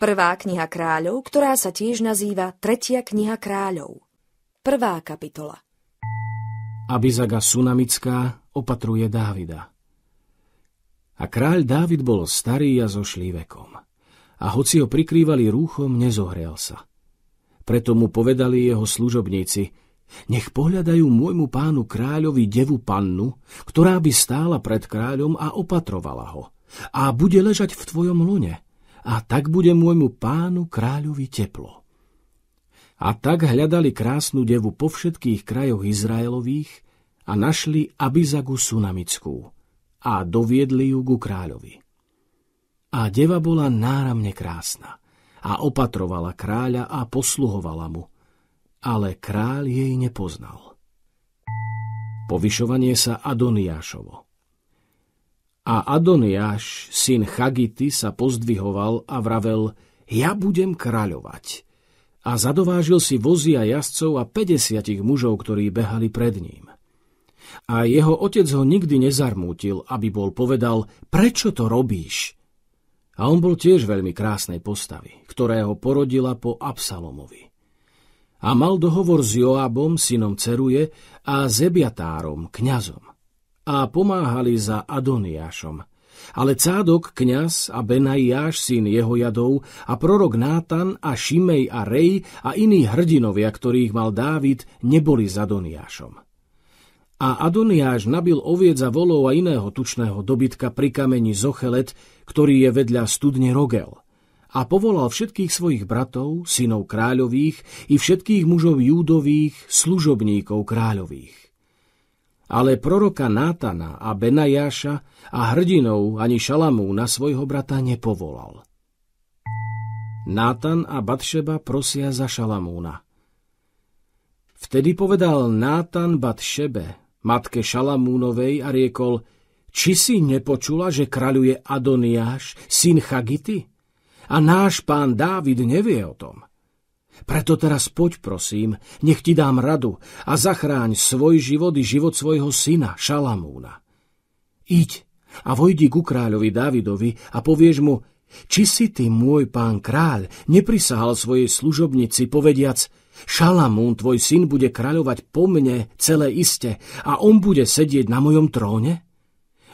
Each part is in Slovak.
Prvá kniha kráľov, ktorá sa tiež nazýva Tretia kniha kráľov. Prvá kapitola. Abizaga Sunamická opatruje Dávida. A kráľ Dávid bol starý a zošlý vekom. A hoci ho prikrývali rúchom, nezohrial sa. Preto mu povedali jeho služobníci, nech pohľadajú môjmu pánu kráľovi devu pannu, ktorá by stála pred kráľom a opatrovala ho, a bude ležať v tvojom lune, a tak bude môjmu pánu kráľovi teplo. A tak hľadali krásnu devu po všetkých krajoch Izraelových a našli Abizagu Sunamickú a doviedli ju ku kráľovi. A deva bola náramne krásna a opatrovala kráľa a posluhovala mu, ale kráľ jej nepoznal. Povyšovanie sa Adoniášovo a Adoniáš, syn Chagity, sa pozdvihoval a vravel, ja budem kráľovať. A zadovážil si vozy a jazdcov a 50 mužov, ktorí behali pred ním. A jeho otec ho nikdy nezarmútil, aby bol povedal, prečo to robíš? A on bol tiež veľmi krásnej postavy, ktorého porodila po Absalomovi a mal dohovor s Joábom, synom Ceruje, a Zebiatárom, kňazom a pomáhali za Adoniášom. Ale Cádok, kňaz a Benajáš syn jeho jadov, a prorok Nátan a Šimej a Rej a iní hrdinovia, ktorých mal Dávid, neboli za Adoniášom. A Adoniáš nabil oviec a volov a iného tučného dobytka pri kameni Zochelet, ktorý je vedľa studne Rogel. A povolal všetkých svojich bratov, synov kráľových i všetkých mužov júdových, služobníkov kráľových ale proroka Nátana a Benajáša a hrdinov ani Šalamúna svojho brata nepovolal. Nátan a Batšeba prosia za Šalamúna. Vtedy povedal Nátan Batšebe, matke Šalamúnovej, a riekol, či si nepočula, že kráľuje Adoniáš, syn Chagity? A náš pán Dávid nevie o tom. Preto teraz poď, prosím, nech ti dám radu a zachráň svoj život i život svojho syna, Šalamúna. Iď a vojdi ku kráľovi Dávidovi a povieš mu, či si ty, môj pán kráľ, neprisahal svojej služobnici, povediac, Šalamún, tvoj syn, bude kráľovať po mne celé iste a on bude sedieť na mojom tróne?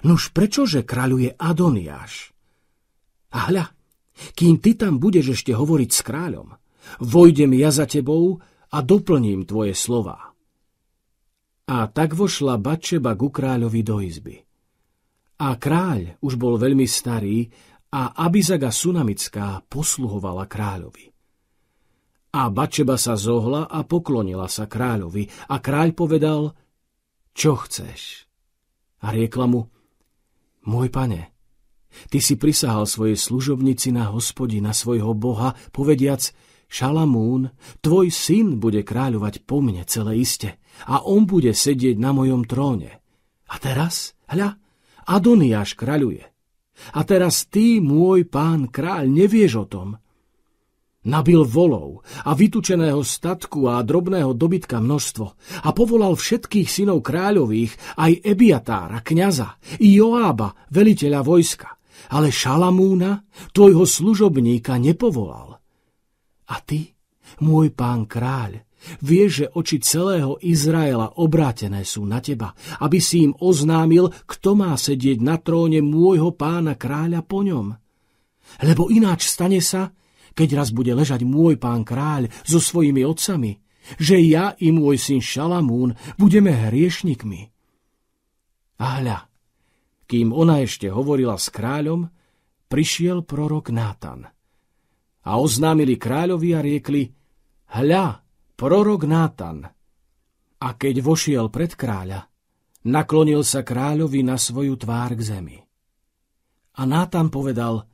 Nuž prečože kráľuje Adoniáš? A hľa, kým ty tam budeš ešte hovoriť s kráľom, vojdem ja za tebou a doplním tvoje slova. A tak vošla Bačeba ku kráľovi do izby. A kráľ už bol veľmi starý a Abizaga Sunamická posluhovala kráľovi. A Bačeba sa zohla a poklonila sa kráľovi a kráľ povedal, čo chceš? A riekla mu, môj pane, ty si prisahal svojej služobnici na hospodina svojho boha, povediac, Šalamún, tvoj syn bude kráľovať po mne celé iste a on bude sedieť na mojom tróne. A teraz, hľa, Adoniáš kráľuje. A teraz ty, môj pán kráľ, nevieš o tom. Nabil volov a vytučeného statku a drobného dobytka množstvo a povolal všetkých synov kráľových, aj Ebiatára, kniaza, i Joába, veliteľa vojska. Ale Šalamúna, tvojho služobníka, nepovolal a ty, môj pán kráľ, vieš, že oči celého Izraela obrátené sú na teba, aby si im oznámil, kto má sedieť na tróne môjho pána kráľa po ňom. Lebo ináč stane sa, keď raz bude ležať môj pán kráľ so svojimi otcami, že ja i môj syn Šalamún budeme hriešnikmi. A hľa, kým ona ešte hovorila s kráľom, prišiel prorok Nátan – a oznámili kráľovi a riekli, hľa, prorok Nátan. A keď vošiel pred kráľa, naklonil sa kráľovi na svoju tvár k zemi. A Nátan povedal,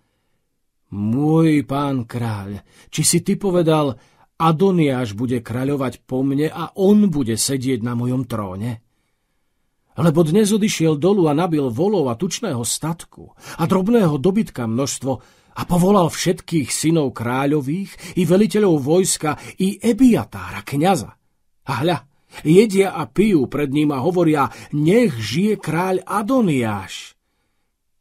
môj pán kráľ, či si ty povedal, Adoniáš bude kráľovať po mne a on bude sedieť na mojom tróne? Lebo dnes odišiel dolu a nabil volov a tučného statku a drobného dobytka množstvo, a povolal všetkých synov kráľových i veliteľov vojska i Ebiatára, kniaza. A hľa, jedia a pijú pred ním a hovoria, nech žije kráľ Adoniáš.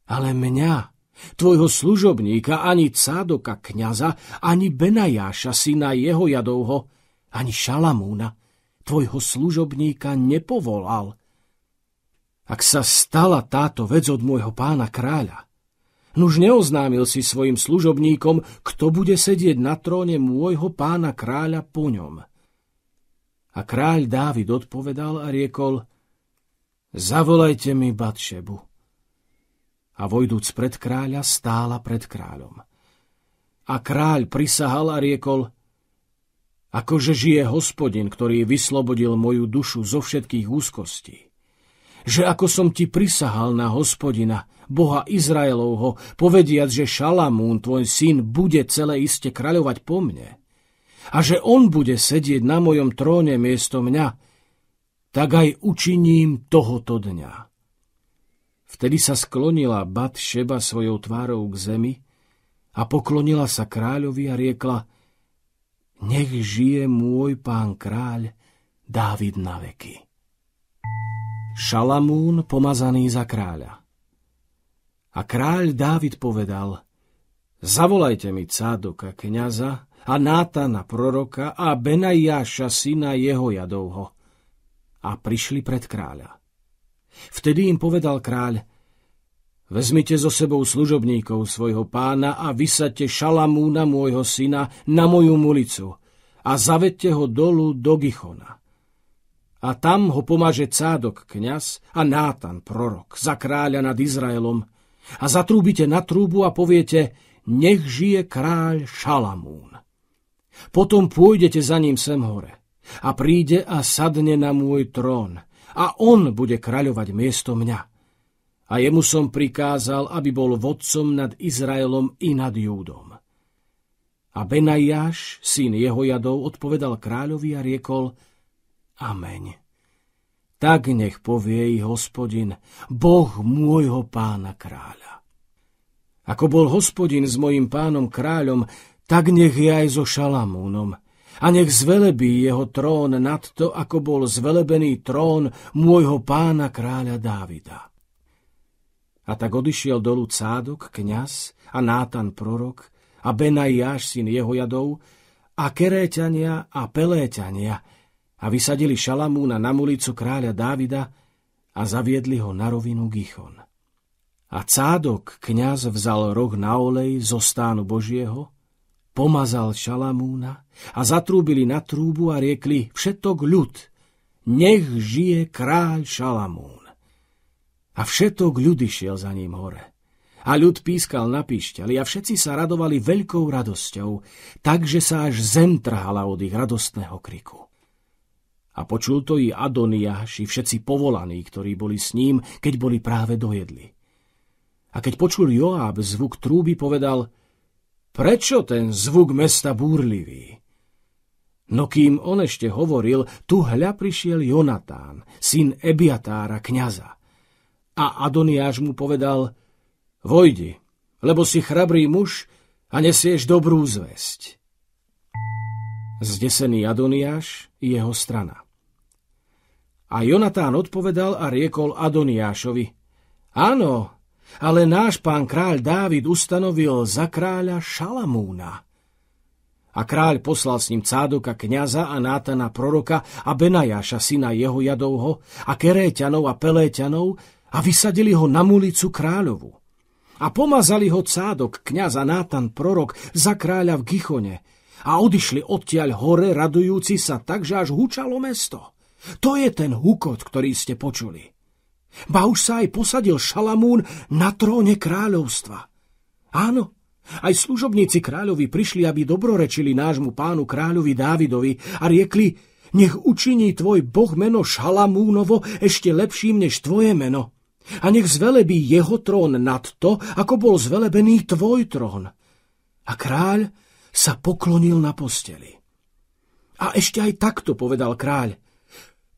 Ale mňa, tvojho služobníka, ani Cádoka kniaza, ani Benajáša, syna jeho jadovho, ani Šalamúna, tvojho služobníka nepovolal. Ak sa stala táto vec od môjho pána kráľa, Nuž neoznámil si svojim služobníkom, kto bude sedieť na tróne môjho pána kráľa po ňom. A kráľ Dávid odpovedal a riekol, zavolajte mi Batšebu. A vojdúc pred kráľa, stála pred kráľom. A kráľ prisahal a riekol, akože žije hospodin, ktorý vyslobodil moju dušu zo všetkých úzkostí. Že ako som ti prisahal na hospodina, Boha Izraelovho, povediac, že Šalamún, tvoj syn, bude celé iste kráľovať po mne a že on bude sedieť na mojom tróne miesto mňa, tak aj učiním tohoto dňa. Vtedy sa sklonila Bat Šeba svojou tvárou k zemi a poklonila sa kráľovi a riekla Nech žije môj pán kráľ Dávid na veky. Šalamún pomazaný za kráľa a kráľ Dávid povedal, zavolajte mi Cádoka kniaza a Nátana proroka a Benajáša syna jeho jadovho. A prišli pred kráľa. Vtedy im povedal kráľ, vezmite so sebou služobníkov svojho pána a vysate Šalamúna môjho syna na moju mulicu a zavedte ho dolu do Gichona. A tam ho pomaže Cádok kňaz a Nátan prorok za kráľa nad Izraelom, a zatrúbite na trúbu a poviete nech žije kráľ Šalamún. Potom pôjdete za ním sem hore a príde a sadne na môj trón a on bude kráľovať miesto mňa. A jemu som prikázal, aby bol vodcom nad Izraelom i nad Júdom. A Benajáš, syn jeho jadov, odpovedal kráľovi a riekol Amen. Tak nech povie i hospodin, Boh môjho pána kráľa. Ako bol hospodin s mojim pánom kráľom, tak nech je aj so Šalamúnom. A nech zvelebí jeho trón nad to, ako bol zvelebený trón môjho pána kráľa Dávida. A tak odišiel dolu Cádok, kňaz, a Nátan prorok, a Benajáš, syn jeho jadov, a Keréťania a Peléťania, a vysadili Šalamúna na mulicu kráľa Dávida a zaviedli ho na rovinu Gichon. A cádok kňaz vzal roh na olej zo stánu Božieho, pomazal Šalamúna a zatrúbili na trúbu a riekli všetok ľud, nech žije kráľ Šalamún. A všetok ľud išiel za ním hore. A ľud pískal na píšťali a všetci sa radovali veľkou radosťou, takže sa až zem trhala od ich radostného kriku. A počul to i Adoniaš i všetci povolaní, ktorí boli s ním, keď boli práve dojedli. A keď počul Joáb zvuk trúby, povedal, prečo ten zvuk mesta búrlivý? No kým on ešte hovoril, tu hľa prišiel Jonatán, syn Ebiatára, kniaza. A Adoniáš mu povedal, vojdi, lebo si chrabrý muž a nesieš dobrú zväzť. Zdesený Adoniáš, jeho strana. A Jonatán odpovedal a riekol Adoniášovi, áno, ale náš pán kráľ Dávid ustanovil za kráľa Šalamúna. A kráľ poslal s ním Cádoka kniaza a Nátana proroka a Benajáša syna jeho jadovho a Keréťanov a Peléťanov a vysadili ho na mulicu kráľovu. A pomazali ho Cádok, kniaza Nátan prorok, za kráľa v Gichone a odišli odtiaľ hore radujúci sa tak, že až hučalo mesto. To je ten hukot, ktorý ste počuli. Ba už sa aj posadil Šalamún na tróne kráľovstva. Áno, aj služobníci kráľovi prišli, aby dobrorečili nášmu pánu kráľovi Dávidovi a riekli, nech učiní tvoj boh meno Šalamúnovo ešte lepším než tvoje meno. A nech zvelebí jeho trón nad to, ako bol zvelebený tvoj trón. A kráľ sa poklonil na posteli. A ešte aj takto povedal kráľ.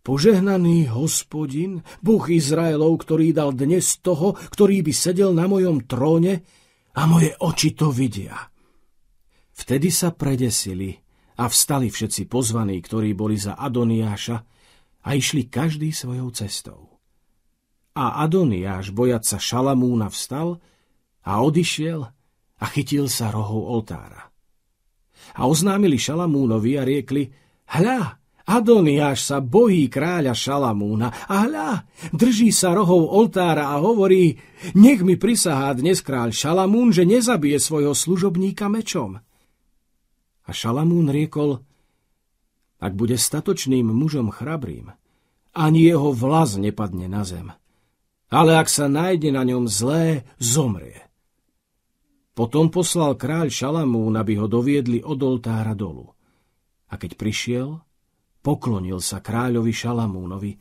Požehnaný hospodin, Boh Izraelov, ktorý dal dnes toho, ktorý by sedel na mojom tróne, a moje oči to vidia. Vtedy sa predesili a vstali všetci pozvaní, ktorí boli za Adoniáša a išli každý svojou cestou. A Adoniáš, bojať sa Šalamúna, vstal a odišiel a chytil sa rohov oltára. A oznámili Šalamúnovi a riekli, hľa, Adoniáš sa bojí kráľa Šalamúna a hľa, drží sa rohov oltára a hovorí, nech mi prisahá dnes kráľ Šalamún, že nezabije svojho služobníka mečom. A Šalamún riekol, ak bude statočným mužom chrabrým, ani jeho vlas nepadne na zem, ale ak sa nájde na ňom zlé, zomrie. Potom poslal kráľ Šalamún, aby ho doviedli od oltára dolu. A keď prišiel, Poklonil sa kráľovi Šalamúnovi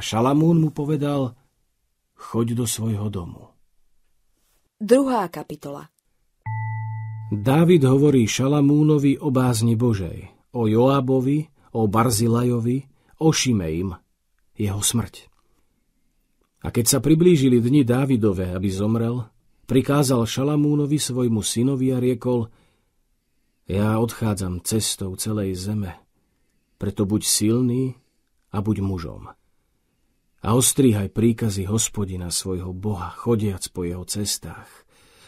a Šalamún mu povedal, choď do svojho domu. Druhá kapitola Dávid hovorí Šalamúnovi o bázni Božej, o Joabovi, o Barzilajovi, o Šimeim, jeho smrť. A keď sa priblížili dni Dávidove, aby zomrel, prikázal Šalamúnovi svojmu synovi a riekol Ja odchádzam cestou celej zeme. Preto buď silný a buď mužom. A ostríhaj príkazy hospodina svojho Boha, chodiac po jeho cestách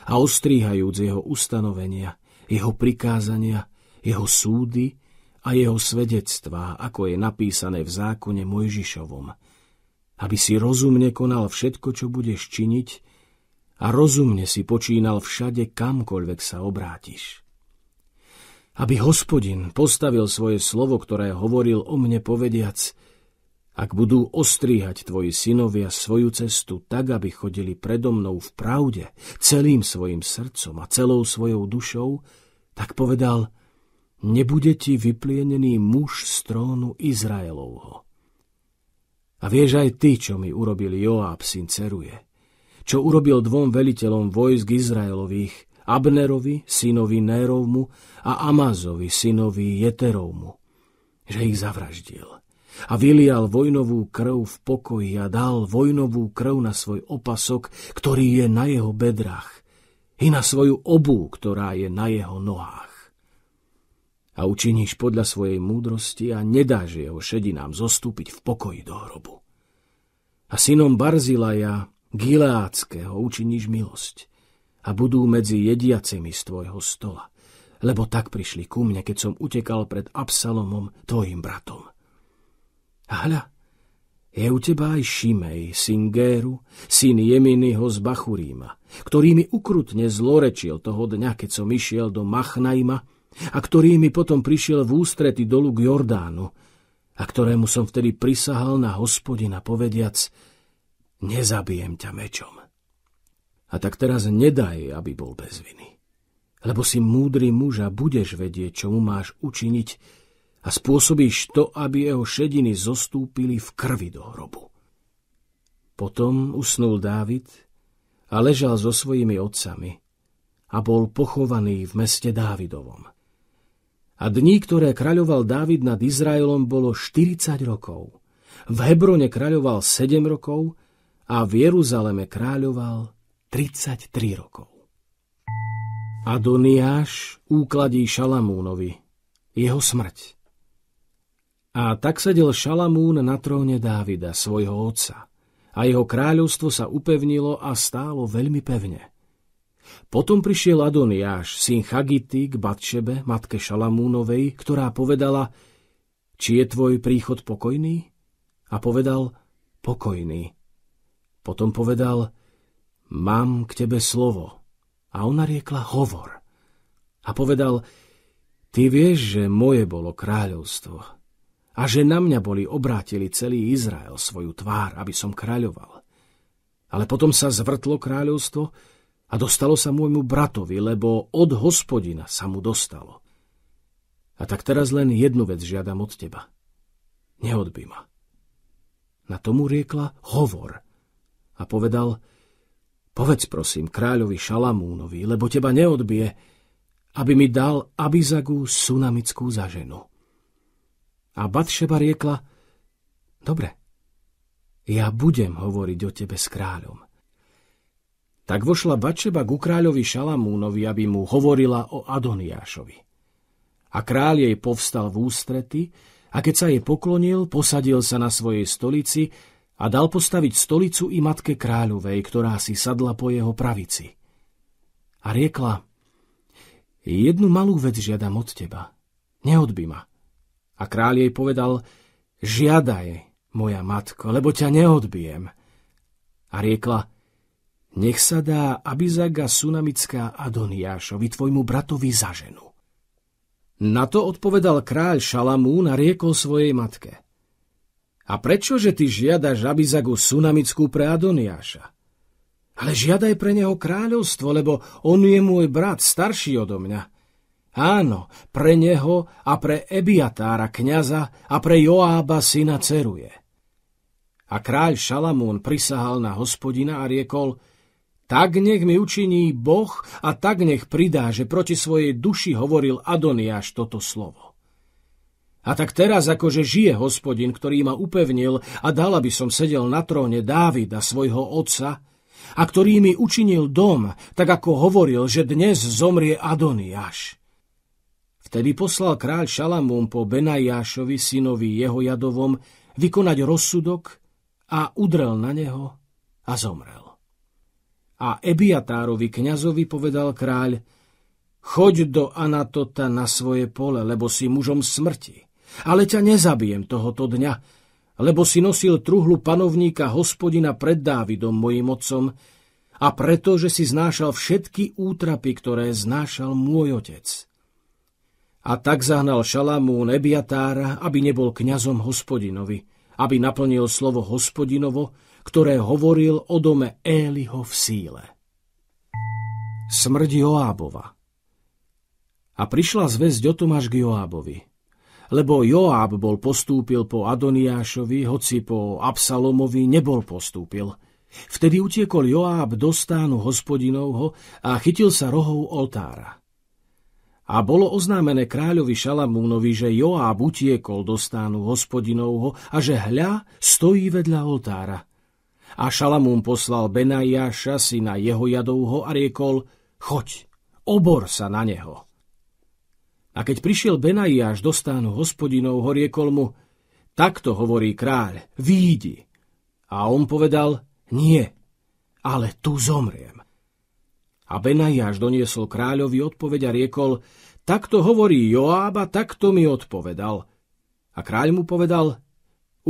a ostríhajúc jeho ustanovenia, jeho prikázania, jeho súdy a jeho svedectvá, ako je napísané v zákone Mojžišovom, aby si rozumne konal všetko, čo budeš činiť a rozumne si počínal všade, kamkoľvek sa obrátiš aby hospodin postavil svoje slovo, ktoré hovoril o mne povediac, ak budú ostríhať tvoji synovia svoju cestu tak, aby chodili predo mnou v pravde, celým svojim srdcom a celou svojou dušou, tak povedal, nebude ti vyplienený muž z trónu Izraelovho. A vieš aj ty, čo mi urobil Joab, syn Ceruje, čo urobil dvom veliteľom vojsk Izraelových, Abnerovi, synovi Nérovmu a Amazovi, synovi Jeterovmu, že ich zavraždil a vylial vojnovú krv v pokoji a dal vojnovú krv na svoj opasok, ktorý je na jeho bedrách, i na svoju obu, ktorá je na jeho nohách. A učiníš podľa svojej múdrosti a nedáš jeho šedinám zostúpiť v pokoji do hrobu. A synom Barzilaja, Gileáckého, učiníš milosť a budú medzi jediacimi z tvojho stola – lebo tak prišli ku mne, keď som utekal pred Absalomom, tvojim bratom. hľa, je u teba aj Šimej, syn Géru, syn Jeminyho z Bachuríma, ktorý mi ukrutne zlorečil toho dňa, keď som išiel do Machnajma a ktorý mi potom prišiel v ústrety dolu k Jordánu a ktorému som vtedy prisahal na hospodina povediac nezabijem ťa mečom. A tak teraz nedaj, aby bol bez viny lebo si múdry muža budeš vedieť, čo mu máš učiniť a spôsobíš to, aby jeho šediny zostúpili v krvi do hrobu. Potom usnul Dávid a ležal so svojimi otcami a bol pochovaný v meste Dávidovom. A dní, ktoré kráľoval Dávid nad Izraelom, bolo 40 rokov. V Hebrone kráľoval 7 rokov a v Jeruzaleme kráľoval 33 rokov. Adoniáš úkladí Šalamúnovi, jeho smrť. A tak sedel Šalamún na tróne Dávida, svojho otca, a jeho kráľovstvo sa upevnilo a stálo veľmi pevne. Potom prišiel Adoniáš, syn Chagity, k Batšebe, matke Šalamúnovej, ktorá povedala, či je tvoj príchod pokojný? A povedal, pokojný. Potom povedal, mám k tebe slovo, a ona riekla hovor. A povedal, ty vieš, že moje bolo kráľovstvo a že na mňa boli obrátili celý Izrael svoju tvár, aby som kráľoval. Ale potom sa zvrtlo kráľovstvo a dostalo sa môjmu bratovi, lebo od hospodina sa mu dostalo. A tak teraz len jednu vec žiadam od teba. Neodby ma. Na tomu riekla hovor a povedal, Povedz prosím kráľovi Šalamúnovi, lebo teba neodbije, aby mi dal Abizagu sunamickú za ženu. A Batšeba riekla, dobre, ja budem hovoriť o tebe s kráľom. Tak vošla Batšeba ku kráľovi Šalamúnovi, aby mu hovorila o Adoniášovi. A kráľ jej povstal v ústrety a keď sa jej poklonil, posadil sa na svojej stolici a dal postaviť stolicu i matke kráľovej, ktorá si sadla po jeho pravici. A riekla, jednu malú vec žiadam od teba, neodby ma. A kráľ jej povedal, žiadaj, moja matko, lebo ťa neodbijem. A riekla, nech sa dá Abizaga Sunamická Adoniášovi, tvojmu bratovi, za ženu. Na to odpovedal kráľ Šalamún a riekol svojej matke – a prečože ty žiadaš Abizagu sunamickú pre Adoniáša? Ale žiadaj pre neho kráľovstvo, lebo on je môj brat, starší odo mňa. Áno, pre neho a pre Ebiatára kniaza a pre Joába syna ceruje. A kráľ Šalamún prisahal na hospodina a riekol, tak nech mi učiní Boh a tak nech pridá, že proti svojej duši hovoril Adoniáš toto slovo. A tak teraz akože žije hospodin, ktorý ma upevnil a dal, aby som sedel na tróne Dávida, svojho otca, a ktorý mi učinil dom, tak ako hovoril, že dnes zomrie Adoniáš. Vtedy poslal kráľ Šalamún po Benajášovi, synovi jeho jadovom, vykonať rozsudok a udrel na neho a zomrel. A Ebiatárovi kňazovi povedal kráľ, choď do Anatota na svoje pole, lebo si mužom smrti ale ťa nezabijem tohoto dňa, lebo si nosil truhlu panovníka hospodina pred Dávidom, mojim otcom, a preto, že si znášal všetky útrapy, ktoré znášal môj otec. A tak zahnal Šalamún Ebiatára, aby nebol kňazom hospodinovi, aby naplnil slovo hospodinovo, ktoré hovoril o dome Éliho v síle. Smrť Joábova A prišla zväzť o Tomáš k Joábovi lebo Joáb bol postúpil po Adoniášovi, hoci po Absalomovi nebol postúpil. Vtedy utiekol Joáb do stánu hospodinovho a chytil sa rohov oltára. A bolo oznámené kráľovi Šalamúnovi, že Joáb utiekol do stánu hospodinovho a že hľa stojí vedľa oltára. A Šalamún poslal Benajáša, syna jeho jadovho, a riekol, choď, obor sa na neho. A keď prišiel Benaiáš do stánu hospodinov, horiekol mu, takto hovorí kráľ, výjdi. A on povedal, nie, ale tu zomriem. A Benajáš doniesol kráľovi odpoveď a riekol, takto hovorí Joába, takto mi odpovedal. A kráľ mu povedal,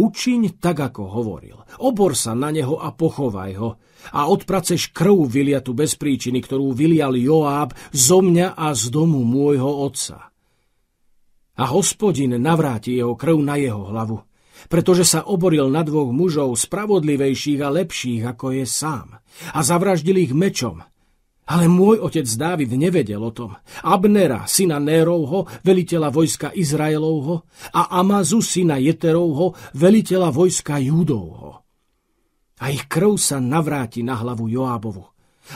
učiň tak, ako hovoril. Obor sa na neho a pochovaj ho. A odpraceš krv vyliatu bez príčiny, ktorú vylial Joáb zo mňa a z domu môjho otca a hospodin navráti jeho krv na jeho hlavu, pretože sa oboril na dvoch mužov spravodlivejších a lepších, ako je sám, a zavraždil ich mečom. Ale môj otec Dávid nevedel o tom. Abnera, syna Nérovho, veliteľa vojska Izraelovho, a Amazu, syna Jeterovho, veliteľa vojska Júdovho. A ich krv sa navráti na hlavu Joábovu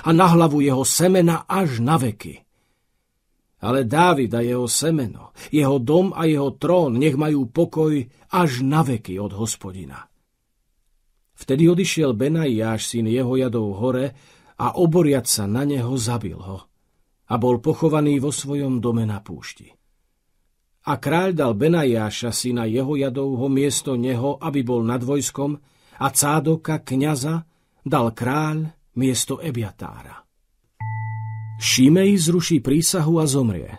a na hlavu jeho semena až na veky ale Dávid a jeho semeno, jeho dom a jeho trón nech majú pokoj až na veky od hospodina. Vtedy odišiel Benajáš, syn jeho jadov hore, a oboriac sa na neho zabil ho a bol pochovaný vo svojom dome na púšti. A kráľ dal Benajáša, syna jeho jadovho, miesto neho, aby bol nad vojskom, a Cádoka, kniaza, dal kráľ miesto Ebiatára. Šimej zruší prísahu a zomrie.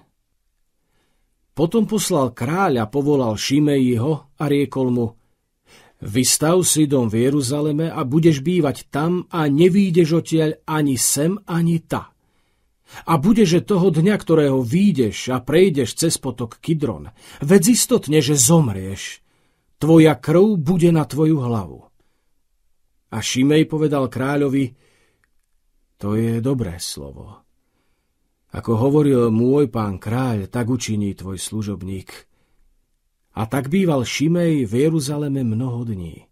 Potom poslal kráľa, povolal Šimejiho a riekol mu Vystav si dom v Jeruzaleme a budeš bývať tam a nevídeš odtiaľ ani sem, ani ta. A bude, že toho dňa, ktorého výjdeš a prejdeš cez potok Kidron, vedz istotne, že zomrieš. Tvoja krv bude na tvoju hlavu. A Šimej povedal kráľovi, to je dobré slovo ako hovoril môj pán kráľ, tak učiní tvoj služobník. A tak býval Šimej v Jeruzaleme mnoho dní.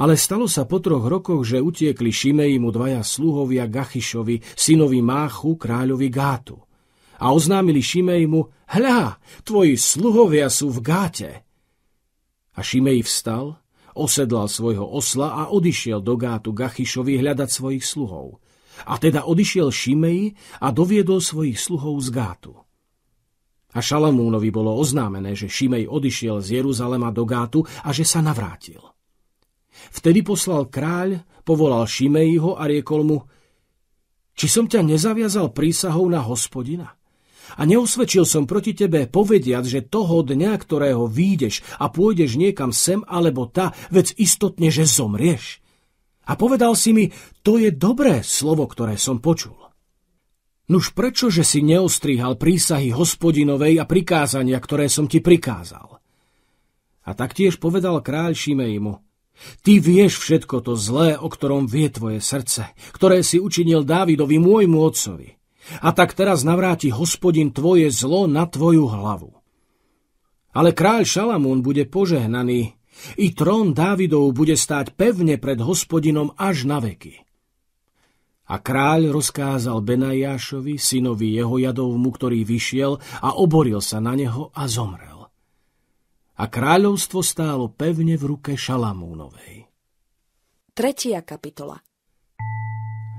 Ale stalo sa po troch rokoch, že utiekli Šimej mu dvaja sluhovia Gachišovi, synovi Máchu, kráľovi Gátu. A oznámili Šimej mu, hľa, tvoji sluhovia sú v Gáte. A Šimej vstal, osedlal svojho osla a odišiel do Gátu Gachišovi hľadať svojich sluhov. A teda odišiel Šimej a doviedol svojich sluhov z Gátu. A Šalamúnovi bolo oznámené, že Šimej odišiel z Jeruzalema do Gátu a že sa navrátil. Vtedy poslal kráľ, povolal Šimejho a riekol mu, či som ťa nezaviazal prísahou na hospodina? A neosvedčil som proti tebe povediať, že toho dňa, ktorého výjdeš a pôjdeš niekam sem alebo tá, vec istotne, že zomrieš. A povedal si mi, to je dobré slovo, ktoré som počul. Nuž že si neostrihal prísahy hospodinovej a prikázania, ktoré som ti prikázal? A taktiež povedal kráľ Šimejmu, Ty vieš všetko to zlé, o ktorom vie tvoje srdce, ktoré si učinil Dávidovi, môjmu otcovi. A tak teraz navráti hospodin tvoje zlo na tvoju hlavu. Ale kráľ Šalamún bude požehnaný, i trón Dávidov bude stáť pevne pred hospodinom až na veky. A kráľ rozkázal Benajášovi, synovi jeho jadovmu, ktorý vyšiel a oboril sa na neho a zomrel. A kráľovstvo stálo pevne v ruke Šalamúnovej. Tretia kapitola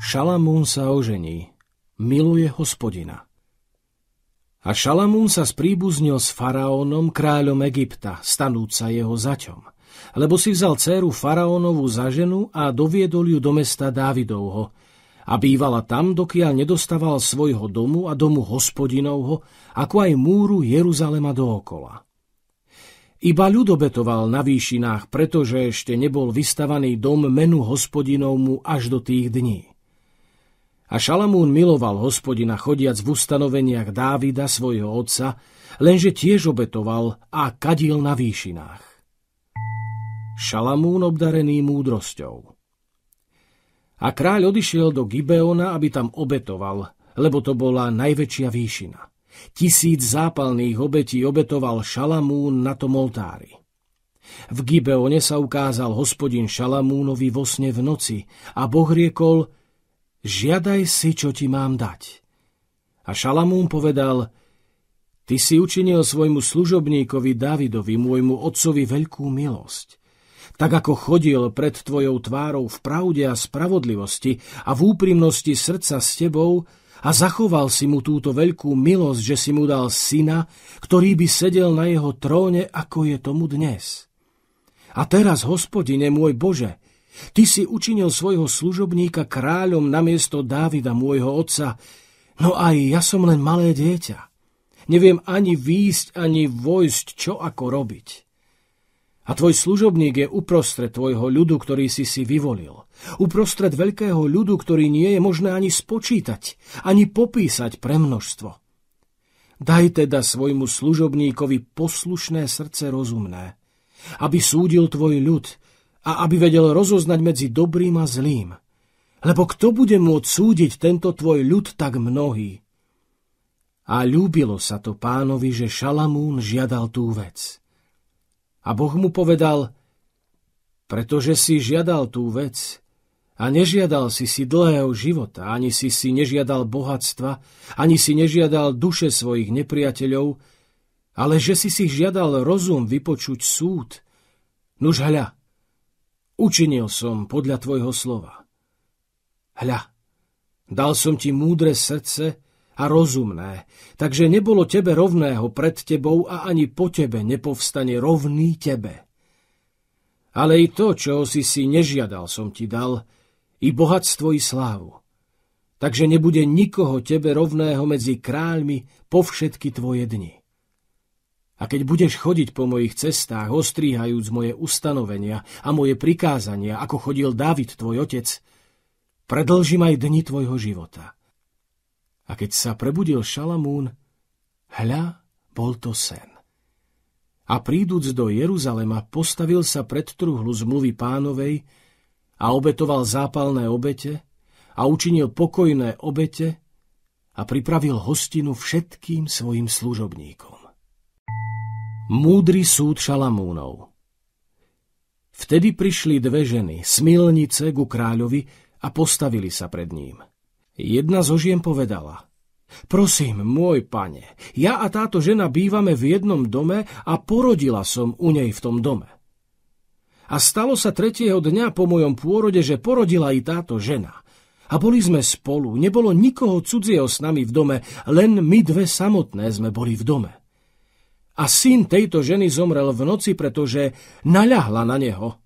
Šalamún sa ožení, miluje hospodina – a Šalamún sa spríbuznil s faraónom, kráľom Egypta, stanúca jeho zaťom. Lebo si vzal dceru faraónovu za ženu a doviedol ju do mesta Dávidovho. A bývala tam, dokiaľ nedostával svojho domu a domu hospodinovho, ako aj múru Jeruzalema dookola. Iba ľudobetoval na výšinách, pretože ešte nebol vystavaný dom menu hospodinovmu až do tých dní. A Šalamún miloval hospodina chodiac v ustanoveniach Dávida, svojho otca, lenže tiež obetoval a kadil na výšinách. Šalamún obdarený múdrosťou. A kráľ odišiel do Gibeona, aby tam obetoval, lebo to bola najväčšia výšina. Tisíc zápalných obetí obetoval Šalamún na tom oltári. V Gibeone sa ukázal hospodin Šalamúnovi vo sne v noci a Boh riekol – žiadaj si, čo ti mám dať. A Šalamún povedal, ty si učinil svojmu služobníkovi Davidovi, môjmu otcovi, veľkú milosť. Tak ako chodil pred tvojou tvárou v pravde a spravodlivosti a v úprimnosti srdca s tebou, a zachoval si mu túto veľkú milosť, že si mu dal syna, ktorý by sedel na jeho tróne, ako je tomu dnes. A teraz, hospodine môj Bože, Ty si učinil svojho služobníka kráľom namiesto Dávida, môjho otca, no aj ja som len malé dieťa. Neviem ani výjsť, ani vojsť, čo ako robiť. A tvoj služobník je uprostred tvojho ľudu, ktorý si si vyvolil. Uprostred veľkého ľudu, ktorý nie je možné ani spočítať, ani popísať pre množstvo. Daj teda svojmu služobníkovi poslušné srdce rozumné, aby súdil tvoj ľud – a aby vedel rozoznať medzi dobrým a zlým. Lebo kto bude môcť súdiť tento tvoj ľud tak mnohý? A ľúbilo sa to pánovi, že Šalamún žiadal tú vec. A Boh mu povedal, pretože si žiadal tú vec a nežiadal si si dlhého života, ani si si nežiadal bohatstva, ani si nežiadal duše svojich nepriateľov, ale že si si žiadal rozum vypočuť súd. Nuž hľa, Učinil som podľa tvojho slova. Hľa, dal som ti múdre srdce a rozumné, takže nebolo tebe rovného pred tebou a ani po tebe nepovstane rovný tebe. Ale i to, čo si si nežiadal, som ti dal, i bohatstvo, i slávu. Takže nebude nikoho tebe rovného medzi kráľmi po všetky tvoje dni. A keď budeš chodiť po mojich cestách, ostríhajúc moje ustanovenia a moje prikázania, ako chodil David, tvoj otec, predlžím aj dni tvojho života. A keď sa prebudil Šalamún, hľa, bol to sen. A príduc do Jeruzalema, postavil sa pred truhlu zmluvy pánovej a obetoval zápalné obete a učinil pokojné obete a pripravil hostinu všetkým svojim služobníkom. Múdry súd Šalamúnov Vtedy prišli dve ženy, smilnice ku kráľovi a postavili sa pred ním. Jedna zo žien povedala Prosím, môj pane, ja a táto žena bývame v jednom dome a porodila som u nej v tom dome. A stalo sa tretieho dňa po mojom pôrode, že porodila i táto žena. A boli sme spolu, nebolo nikoho cudzieho s nami v dome, len my dve samotné sme boli v dome. A syn tejto ženy zomrel v noci, pretože naľahla na neho.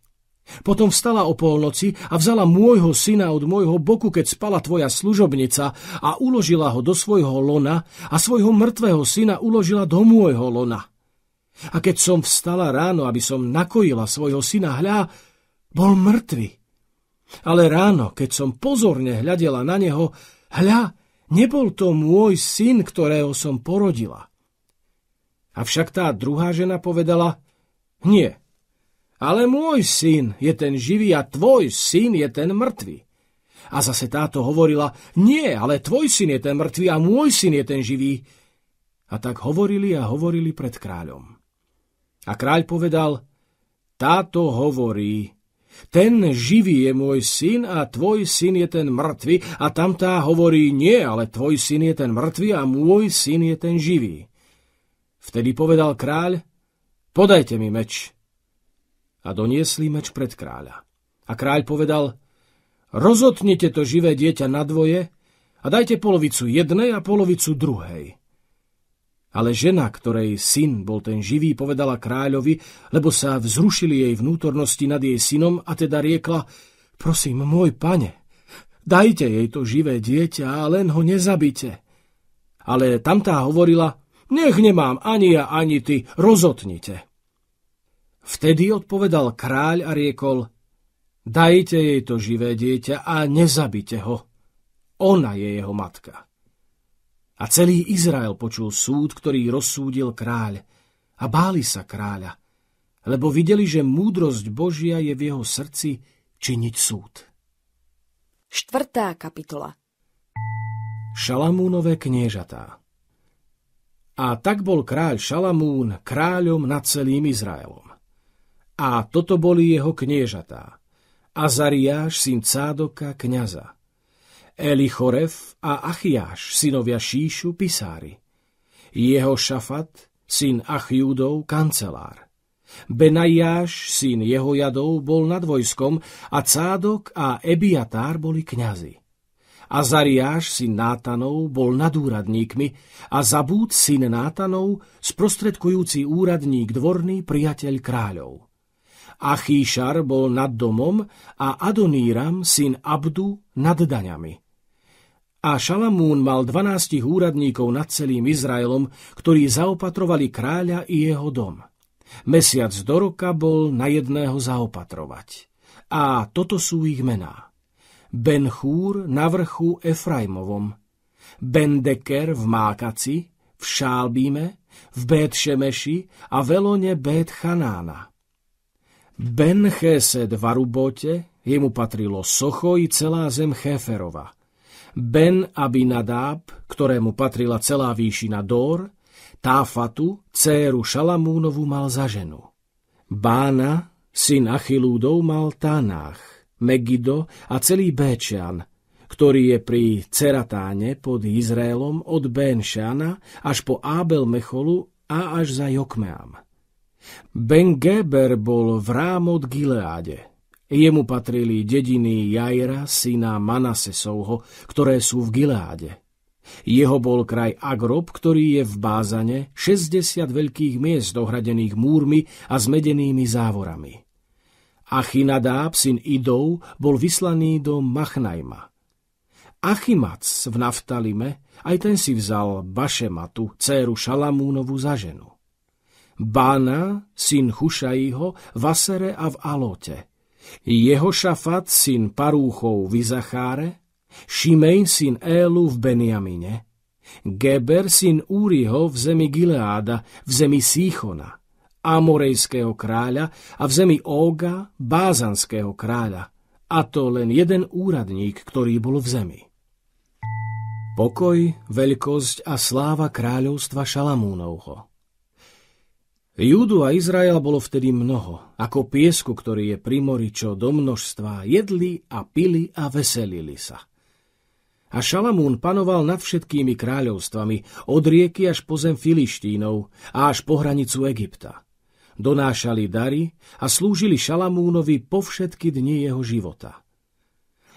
Potom vstala o polnoci a vzala môjho syna od môjho boku, keď spala tvoja služobnica a uložila ho do svojho lona a svojho mŕtvého syna uložila do môjho lona. A keď som vstala ráno, aby som nakojila svojho syna, hľa, bol mŕtvy. Ale ráno, keď som pozorne hľadela na neho, hľa, nebol to môj syn, ktorého som porodila. Avšak tá druhá žena povedala, nie, ale môj syn je ten živý a tvoj syn je ten mŕtvy. A zase táto hovorila, nie, ale tvoj syn je ten mŕtvy a môj syn je ten živý. A tak hovorili a hovorili pred kráľom. A kráľ povedal, táto hovorí, ten živý je môj syn a tvoj syn je ten mŕtvy a tamtá hovorí, nie, ale tvoj syn je ten mŕtvy a môj syn je ten živý. Vtedy povedal kráľ, podajte mi meč. A doniesli meč pred kráľa. A kráľ povedal, rozotnite to živé dieťa na dvoje a dajte polovicu jednej a polovicu druhej. Ale žena, ktorej syn bol ten živý, povedala kráľovi, lebo sa vzrušili jej vnútornosti nad jej synom a teda riekla, prosím, môj pane, dajte jej to živé dieťa a len ho nezabite. Ale tamtá hovorila, nech nemám ani ja, ani ty, rozotnite. Vtedy odpovedal kráľ a riekol, dajte jej to živé dieťa a nezabite ho. Ona je jeho matka. A celý Izrael počul súd, ktorý rozsúdil kráľ. A báli sa kráľa, lebo videli, že múdrosť Božia je v jeho srdci činiť súd. Štvrtá kapitola Šalamúnové kniežatá a tak bol kráľ Šalamún kráľom nad celým Izraelom. A toto boli jeho kniežatá. Azariáš, syn Cádoka, kniaza. Elichoref a Achiáš, synovia Šíšu, pisári. Jeho šafat, syn Achjúdov, kancelár. Benajáš, syn jeho jadov, bol nad vojskom a Cádok a Ebiatár boli kňazi. Azariáš, syn Nátanov, bol nad úradníkmi a zabúd syn Nátanov, sprostredkujúci úradník dvorný priateľ kráľov. Achíšar bol nad domom a Adoníram, syn Abdu, nad daňami. A Šalamún mal dvanástich úradníkov nad celým Izraelom, ktorí zaopatrovali kráľa i jeho dom. Mesiac do roka bol na jedného zaopatrovať. A toto sú ich mená. Ben Chúr na vrchu Efraimovom, Ben Deker v Mákaci, v Šálbíme, v bétšemeši a v Elone Bét Chanána. Ben Chesed v Arubote, jemu patrilo Socho i celá zem Cheferova. Ben Abinadáb, ktorému patrila celá výšina Dór, Táfatu, céru Šalamúnovu mal za ženu. Bána, syn Achilúdov, mal Tánách. Megido a celý Béčian, ktorý je pri Ceratáne pod Izraelom od Benšana až po Abel Mecholu a až za Jokmeam. Ben Geber bol v Rámot Gileáde. Jemu patrili dediny Jaira, syna Manasesovho, ktoré sú v Gileáde. Jeho bol kraj Agrob, ktorý je v Bázane, 60 veľkých miest dohradených múrmi a zmedenými závorami. Achinadáb, syn Idov, bol vyslaný do Machnajma. Achimac v Naftalime, aj ten si vzal Bašematu, dceru Šalamúnovu za ženu. Bána, syn Hušajího, v Asere a v Alote. Jeho šafat, syn Parúchov v Izacháre, Šimej, syn Élu v Beniamine, Geber, syn Úriho v zemi Gileáda, v zemi Síchona – amorejského kráľa a v zemi Óga, bázanského kráľa. A to len jeden úradník, ktorý bol v zemi. Pokoj, veľkosť a sláva kráľovstva Šalamúnovho. Júdu a Izrael bolo vtedy mnoho, ako piesku, ktorý je pri mori čo do množstva, jedli a pili a veselili sa. A Šalamún panoval nad všetkými kráľovstvami, od rieky až po zem Filištínov a až po hranicu Egypta donášali dary a slúžili Šalamúnovi po všetky dni jeho života.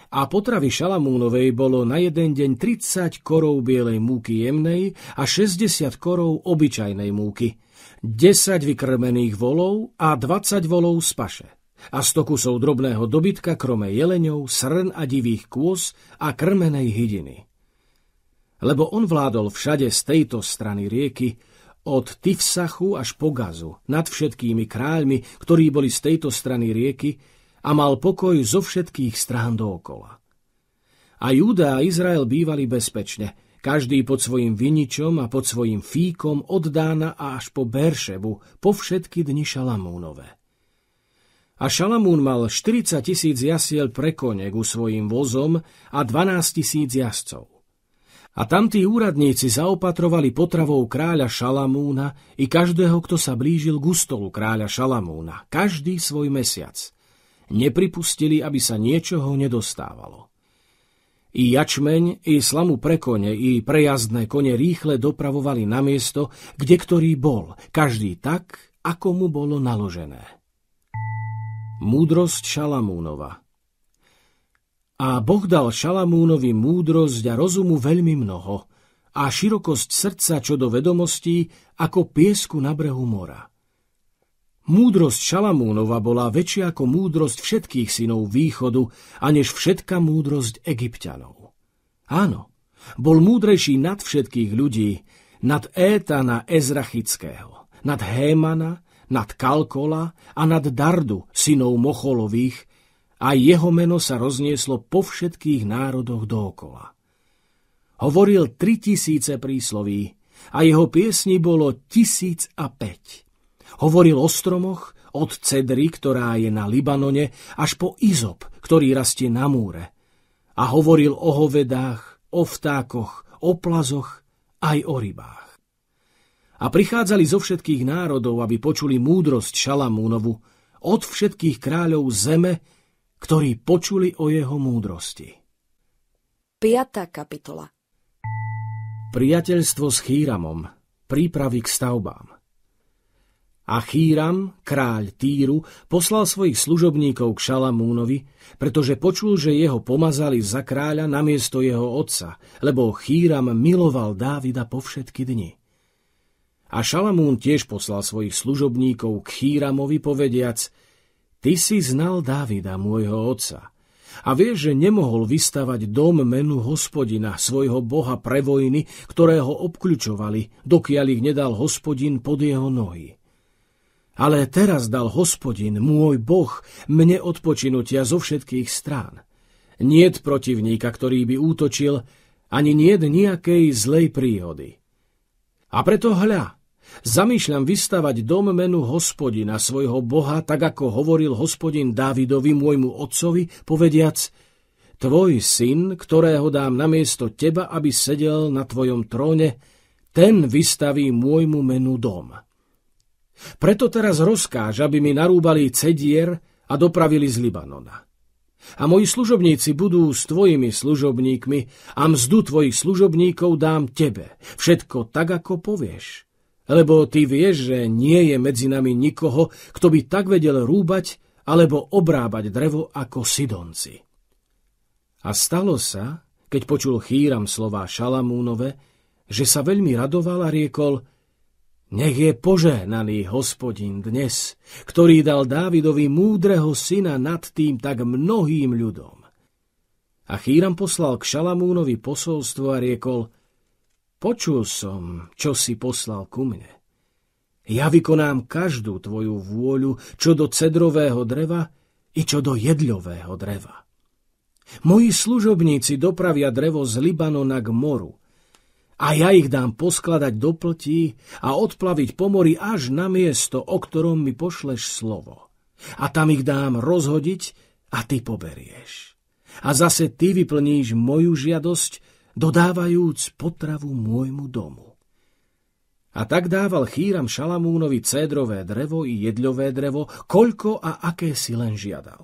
A potravy Šalamúnovej bolo na jeden deň 30 korov bielej múky jemnej a 60 korov obyčajnej múky, 10 vykrmených volov a 20 volov z paše a 100 kusov drobného dobytka krome jeleňov, srn a divých kôz a krmenej hydiny. Lebo on vládol všade z tejto strany rieky, od Tifsachu až po Gazu, nad všetkými kráľmi, ktorí boli z tejto strany rieky, a mal pokoj zo všetkých strán dookola. A Júda a Izrael bývali bezpečne, každý pod svojim viničom a pod svojim fíkom od Dána až po Beršebu, po všetky dni Šalamúnove. A Šalamún mal 40 tisíc jasiel pre kone ku svojim vozom a 12 tisíc jazdcov. A tamtí úradníci zaopatrovali potravou kráľa Šalamúna i každého, kto sa blížil k ústolu kráľa Šalamúna, každý svoj mesiac. Nepripustili, aby sa niečoho nedostávalo. I jačmeň, i slamu pre kone, i prejazdné kone rýchle dopravovali na miesto, kde ktorý bol, každý tak, ako mu bolo naložené. Múdrosť Šalamúnova a Boh dal Šalamúnovi múdrosť a rozumu veľmi mnoho a širokosť srdca čo do vedomostí ako piesku na brehu mora. Múdrosť Šalamúnova bola väčšia ako múdrosť všetkých synov východu a než všetka múdrosť egyptianov. Áno, bol múdrejší nad všetkých ľudí, nad Étana Ezrachického, nad Hémana, nad Kalkola a nad Dardu, synov Mocholových, a jeho meno sa roznieslo po všetkých národoch dookola. Hovoril tri tisíce prísloví a jeho piesni bolo tisíc a päť. Hovoril o stromoch, od cedry, ktorá je na Libanone, až po izop, ktorý rastie na múre. A hovoril o hovedách, o vtákoch, o plazoch, aj o rybách a prichádzali zo všetkých národov, aby počuli múdrosť Šalamúnovu od všetkých kráľov zeme ktorí počuli o jeho múdrosti. 5. kapitola Priateľstvo s Chýramom, prípravy k stavbám. A Chýram, kráľ Týru, poslal svojich služobníkov k Šalamúnovi, pretože počul, že jeho pomazali za kráľa namiesto jeho otca, lebo Chýram miloval Dávida po všetky dni. A Šalamún tiež poslal svojich služobníkov k Chýramovi povediac – Ty si znal Dávida, môjho otca, a vieš, že nemohol vystavať dom menu hospodina, svojho boha pre vojny, ktoré ho obkľučovali, dokiaľ ich nedal hospodin pod jeho nohy. Ale teraz dal hospodin, môj boh, mne odpočinutia zo všetkých strán. Niet protivníka, ktorý by útočil, ani niet nejakej zlej príhody. A preto hľa, Zamýšľam vystavať dom menu hospodina, svojho boha, tak ako hovoril hospodin Dávidovi, môjmu otcovi, povediac, tvoj syn, ktorého dám na miesto teba, aby sedel na tvojom tróne, ten vystaví môjmu menu dom. Preto teraz rozkáž, aby mi narúbali cedier a dopravili z Libanona. A moji služobníci budú s tvojimi služobníkmi a mzdu tvojich služobníkov dám tebe, všetko tak, ako povieš lebo ty vieš, že nie je medzi nami nikoho, kto by tak vedel rúbať alebo obrábať drevo ako Sidonci. A stalo sa, keď počul chýram slová Šalamúnove, že sa veľmi radoval a riekol nech je požehnaný hospodin dnes, ktorý dal Dávidovi múdreho syna nad tým tak mnohým ľudom. A Chýram poslal k Šalamúnovi posolstvo a riekol – Počul som, čo si poslal ku mne. Ja vykonám každú tvoju vôľu, čo do cedrového dreva i čo do jedľového dreva. Moji služobníci dopravia drevo z Libanona k moru a ja ich dám poskladať do plti a odplaviť po mori až na miesto, o ktorom mi pošleš slovo. A tam ich dám rozhodiť a ty poberieš. A zase ty vyplníš moju žiadosť dodávajúc potravu môjmu domu. A tak dával chýram Šalamúnovi cédrové drevo i jedľové drevo, koľko a aké si len žiadal.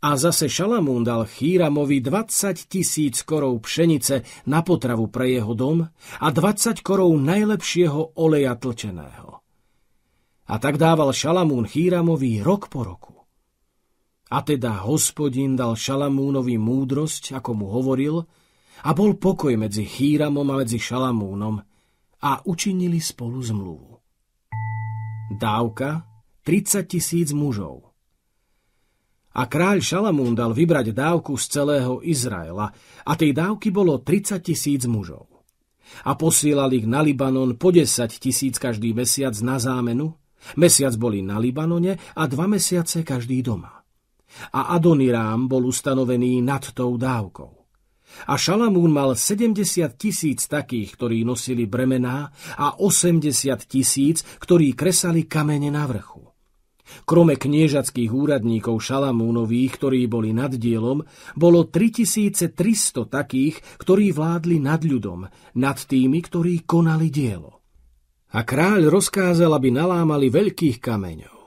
A zase Šalamún dal Chýramovi 20 tisíc korov pšenice na potravu pre jeho dom a 20 korov najlepšieho oleja tlčeného. A tak dával Šalamún Chýramovi rok po roku. A teda hospodin dal Šalamúnovi múdrosť, ako mu hovoril, a bol pokoj medzi Chýramom a medzi Šalamúnom a učinili spolu zmluvu. Dávka 30 tisíc mužov. A kráľ Šalamún dal vybrať dávku z celého Izraela a tej dávky bolo 30 tisíc mužov. A posielal ich na Libanon po 10 tisíc každý mesiac na zámenu, mesiac boli na Libanone a dva mesiace každý doma. A Adonirám bol ustanovený nad tou dávkou. A Šalamún mal 70 tisíc takých, ktorí nosili bremená a 80 tisíc, ktorí kresali kamene na vrchu. Krome kniežackých úradníkov Šalamúnových, ktorí boli nad dielom, bolo 3300 takých, ktorí vládli nad ľudom, nad tými, ktorí konali dielo. A kráľ rozkázal, aby nalámali veľkých kameňov,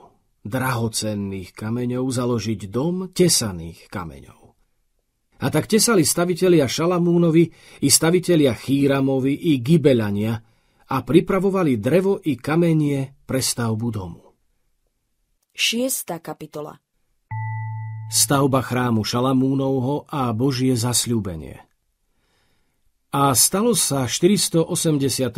drahocenných kameňov založiť dom tesaných kameňov. A tak tesali stavitelia Šalamúnovi i stavitelia Chýramovi i Gibelania a pripravovali drevo i kamenie pre stavbu domu. 6. kapitola Stavba chrámu Šalamúnovho a Božie zasľúbenie a stalo sa 480.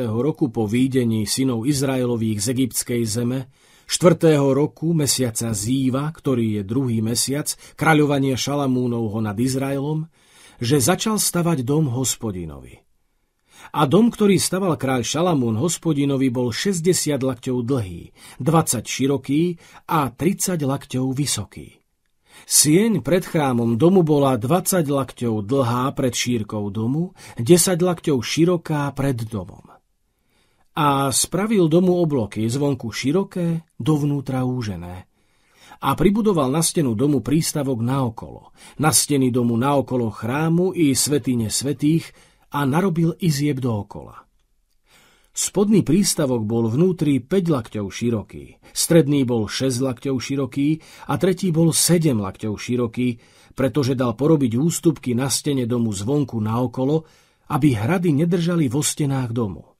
roku po výdení synov Izraelových z egyptskej zeme, štvrtého roku mesiaca Zíva, ktorý je druhý mesiac kráľovania Šalamúnovho nad Izraelom, že začal stavať dom hospodinovi. A dom, ktorý staval kráľ Šalamún hospodinovi, bol 60 lakťov dlhý, 20 široký a 30 lakťov vysoký. Sieň pred chrámom domu bola 20 lakťov dlhá pred šírkou domu, 10 lakťov široká pred domom a spravil domu obloky zvonku široké, dovnútra úžené. A pribudoval na stenu domu prístavok naokolo, na steny domu naokolo chrámu i svetine svetých a narobil izieb dookola. Spodný prístavok bol vnútri 5 lakťov široký, stredný bol 6 lakťov široký a tretí bol 7 lakťov široký, pretože dal porobiť ústupky na stene domu zvonku naokolo, aby hrady nedržali vo stenách domu.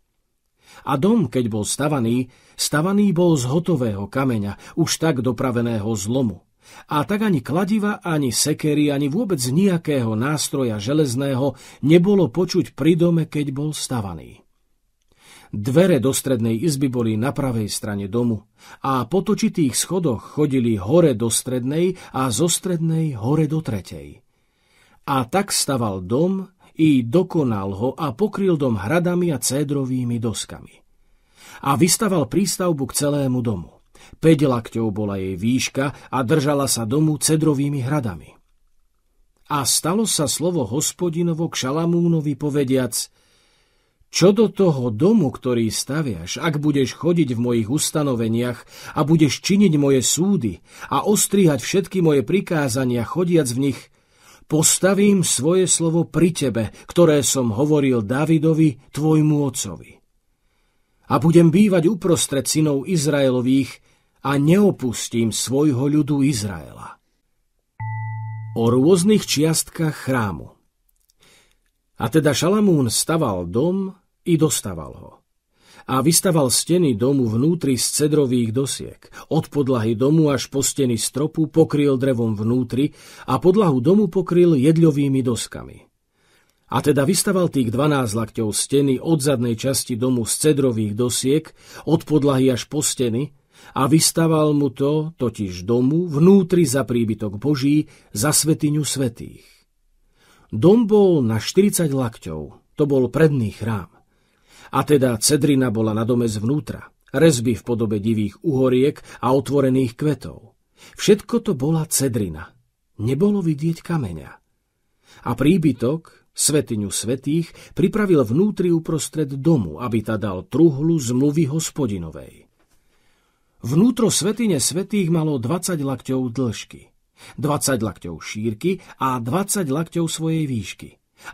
A dom, keď bol stavaný, stavaný bol z hotového kameňa, už tak dopraveného zlomu. A tak ani kladiva, ani sekery, ani vôbec nejakého nástroja železného nebolo počuť pri dome, keď bol stavaný. Dvere do strednej izby boli na pravej strane domu a po točitých schodoch chodili hore do strednej a zo strednej hore do tretej. A tak staval dom i dokonal ho a pokryl dom hradami a cédrovými doskami. A vystaval prístavbu k celému domu. 5 lakťov bola jej výška a držala sa domu cedrovými hradami. A stalo sa slovo hospodinovo k Šalamúnovi povediac Čo do toho domu, ktorý staviaš, ak budeš chodiť v mojich ustanoveniach a budeš činiť moje súdy a ostrihať všetky moje prikázania chodiac v nich, postavím svoje slovo pri tebe, ktoré som hovoril Davidovi, tvojmu ocovi. A budem bývať uprostred synov Izraelových a neopustím svojho ľudu Izraela. O rôznych čiastkách chrámu A teda Šalamún staval dom i dostával ho a vystaval steny domu vnútri z cedrových dosiek. Od podlahy domu až po steny stropu pokryl drevom vnútri a podlahu domu pokryl jedľovými doskami. A teda vystaval tých 12 lakťov steny od zadnej časti domu z cedrových dosiek, od podlahy až po steny, a vystaval mu to, totiž domu, vnútri za príbytok Boží, za svetiňu svetých. Dom bol na 40 lakťov, to bol predný chrám a teda cedrina bola na dome zvnútra, rezby v podobe divých uhoriek a otvorených kvetov. Všetko to bola cedrina. Nebolo vidieť kameňa. A príbytok, svetiňu svetých, pripravil vnútri uprostred domu, aby ta dal truhlu zmluvy hospodinovej. Vnútro svetine svetých malo 20 lakťov dĺžky, 20 lakťov šírky a 20 lakťov svojej výšky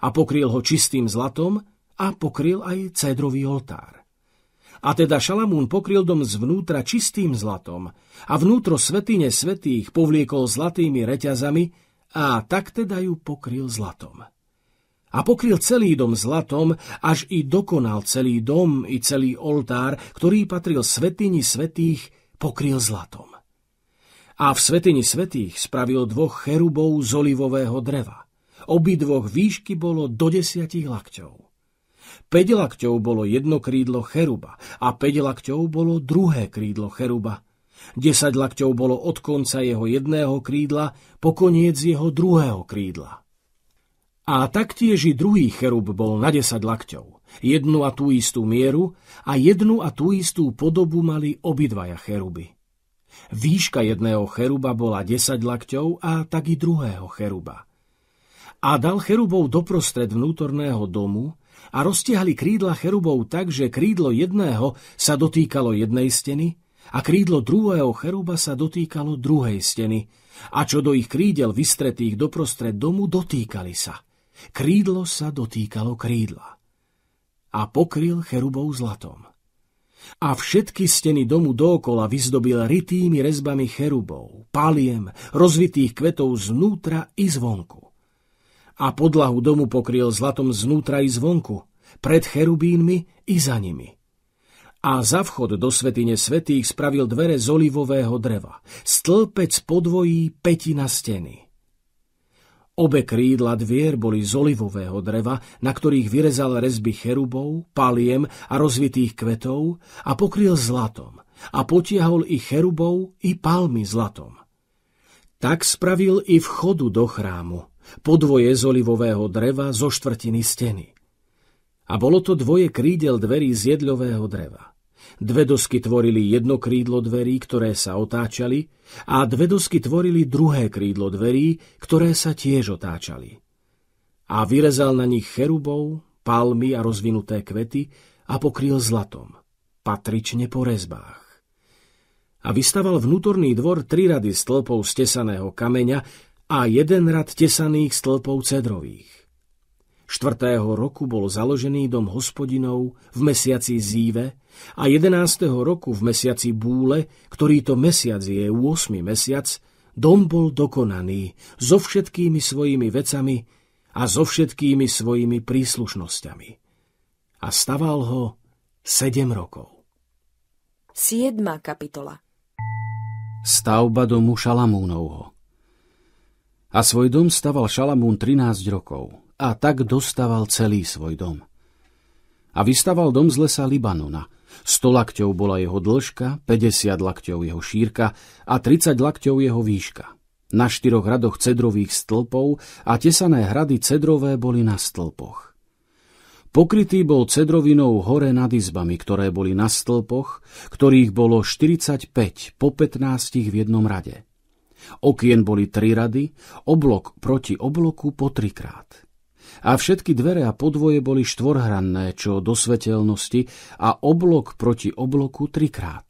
a pokryl ho čistým zlatom a pokryl aj cédrový oltár. A teda Šalamún pokryl dom zvnútra čistým zlatom a vnútro svetine svetých povliekol zlatými reťazami a tak teda ju pokryl zlatom. A pokryl celý dom zlatom, až i dokonal celý dom i celý oltár, ktorý patril svetini svetých, pokryl zlatom. A v svetini svetých spravil dvoch cherubov z olivového dreva. Obidvoch výšky bolo do desiatich lakťov. 5 lakťov bolo jedno krídlo cheruba a 5 lakťov bolo druhé krídlo cheruba. 10 lakťov bolo od konca jeho jedného krídla po koniec jeho druhého krídla. A taktiež i druhý cherub bol na 10 lakťov. Jednu a tú istú mieru a jednu a tú istú podobu mali obidvaja cheruby. Výška jedného cheruba bola 10 lakťov a tak i druhého cheruba. A dal cherubov doprostred vnútorného domu a roztiahli krídla cherubov tak, že krídlo jedného sa dotýkalo jednej steny a krídlo druhého cheruba sa dotýkalo druhej steny a čo do ich krídel vystretých doprostred domu dotýkali sa. Krídlo sa dotýkalo krídla. A pokryl cherubov zlatom. A všetky steny domu dookola vyzdobil rytými rezbami cherubov, paliem, rozvitých kvetov znútra i zvonku a podlahu domu pokryl zlatom znútra i zvonku, pred cherubínmi i za nimi. A za vchod do svetine svetých spravil dvere z olivového dreva. Stĺpec podvojí na steny. Obe krídla dvier boli z olivového dreva, na ktorých vyrezal rezby cherubov, paliem a rozvitých kvetov a pokryl zlatom a potiahol i cherubov i palmy zlatom. Tak spravil i vchodu do chrámu podvoje z olivového dreva zo štvrtiny steny. A bolo to dvoje krídel dverí z jedľového dreva. Dve dosky tvorili jedno krídlo dverí, ktoré sa otáčali, a dve dosky tvorili druhé krídlo dverí, ktoré sa tiež otáčali. A vyrezal na nich cherubov, palmy a rozvinuté kvety a pokryl zlatom, patrične po rezbách. A vystaval vnútorný dvor tri rady stĺpov stesaného kameňa a jeden rad tesaných stĺpov cedrových. Štvrtého roku bol založený dom hospodinov v mesiaci Zíve a jedenáctého roku v mesiaci Búle, ktorý to mesiac je 8. mesiac, dom bol dokonaný so všetkými svojimi vecami a so všetkými svojimi príslušnosťami. A staval ho sedem rokov. 7. kapitola Stavba domu Šalamúnovho a svoj dom staval Šalamún 13 rokov a tak dostaval celý svoj dom. A vystaval dom z lesa Libanona. 100 lakťov bola jeho dĺžka, 50 lakťov jeho šírka a 30 lakťov jeho výška. Na štyroch hradoch cedrových stĺpov a tesané hrady cedrové boli na stĺpoch. Pokrytý bol cedrovinou hore nad izbami, ktoré boli na stĺpoch, ktorých bolo 45 po 15 v jednom rade. Okien boli tri rady, oblok proti obloku po trikrát. A všetky dvere a podvoje boli štvorhranné, čo do svetelnosti, a oblok proti obloku trikrát.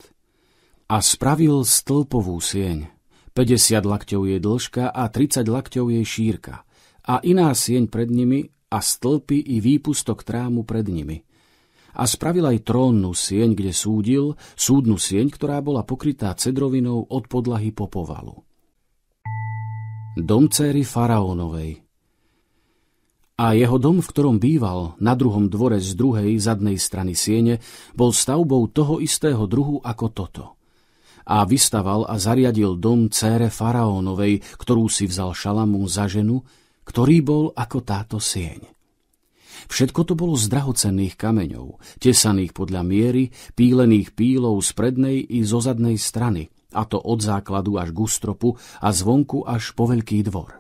A spravil stĺpovú sieň. 50 lakťov je dĺžka a 30 lakťov je šírka. A iná sieň pred nimi a stĺpy i výpustok trámu pred nimi. A spravil aj trónnu sieň, kde súdil, súdnu sieň, ktorá bola pokrytá cedrovinou od podlahy po povalu dom céry faraónovej. A jeho dom, v ktorom býval, na druhom dvore z druhej zadnej strany siene, bol stavbou toho istého druhu ako toto. A vystaval a zariadil dom cére faraónovej, ktorú si vzal Šalamú za ženu, ktorý bol ako táto sieň. Všetko to bolo z drahocenných kameňov, tesaných podľa miery, pílených pílov z prednej i zo zadnej strany, a to od základu až k ústropu a zvonku až po veľký dvor.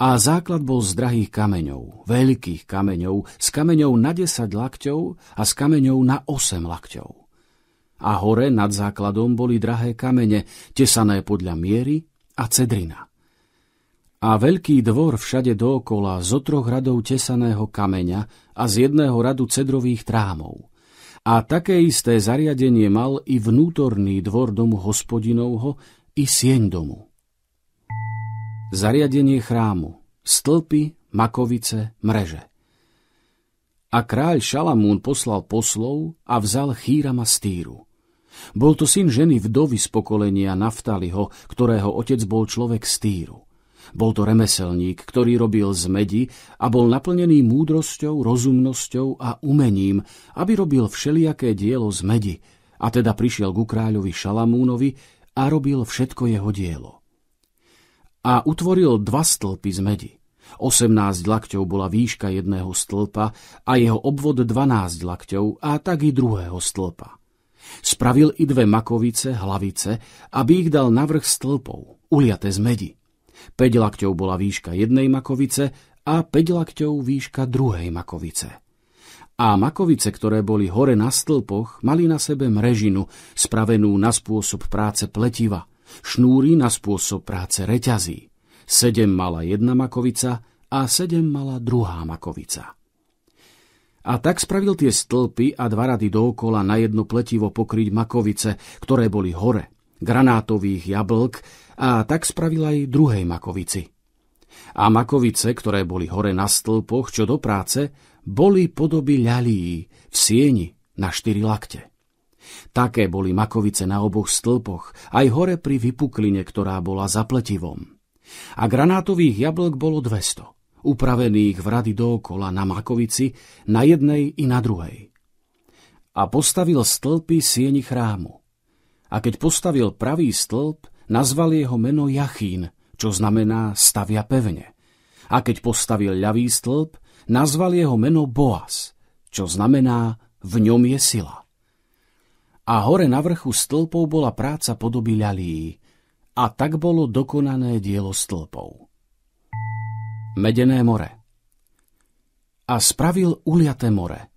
A základ bol z drahých kameňov, veľkých kameňov, s kameňov na 10 lakťov a s kameňov na 8 lakťov. A hore nad základom boli drahé kamene, tesané podľa miery a cedrina. A veľký dvor všade dookola zo troch radov tesaného kameňa a z jedného radu cedrových trámov. A také isté zariadenie mal i vnútorný dvor domu hospodinovho i sieň domu. Zariadenie chrámu, stĺpy, makovice, mreže. A kráľ Šalamún poslal poslov a vzal Chírama z Bol to syn ženy vdovy z pokolenia Naftaliho, ktorého otec bol človek stýru. Týru. Bol to remeselník, ktorý robil z medi a bol naplnený múdrosťou, rozumnosťou a umením, aby robil všelijaké dielo z medi, a teda prišiel ku kráľovi Šalamúnovi a robil všetko jeho dielo. A utvoril dva stĺpy z medi. 18 lakťov bola výška jedného stĺpa a jeho obvod 12 lakťov a tak i druhého stĺpa. Spravil i dve makovice, hlavice, aby ich dal navrh stĺpov, uliate z medi. 5 lakťov bola výška jednej makovice a 5 lakťov výška druhej makovice. A makovice, ktoré boli hore na stĺpoch, mali na sebe mrežinu, spravenú na spôsob práce pletiva, šnúry na spôsob práce reťazí. Sedem mala jedna makovica a sedem mala druhá makovica. A tak spravil tie stĺpy a dva rady dookola na jedno pletivo pokryť makovice, ktoré boli hore, granátových jablk a tak spravil aj druhej makovici. A makovice, ktoré boli hore na stĺpoch, čo do práce, boli podoby ľalí v sieni na štyri lakte. Také boli makovice na oboch stĺpoch, aj hore pri vypukline, ktorá bola zapletivom. A granátových jablk bolo 200, upravených v rady dookola na makovici, na jednej i na druhej. A postavil stĺpy sieni chrámu. A keď postavil pravý stĺp, Nazval jeho meno Jachín, čo znamená stavia pevne. A keď postavil ľavý stĺp, nazval jeho meno Boaz, čo znamená v ňom je sila. A hore na vrchu stĺpov bola práca podoby ľalí, a tak bolo dokonané dielo stĺpov. Medené more A spravil uliaté more.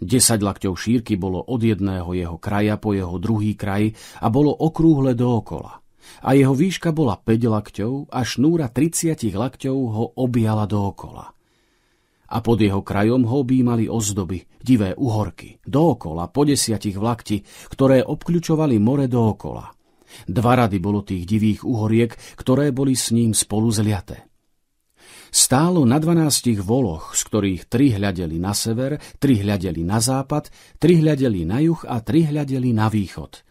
Desať lakťov šírky bolo od jedného jeho kraja po jeho druhý kraj a bolo okrúhle dookola a jeho výška bola 5 lakťov a šnúra 30 lakťov ho objala dookola. A pod jeho krajom ho objímali ozdoby, divé uhorky, dookola, po desiatich vlakti, ktoré obkľučovali more dookola. Dva rady bolo tých divých uhoriek, ktoré boli s ním spolu zliate. Stálo na dvanástich voloch, z ktorých tri hľadeli na sever, tri hľadeli na západ, tri hľadeli na juh a tri hľadeli na východ.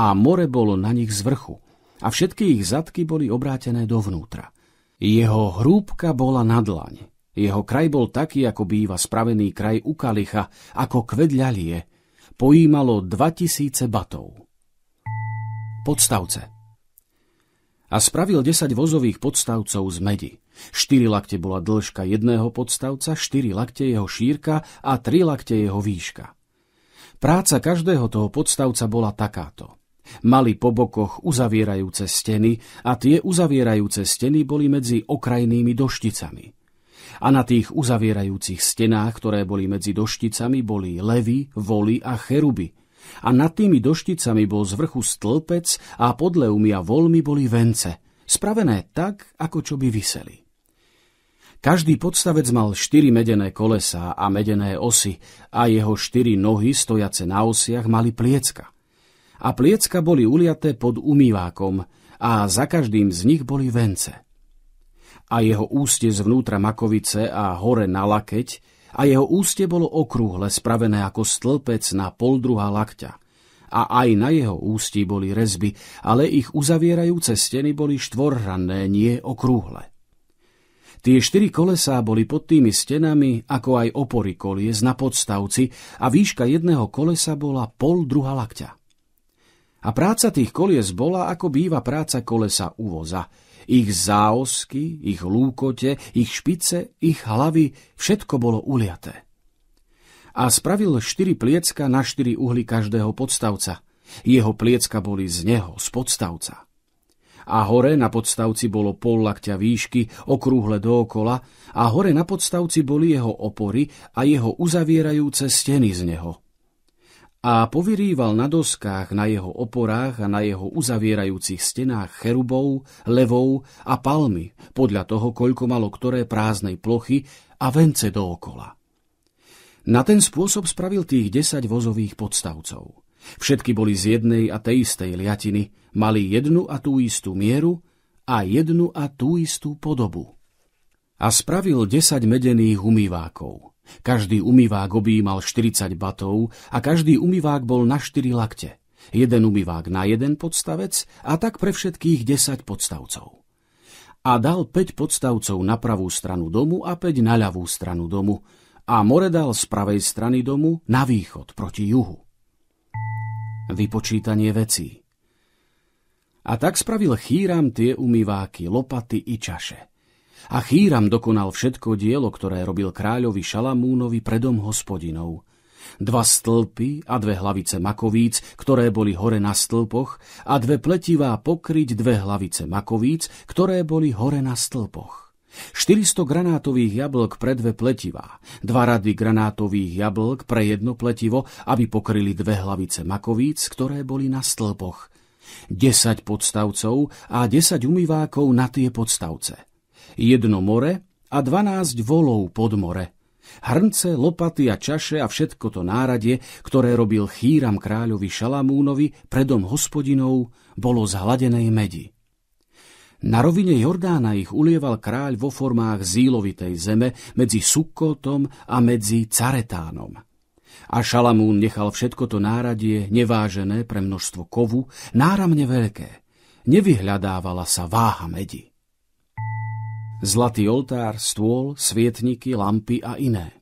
A more bolo na nich z vrchu – a všetky ich zadky boli obrátené dovnútra. Jeho hrúbka bola na dlaň. Jeho kraj bol taký, ako býva spravený kraj u kalicha, ako kvedľalie. Pojímalo 2000 batov. Podstavce a spravil 10 vozových podstavcov z medi. 4 lakte bola dĺžka jedného podstavca, 4 lakte jeho šírka a 3 lakte jeho výška. Práca každého toho podstavca bola takáto. Mali po bokoch uzavierajúce steny a tie uzavierajúce steny boli medzi okrajnými došticami. A na tých uzavierajúcich stenách, ktoré boli medzi došticami, boli levy, voly a cheruby. A nad tými došticami bol z vrchu stĺpec a pod levmi a volmi boli vence, spravené tak, ako čo by vyseli. Každý podstavec mal štyri medené kolesá a medené osy a jeho štyri nohy stojace na osiach mali pliecka a pliecka boli uliaté pod umývákom a za každým z nich boli vence. A jeho ústie zvnútra makovice a hore na lakeť a jeho úste bolo okrúhle spravené ako stĺpec na poldruha lakťa. A aj na jeho ústi boli rezby, ale ich uzavierajúce steny boli štvorhranné, nie okrúhle. Tie štyri kolesá boli pod tými stenami, ako aj opory kolies na podstavci a výška jedného kolesa bola pol druha lakťa. A práca tých kolies bola, ako býva práca kolesa u voza. Ich záosky, ich lúkote, ich špice, ich hlavy, všetko bolo uliaté. A spravil štyri pliecka na štyri uhly každého podstavca. Jeho pliecka boli z neho, z podstavca. A hore na podstavci bolo pol lakťa výšky, okrúhle dookola, a hore na podstavci boli jeho opory a jeho uzavierajúce steny z neho – a povyrýval na doskách, na jeho oporách a na jeho uzavierajúcich stenách cherubov, levov a palmy, podľa toho, koľko malo ktoré prázdnej plochy a vence dookola. Na ten spôsob spravil tých desať vozových podstavcov. Všetky boli z jednej a tej istej liatiny, mali jednu a tú istú mieru a jednu a tú istú podobu. A spravil desať medených umývákov – každý umývák objímal 40 batov a každý umývák bol na 4 lakte. Jeden umývák na jeden podstavec a tak pre všetkých 10 podstavcov. A dal 5 podstavcov na pravú stranu domu a 5 na ľavú stranu domu. A more dal z pravej strany domu na východ proti juhu. Vypočítanie vecí. A tak spravil Chýram tie umýváky, lopaty i čaše – a Chýram dokonal všetko dielo, ktoré robil kráľovi Šalamúnovi predom hospodinov. Dva stĺpy a dve hlavice makovíc, ktoré boli hore na stĺpoch, a dve pletivá pokryť dve hlavice makovíc, ktoré boli hore na stĺpoch. 400 granátových jablk pre dve pletivá, dva rady granátových jablk pre jedno pletivo, aby pokryli dve hlavice makovíc, ktoré boli na stĺpoch, 10 podstavcov a 10 umývákov na tie podstavce jedno more a dvanásť volov pod more. Hrnce, lopaty a čaše a všetko to náradie, ktoré robil chýram kráľovi Šalamúnovi predom hospodinou, bolo z hladenej medi. Na rovine Jordána ich ulieval kráľ vo formách zílovitej zeme medzi Sukkotom a medzi Caretánom. A Šalamún nechal všetko to náradie, nevážené pre množstvo kovu, náramne veľké. Nevyhľadávala sa váha medi zlatý oltár, stôl, svietniky, lampy a iné.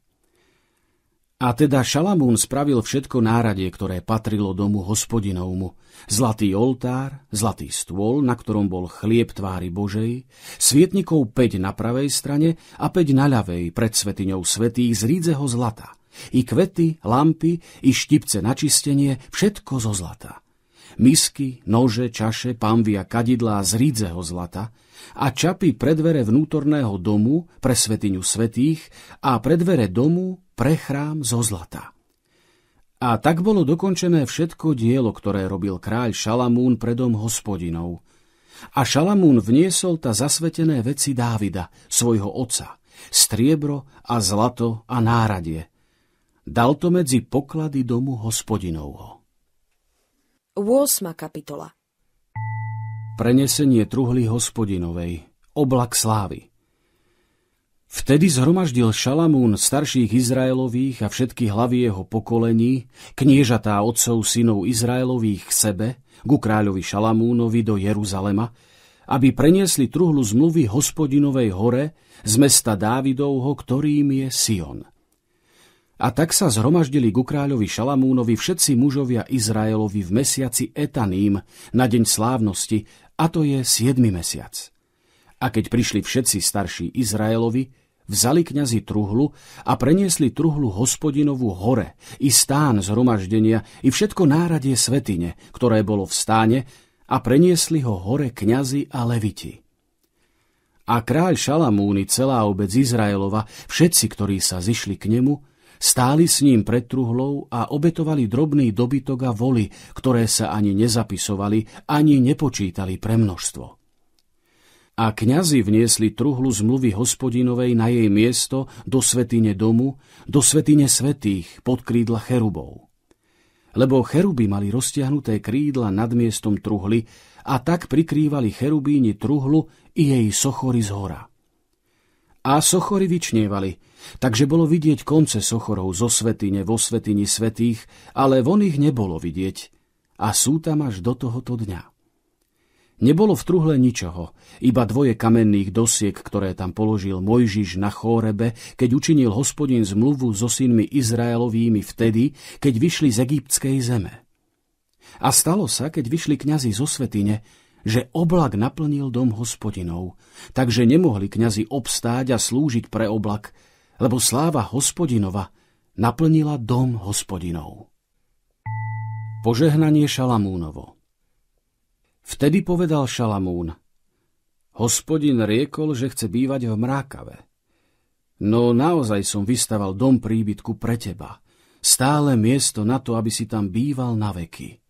A teda Šalamún spravil všetko náradie, ktoré patrilo domu hospodinovmu. Zlatý oltár, zlatý stôl, na ktorom bol chlieb tvári Božej, svietnikov 5 na pravej strane a 5 na ľavej pred svetiňou svetých z rídzeho zlata. I kvety, lampy, i štipce na čistenie, všetko zo zlata. Misky, nože, čaše, panvia, kadidlá z rídzeho zlata, a čapy pre dvere vnútorného domu pre svetiňu svetých a pre dvere domu pre chrám zo zlata. A tak bolo dokončené všetko dielo, ktoré robil kráľ Šalamún predom hospodinov. A Šalamún vniesol ta zasvetené veci Dávida, svojho otca, striebro a zlato a náradie. Dal to medzi poklady domu hospodinovho. 8. kapitola prenesenie truhly hospodinovej, oblak slávy. Vtedy zhromaždil Šalamún starších Izraelových a všetky hlavy jeho pokolení, kniežatá otcov synov Izraelových k sebe, ku kráľovi Šalamúnovi do Jeruzalema, aby preniesli truhlu zmluvy hospodinovej hore z mesta Dávidovho, ktorým je Sion. A tak sa zhromaždili ku kráľovi Šalamúnovi všetci mužovia Izraelovi v mesiaci Etaným na deň slávnosti, a to je 7. mesiac. A keď prišli všetci starší Izraelovi, vzali kňazi truhlu a preniesli truhlu hospodinovú hore, i stán zhromaždenia, i všetko náradie svetine, ktoré bolo v stáne, a preniesli ho hore kňazi a leviti. A kráľ Šalamúny celá obec Izraelova, všetci, ktorí sa zišli k nemu, Stáli s ním pred truhlou a obetovali drobný dobytok a voli, ktoré sa ani nezapisovali, ani nepočítali pre množstvo. A kňazi vniesli truhlu zmluvy hospodinovej na jej miesto do svetine domu, do svetine svetých pod krídla cherubov lebo cheruby mali roztiahnuté krídla nad miestom truhly a tak prikrývali cherubíni truhlu i jej sochory z hora a sochory vyčnievali, takže bolo vidieť konce sochorov zo svetine vo svetini svetých, ale von ich nebolo vidieť a sú tam až do tohoto dňa. Nebolo v truhle ničoho, iba dvoje kamenných dosiek, ktoré tam položil Mojžiš na chórebe, keď učinil hospodin zmluvu so synmi Izraelovými vtedy, keď vyšli z egyptskej zeme. A stalo sa, keď vyšli kňazi zo svetine, že oblak naplnil dom hospodinov, takže nemohli kňazi obstáť a slúžiť pre oblak, lebo sláva hospodinova naplnila dom hospodinov. Požehnanie Šalamúnovo Vtedy povedal Šalamún, hospodin riekol, že chce bývať v Mrákave. No naozaj som vystaval dom príbytku pre teba, stále miesto na to, aby si tam býval na veky.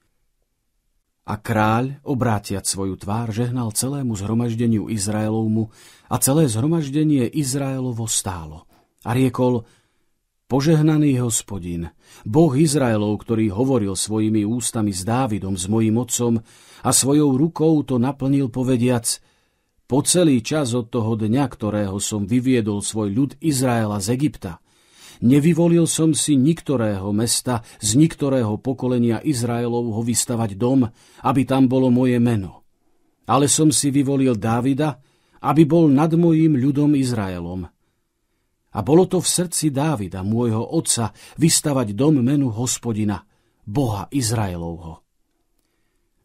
A kráľ, obrátiac svoju tvár, žehnal celému zhromaždeniu Izraelovmu a celé zhromaždenie Izraelovo stálo. A riekol, požehnaný hospodin, Boh Izraelov, ktorý hovoril svojimi ústami s Dávidom, s mojim otcom a svojou rukou to naplnil povediac, po celý čas od toho dňa, ktorého som vyviedol svoj ľud Izraela z Egypta, Nevyvolil som si niktorého mesta z niktorého pokolenia Izraelov ho vystavať dom, aby tam bolo moje meno. Ale som si vyvolil Dávida, aby bol nad mojím ľudom Izraelom. A bolo to v srdci Dávida, môjho otca, vystavať dom menu hospodina, Boha Izraelovho.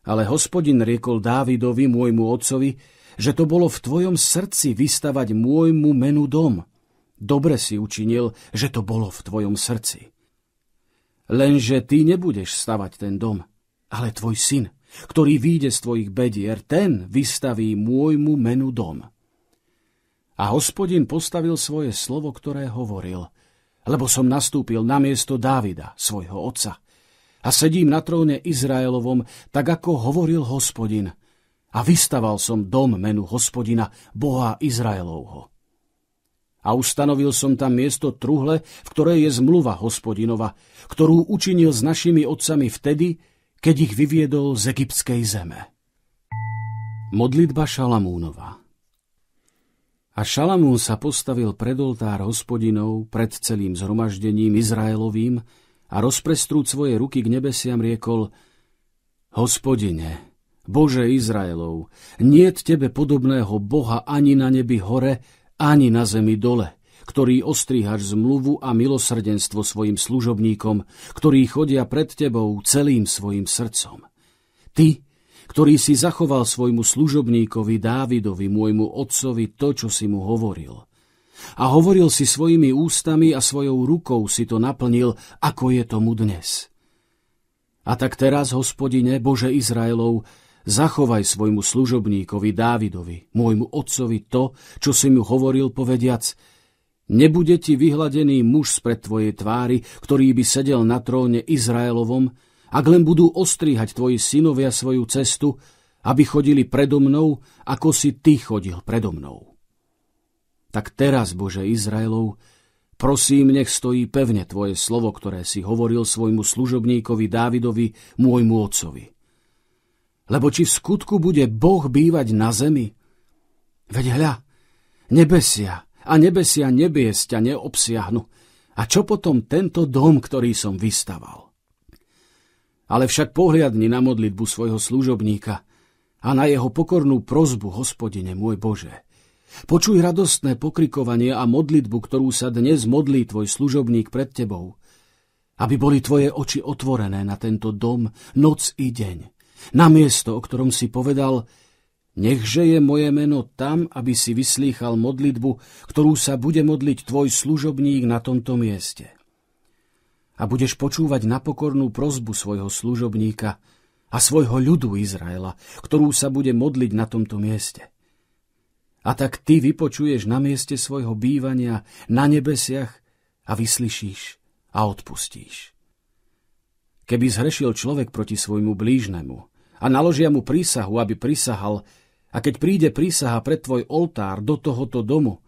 Ale hospodin riekol Dávidovi, môjmu otcovi, že to bolo v tvojom srdci vystavať môjmu menu dom – Dobre si učinil, že to bolo v tvojom srdci. Lenže ty nebudeš stavať ten dom, ale tvoj syn, ktorý výjde z tvojich bedier, ten vystaví môjmu menu dom. A hospodin postavil svoje slovo, ktoré hovoril, lebo som nastúpil na miesto Dávida, svojho otca, a sedím na tróne Izraelovom, tak ako hovoril hospodin, a vystaval som dom menu hospodina, Boha Izraelovho a ustanovil som tam miesto truhle, v ktorej je zmluva hospodinova, ktorú učinil s našimi otcami vtedy, keď ich vyviedol z egyptskej zeme. Modlitba Šalamúnova A Šalamún sa postavil pred oltár hospodinov, pred celým zhromaždením Izraelovým a rozprestrúd svoje ruky k nebesiam riekol Hospodine, Bože Izraelov, niet tebe podobného Boha ani na nebi hore, ani na zemi dole, ktorý ostrihaš zmluvu a milosrdenstvo svojim služobníkom, ktorí chodia pred tebou celým svojim srdcom. Ty, ktorý si zachoval svojmu služobníkovi Dávidovi, môjmu otcovi, to, čo si mu hovoril. A hovoril si svojimi ústami a svojou rukou si to naplnil, ako je tomu dnes. A tak teraz, hospodine, Bože Izraelov, Zachovaj svojmu služobníkovi Dávidovi, môjmu otcovi, to, čo si mu hovoril povediac, nebude ti vyhladený muž spred tvojej tvári, ktorý by sedel na tróne Izraelovom, ak len budú ostríhať tvoji synovia svoju cestu, aby chodili predo mnou, ako si ty chodil predo mnou. Tak teraz, Bože Izraelov, prosím, nech stojí pevne tvoje slovo, ktoré si hovoril svojmu služobníkovi Dávidovi, môjmu otcovi lebo či v skutku bude Boh bývať na zemi? Veď hľa, nebesia a nebesia nebiesťa neobsiahnu. A čo potom tento dom, ktorý som vystaval? Ale však pohliadni na modlitbu svojho služobníka a na jeho pokornú prozbu, hospodine môj Bože. Počuj radostné pokrikovanie a modlitbu, ktorú sa dnes modlí tvoj služobník pred tebou, aby boli tvoje oči otvorené na tento dom noc i deň na miesto, o ktorom si povedal, nechže je moje meno tam, aby si vyslýchal modlitbu, ktorú sa bude modliť tvoj služobník na tomto mieste. A budeš počúvať napokornú prozbu svojho služobníka a svojho ľudu Izraela, ktorú sa bude modliť na tomto mieste. A tak ty vypočuješ na mieste svojho bývania na nebesiach a vyslyšíš a odpustíš. Keby zhrešil človek proti svojmu blížnemu a naložia mu prísahu, aby prisahal, a keď príde prísaha pred tvoj oltár do tohoto domu,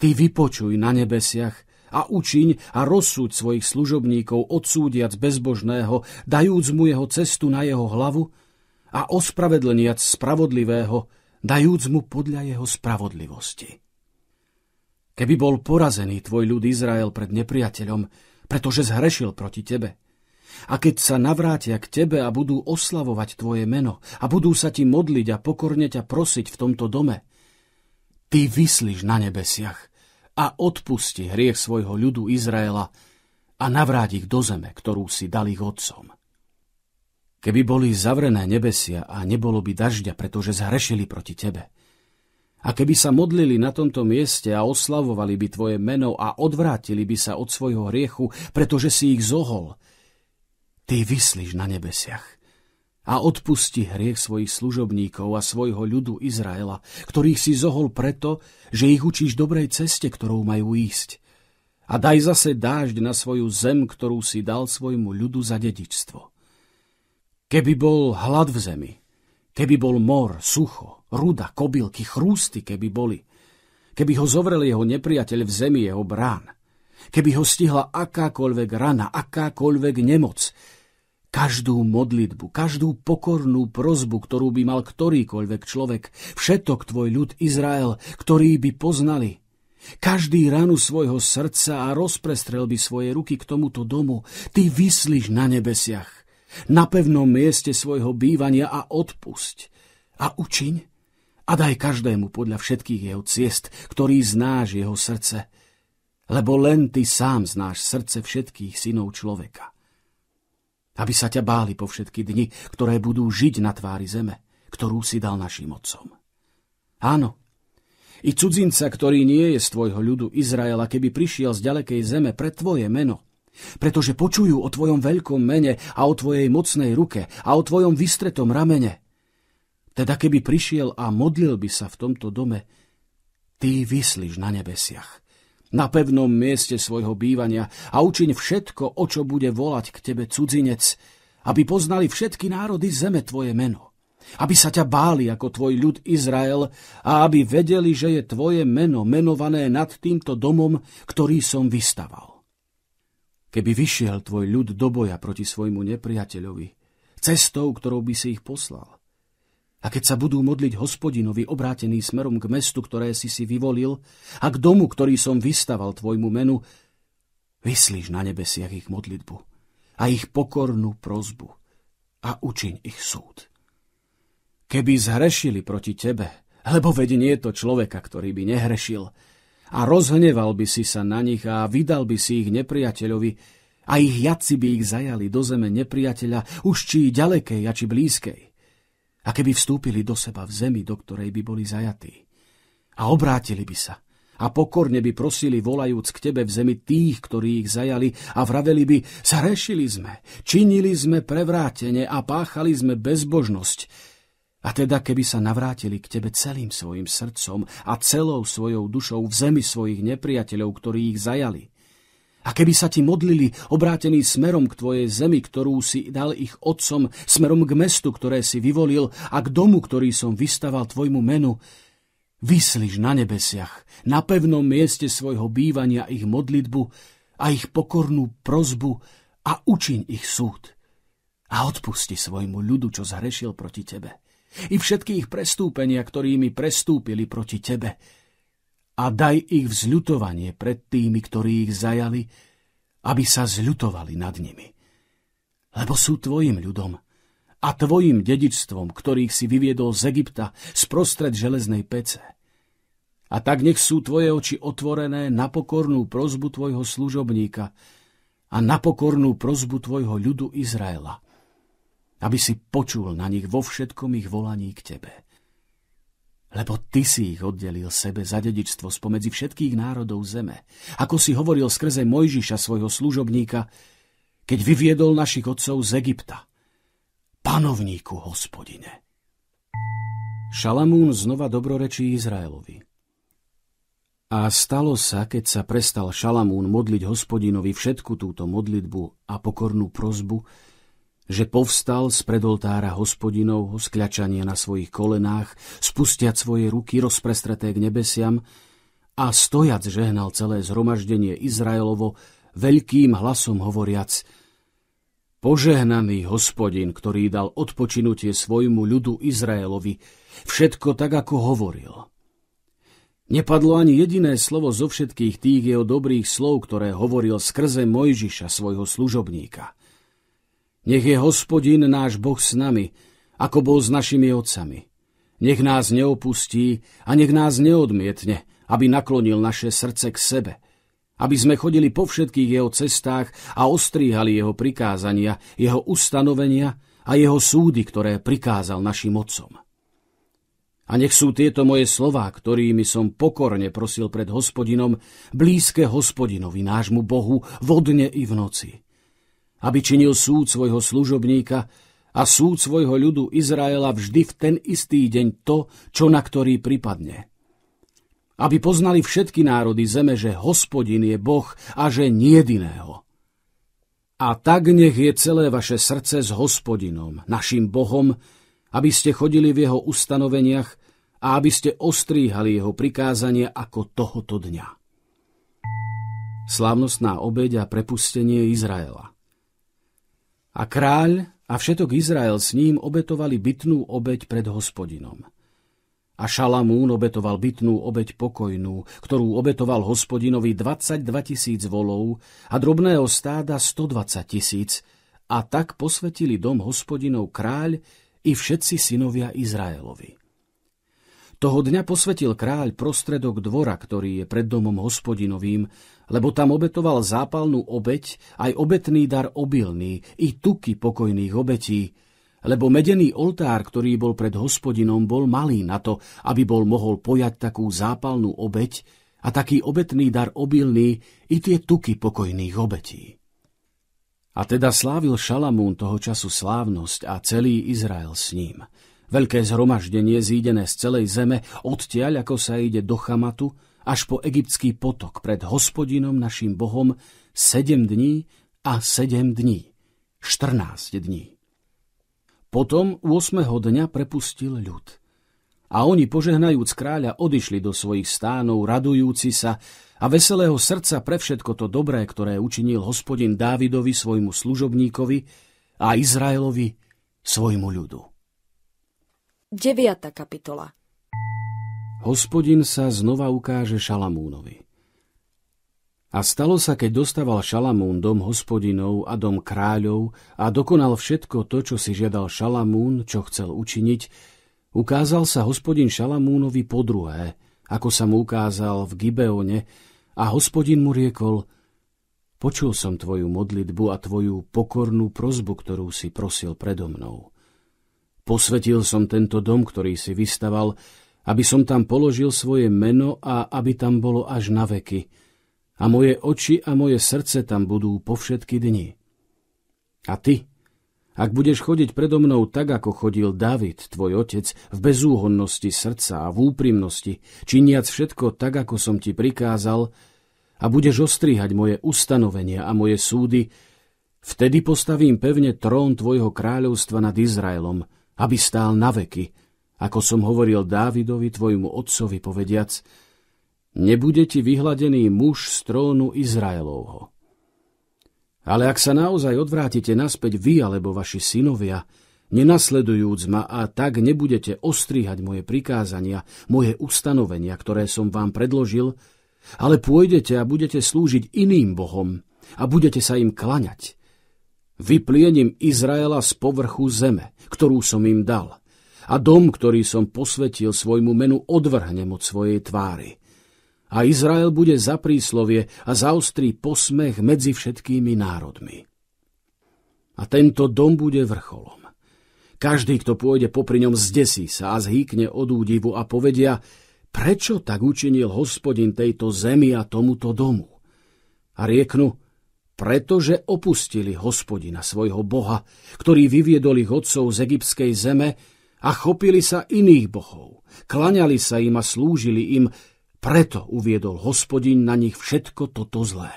ty vypočuj na nebesiach a učiň a rozsúď svojich služobníkov, odsúdiac bezbožného, dajúc mu jeho cestu na jeho hlavu a ospravedlniac spravodlivého, dajúc mu podľa jeho spravodlivosti. Keby bol porazený tvoj ľud Izrael pred nepriateľom, pretože zhrešil proti tebe, a keď sa navrátia k tebe a budú oslavovať tvoje meno a budú sa ti modliť a pokorne ťa prosiť v tomto dome, ty vyslíš na nebesiach a odpusti hriech svojho ľudu Izraela a navráť ich do zeme, ktorú si dal ich otcom. Keby boli zavrené nebesia a nebolo by dažďa, pretože zhrešili proti tebe, a keby sa modlili na tomto mieste a oslavovali by tvoje meno a odvrátili by sa od svojho hriechu, pretože si ich zohol ty vyslíš na nebesiach a odpusti hriech svojich služobníkov a svojho ľudu Izraela, ktorých si zohol preto, že ich učíš dobrej ceste, ktorou majú ísť. A daj zase dážď na svoju zem, ktorú si dal svojmu ľudu za dedičstvo. Keby bol hlad v zemi, keby bol mor, sucho, ruda, kobylky, chrústy, keby boli, keby ho zovrel jeho nepriateľ v zemi jeho brán, keby ho stihla akákoľvek rana, akákoľvek nemoc, každú modlitbu, každú pokornú prozbu, ktorú by mal ktorýkoľvek človek, všetok tvoj ľud Izrael, ktorý by poznali. Každý ranu svojho srdca a rozprestrel by svoje ruky k tomuto domu, ty vyslíš na nebesiach, na pevnom mieste svojho bývania a odpusť. A učiň a daj každému podľa všetkých jeho ciest, ktorý znáš jeho srdce, lebo len ty sám znáš srdce všetkých synov človeka aby sa ťa báli po všetky dni, ktoré budú žiť na tvári zeme, ktorú si dal našim otcom. Áno, i cudzinca, ktorý nie je z tvojho ľudu Izraela, keby prišiel z ďalekej zeme pre tvoje meno, pretože počujú o tvojom veľkom mene a o tvojej mocnej ruke a o tvojom vystretom ramene. Teda keby prišiel a modlil by sa v tomto dome, ty vyslíš na nebesiach na pevnom mieste svojho bývania a učiň všetko, o čo bude volať k tebe cudzinec, aby poznali všetky národy zeme tvoje meno. Aby sa ťa báli ako tvoj ľud Izrael a aby vedeli, že je tvoje meno menované nad týmto domom, ktorý som vystaval. Keby vyšiel tvoj ľud do boja proti svojmu nepriateľovi, cestou, ktorou by si ich poslal, a keď sa budú modliť hospodinovi obrátený smerom k mestu, ktoré si si vyvolil, a k domu, ktorý som vystaval tvojmu menu, vyslíš na nebesiach ich modlitbu a ich pokornú prozbu a učiň ich súd. Keby zhrešili proti tebe, lebo veď nie je to človeka, ktorý by nehrešil, a rozhneval by si sa na nich a vydal by si ich nepriateľovi, a ich jaci by ich zajali do zeme nepriateľa, už či ďalekej a či blízkej a keby vstúpili do seba v zemi, do ktorej by boli zajatí. A obrátili by sa a pokorne by prosili, volajúc k tebe v zemi tých, ktorí ich zajali a vraveli by, zarešili rešili sme, činili sme prevrátenie a páchali sme bezbožnosť. A teda, keby sa navrátili k tebe celým svojim srdcom a celou svojou dušou v zemi svojich nepriateľov, ktorí ich zajali – a keby sa ti modlili, obrátení smerom k tvojej zemi, ktorú si dal ich otcom, smerom k mestu, ktoré si vyvolil a k domu, ktorý som vystaval tvojmu menu, vyslíš na nebesiach, na pevnom mieste svojho bývania ich modlitbu a ich pokornú prozbu a učiň ich súd. A odpusti svojmu ľudu, čo zhrešil proti tebe. I všetky ich prestúpenia, ktorými prestúpili proti tebe a daj ich vzľutovanie pred tými, ktorí ich zajali, aby sa zľutovali nad nimi. Lebo sú tvojim ľudom a tvojim dedičstvom, ktorých si vyviedol z Egypta sprostred železnej pece. A tak nech sú tvoje oči otvorené na pokornú prozbu tvojho služobníka a na pokornú prozbu tvojho ľudu Izraela, aby si počul na nich vo všetkom ich volaní k tebe lebo ty si ich oddelil sebe za dedičstvo spomedzi všetkých národov zeme, ako si hovoril skrze Mojžiša svojho služobníka, keď vyviedol našich otcov z Egypta. Panovníku, hospodine! Šalamún znova dobrorečí Izraelovi. A stalo sa, keď sa prestal Šalamún modliť hospodinovi všetku túto modlitbu a pokornú prozbu, že povstal z predoltára hospodinovho skľačania na svojich kolenách, spustiať svoje ruky rozprestreté k nebesiam a stojac žehnal celé zhromaždenie Izraelovo veľkým hlasom hovoriac Požehnaný hospodin, ktorý dal odpočinutie svojmu ľudu Izraelovi, všetko tak, ako hovoril. Nepadlo ani jediné slovo zo všetkých tých jeho dobrých slov, ktoré hovoril skrze Mojžiša, svojho služobníka – nech je hospodin náš Boh s nami, ako bol s našimi otcami. Nech nás neopustí a nech nás neodmietne, aby naklonil naše srdce k sebe, aby sme chodili po všetkých jeho cestách a ostríhali jeho prikázania, jeho ustanovenia a jeho súdy, ktoré prikázal našim otcom. A nech sú tieto moje slová, ktorými som pokorne prosil pred hospodinom, blízke hospodinovi nášmu Bohu, vodne i v noci aby činil súd svojho služobníka a súd svojho ľudu Izraela vždy v ten istý deň to, čo na ktorý pripadne. Aby poznali všetky národy zeme, že hospodin je Boh a že nie jediného. A tak nech je celé vaše srdce s hospodinom, našim Bohom, aby ste chodili v jeho ustanoveniach a aby ste ostríhali jeho prikázania ako tohoto dňa. Slávnostná obeď a prepustenie Izraela – a kráľ a všetok Izrael s ním obetovali bytnú obeď pred hospodinom. A Šalamún obetoval bytnú obeď pokojnú, ktorú obetoval hospodinovi 22 tisíc volov a drobného stáda 120 tisíc a tak posvetili dom hospodinov kráľ i všetci synovia Izraelovi. Toho dňa posvetil kráľ prostredok dvora, ktorý je pred domom hospodinovým, lebo tam obetoval zápalnú obeď, aj obetný dar obilný, i tuky pokojných obetí, lebo medený oltár, ktorý bol pred hospodinom, bol malý na to, aby bol mohol pojať takú zápalnú obeď a taký obetný dar obilný i tie tuky pokojných obetí. A teda slávil Šalamún toho času slávnosť a celý Izrael s ním. Veľké zhromaždenie zídené z celej zeme, odtiaľ ako sa ide do Chamatu, až po egyptský potok pred hospodinom našim Bohom sedem dní a sedem dní, 14 dní. Potom 8. dňa prepustil ľud. A oni, požehnajúc kráľa, odišli do svojich stánov, radujúci sa a veselého srdca pre všetko to dobré, ktoré učinil hospodin Dávidovi, svojmu služobníkovi a Izraelovi, svojmu ľudu. 9. kapitola hospodin sa znova ukáže Šalamúnovi. A stalo sa, keď dostával Šalamún dom hospodinov a dom kráľov a dokonal všetko to, čo si žiadal Šalamún, čo chcel učiniť, ukázal sa hospodin Šalamúnovi po druhé, ako sa mu ukázal v Gibeone, a hospodin mu riekol, počul som tvoju modlitbu a tvoju pokornú prozbu, ktorú si prosil predo mnou. Posvetil som tento dom, ktorý si vystaval, aby som tam položil svoje meno a aby tam bolo až na veky. A moje oči a moje srdce tam budú po všetky dni. A ty, ak budeš chodiť predo mnou tak, ako chodil David, tvoj otec, v bezúhonnosti srdca a v úprimnosti, činiac všetko tak, ako som ti prikázal, a budeš ostrihať moje ustanovenia a moje súdy, vtedy postavím pevne trón tvojho kráľovstva nad Izraelom, aby stál na veky, ako som hovoril Dávidovi, tvojmu otcovi, povediac, nebude ti vyhladený muž z trónu Izraelovho. Ale ak sa naozaj odvrátite naspäť vy alebo vaši synovia, nenasledujúc ma a tak nebudete ostríhať moje prikázania, moje ustanovenia, ktoré som vám predložil, ale pôjdete a budete slúžiť iným bohom a budete sa im klaňať. Vypliením Izraela z povrchu zeme, ktorú som im dal – a dom, ktorý som posvetil svojmu menu, odvrhnem od svojej tvári. A Izrael bude za príslovie a zaostrý posmech medzi všetkými národmi. A tento dom bude vrcholom. Každý, kto pôjde popri ňom, zdesí sa a zhýkne od údivu a povedia, prečo tak učinil hospodin tejto zemi a tomuto domu. A rieknu, pretože opustili hospodina svojho boha, ktorý vyviedol ich otcov z egyptskej zeme a chopili sa iných bohov. Klaňali sa im a slúžili im, preto uviedol hospodin na nich všetko toto zlé.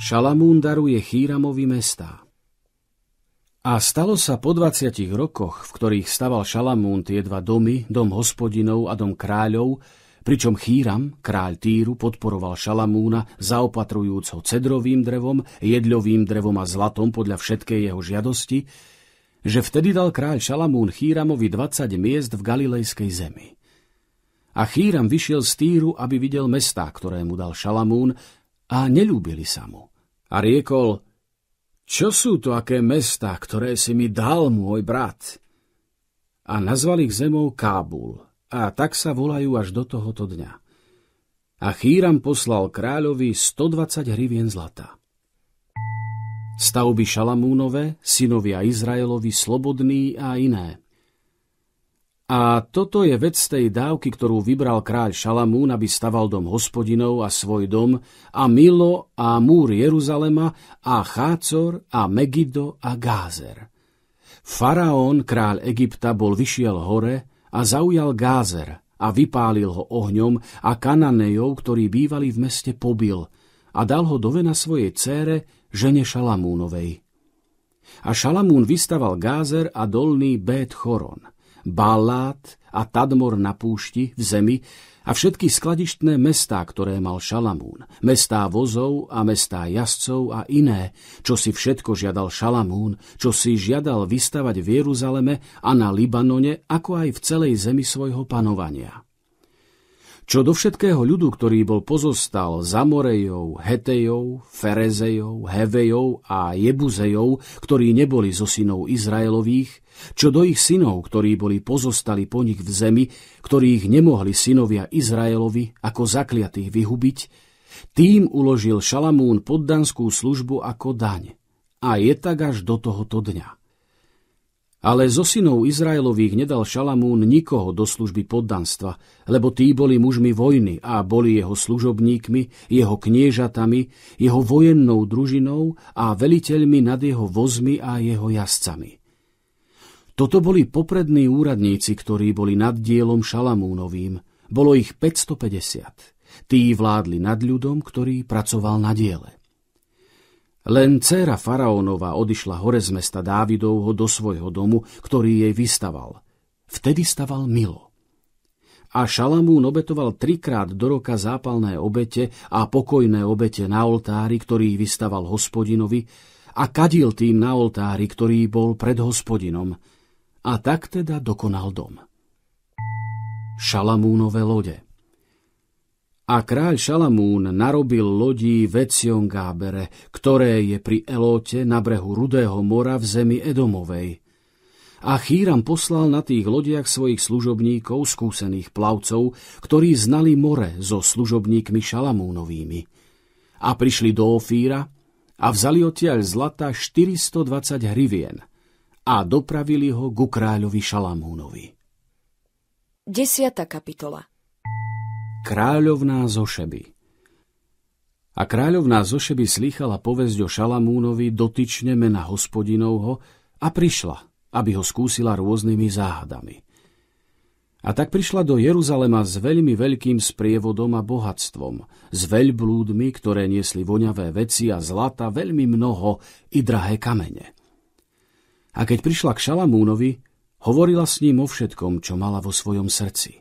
Šalamún daruje Chýramovi mestá. A stalo sa po 20 rokoch, v ktorých staval Šalamún tie dva domy, dom hospodinov a dom kráľov, pričom Chýram, kráľ Týru, podporoval Šalamúna, zaopatrujúc ho cedrovým drevom, jedľovým drevom a zlatom podľa všetkej jeho žiadosti, že vtedy dal kráľ Šalamún Chýramovi 20 miest v galilejskej zemi. A Chýram vyšiel z Týru, aby videl mestá, ktoré mu dal Šalamún, a nelúbili sa mu. A riekol, čo sú to aké mestá, ktoré si mi dal môj brat? A nazval ich zemou Kábul, a tak sa volajú až do tohoto dňa. A Chýram poslal kráľovi 120 hrivien zlata stavby Šalamúnové, synovia Izraelovi slobodný a iné. A toto je vec tej dávky, ktorú vybral kráľ Šalamún, aby staval dom hospodinov a svoj dom, a Milo a múr Jeruzalema a Chácor a Megido a Gázer. Faraón, kráľ Egypta, bol vyšiel hore a zaujal Gázer a vypálil ho ohňom a Kananejov, ktorí bývali v meste, pobil a dal ho do vena svojej cére žene Šalamúnovej. A Šalamún vystaval Gázer a dolný Bét Choron, Balát a Tadmor na púšti, v zemi a všetky skladištné mestá, ktoré mal Šalamún, mestá vozov a mestá jazdcov a iné, čo si všetko žiadal Šalamún, čo si žiadal vystavať v Jeruzaleme a na Libanone, ako aj v celej zemi svojho panovania. Čo do všetkého ľudu, ktorý bol pozostal za Morejou, Hetejou, Ferezejou, Hevejou a Jebuzejou, ktorí neboli zo synov Izraelových, čo do ich synov, ktorí boli pozostali po nich v zemi, ktorých nemohli synovia Izraelovi ako zakliatých vyhubiť, tým uložil Šalamún poddanskú službu ako daň. A je tak až do tohoto dňa. Ale zo synov Izraelových nedal Šalamún nikoho do služby poddanstva, lebo tí boli mužmi vojny a boli jeho služobníkmi, jeho kniežatami, jeho vojennou družinou a veliteľmi nad jeho vozmi a jeho jazcami. Toto boli poprední úradníci, ktorí boli nad dielom Šalamúnovým. Bolo ich 550. Tí vládli nad ľudom, ktorý pracoval na diele. Len dcéra faraónova odišla hore z mesta Dávidovho do svojho domu, ktorý jej vystaval. Vtedy staval Milo. A Šalamún obetoval trikrát do roka zápalné obete a pokojné obete na oltári, ktorý vystaval hospodinovi, a kadil tým na oltári, ktorý bol pred hospodinom. A tak teda dokonal dom. Šalamúnové lode – a kráľ Šalamún narobil lodí Vecion Gábere, ktoré je pri Elóte na brehu Rudého mora v zemi Edomovej. A Chýram poslal na tých lodiach svojich služobníkov, skúsených plavcov, ktorí znali more so služobníkmi Šalamúnovými. A prišli do Ofíra a vzali odtiaľ zlata 420 hrivien a dopravili ho ku kráľovi Šalamúnovi. 10. kapitola kráľovná Zošeby. A kráľovná zošeby slýchala povesť o Šalamúnovi dotyčne mena hospodinovho a prišla, aby ho skúsila rôznymi záhadami. A tak prišla do Jeruzalema s veľmi veľkým sprievodom a bohatstvom, s veľblúdmi, ktoré niesli voňavé veci a zlata veľmi mnoho i drahé kamene. A keď prišla k Šalamúnovi, hovorila s ním o všetkom, čo mala vo svojom srdci.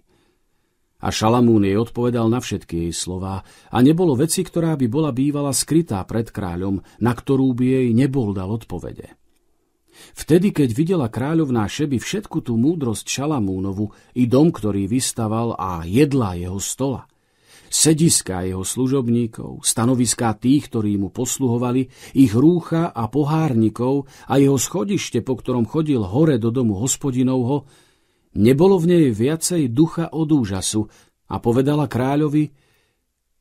A Šalamún jej odpovedal na všetky jej slová a nebolo veci, ktorá by bola bývala skrytá pred kráľom, na ktorú by jej nebol dal odpovede. Vtedy, keď videla kráľovná Šeby všetku tú múdrosť Šalamúnovu i dom, ktorý vystaval a jedla jeho stola, sediská jeho služobníkov, stanoviská tých, ktorí mu posluhovali, ich rúcha a pohárnikov a jeho schodište, po ktorom chodil hore do domu hospodinovho, Nebolo v nej viacej ducha od úžasu a povedala kráľovi,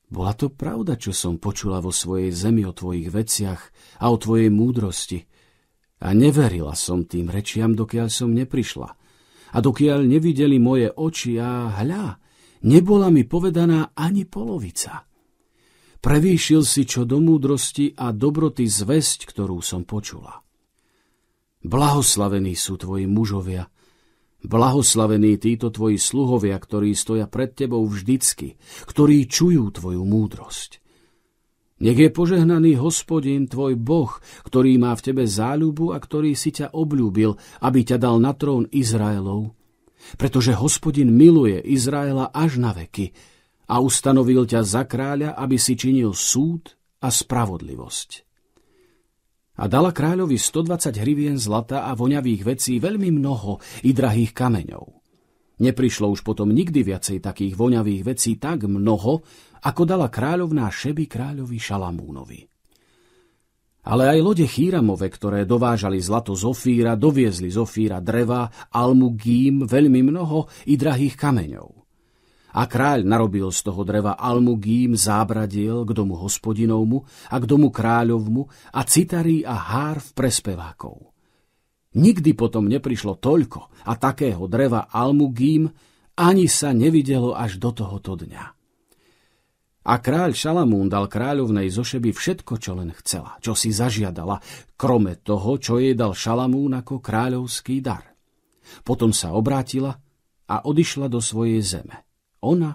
bola to pravda, čo som počula vo svojej zemi o tvojich veciach a o tvojej múdrosti. A neverila som tým rečiam, dokiaľ som neprišla. A dokiaľ nevideli moje oči a hľa, nebola mi povedaná ani polovica. Prevýšil si čo do múdrosti a dobroty zväzť, ktorú som počula. Blahoslavení sú tvoji mužovia, Blahoslavení títo tvoji sluhovia, ktorí stoja pred tebou vždycky, ktorí čujú tvoju múdrosť. Nech je požehnaný hospodin, tvoj Boh, ktorý má v tebe záľubu a ktorý si ťa obľúbil, aby ťa dal na trón Izraelov. Pretože hospodin miluje Izraela až na veky a ustanovil ťa za kráľa, aby si činil súd a spravodlivosť a dala kráľovi 120 hrivien zlata a voňavých vecí veľmi mnoho i drahých kameňov. Neprišlo už potom nikdy viacej takých voňavých vecí tak mnoho, ako dala kráľovná Šeby kráľovi Šalamúnovi. Ale aj lode Chýramove, ktoré dovážali zlato zofíra, doviezli Zofíra dreva, dreva, almugím, veľmi mnoho i drahých kameňov. A kráľ narobil z toho dreva almugím zábradiel k domu hospodinovmu a k domu kráľovmu a citarí a hár v prespevákov. Nikdy potom neprišlo toľko a takého dreva almugím ani sa nevidelo až do tohoto dňa. A kráľ Šalamún dal kráľovnej zošeby všetko, čo len chcela, čo si zažiadala, krome toho, čo jej dal Šalamún ako kráľovský dar. Potom sa obrátila a odišla do svojej zeme ona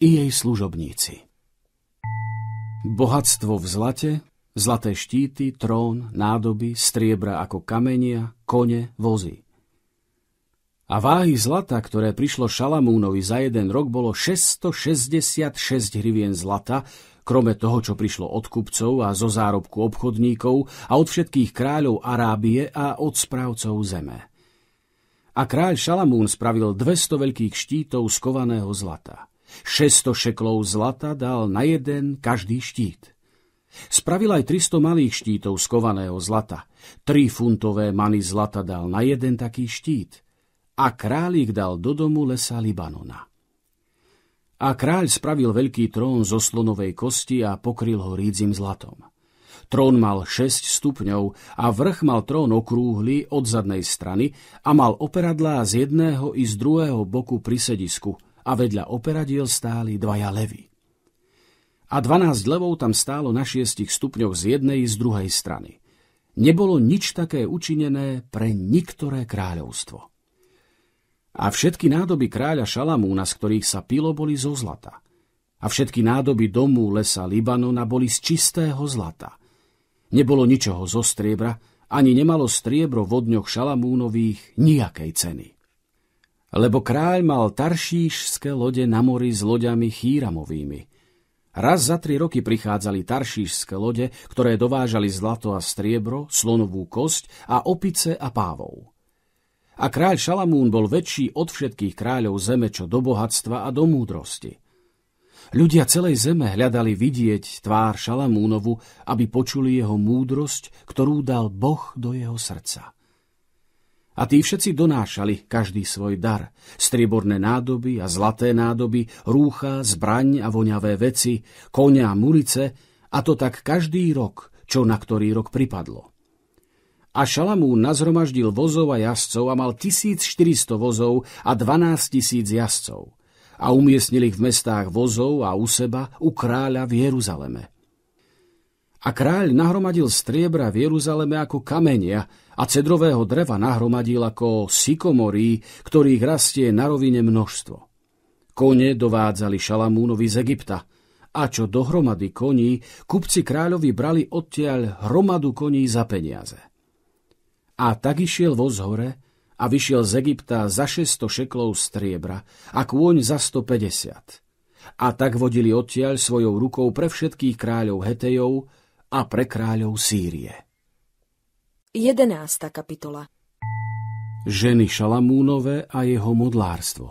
i jej služobníci. Bohatstvo v zlate, zlaté štíty, trón, nádoby, striebra ako kamenia, kone, vozy. A váhy zlata, ktoré prišlo Šalamúnovi za jeden rok, bolo 666 hrivien zlata, krome toho, čo prišlo od kupcov a zo zárobku obchodníkov a od všetkých kráľov Arábie a od správcov zeme. A kráľ Šalamún spravil 200 veľkých štítov z kovaného zlata. 600 šeklov zlata dal na jeden každý štít. Spravil aj 300 malých štítov z kovaného zlata. 3 funtové many zlata dal na jeden taký štít. A králik dal do domu lesa Libanona. A kráľ spravil veľký trón zo slonovej kosti a pokryl ho rídzim zlatom. Trón mal 6 stupňov a vrch mal trón okrúhly od zadnej strany a mal operadlá z jedného i z druhého boku pri sedisku a vedľa operadiel stáli dvaja levy. A 12 levov tam stálo na šiestich stupňoch z jednej i z druhej strany. Nebolo nič také učinené pre niektoré kráľovstvo. A všetky nádoby kráľa Šalamúna, z ktorých sa pilo, boli zo zlata. A všetky nádoby domu lesa Libanona boli z čistého zlata. Nebolo ničoho zo striebra, ani nemalo striebro v dňoch Šalamúnových nejakej ceny. Lebo kráľ mal taršíšské lode na mori s loďami chýramovými. Raz za tri roky prichádzali taršíšské lode, ktoré dovážali zlato a striebro, slonovú kosť a opice a pávov. A kráľ Šalamún bol väčší od všetkých kráľov zeme čo do bohatstva a do múdrosti – Ľudia celej zeme hľadali vidieť tvár Šalamúnovu, aby počuli jeho múdrosť, ktorú dal Boh do jeho srdca. A tí všetci donášali každý svoj dar, strieborné nádoby a zlaté nádoby, rúcha, zbraň a voňavé veci, konia a mulice, a to tak každý rok, čo na ktorý rok pripadlo. A Šalamún nazhromaždil vozov a jazdcov a mal 1400 vozov a 12 tisíc jazdcov a umiestnil ich v mestách vozov a u seba, u kráľa v Jeruzaleme. A kráľ nahromadil striebra v Jeruzaleme ako kamenia a cedrového dreva nahromadil ako sykomorí, ktorých rastie na rovine množstvo. Kone dovádzali Šalamúnovi z Egypta a čo dohromady koní, kupci kráľovi brali odtiaľ hromadu koní za peniaze. A tak išiel voz hore a vyšiel z Egypta za 600 šeklov striebra a kôň za 150. A tak vodili odtiaľ svojou rukou pre všetkých kráľov Hetejov a pre kráľov Sýrie. 11. kapitola Ženy Šalamúnové a jeho modlárstvo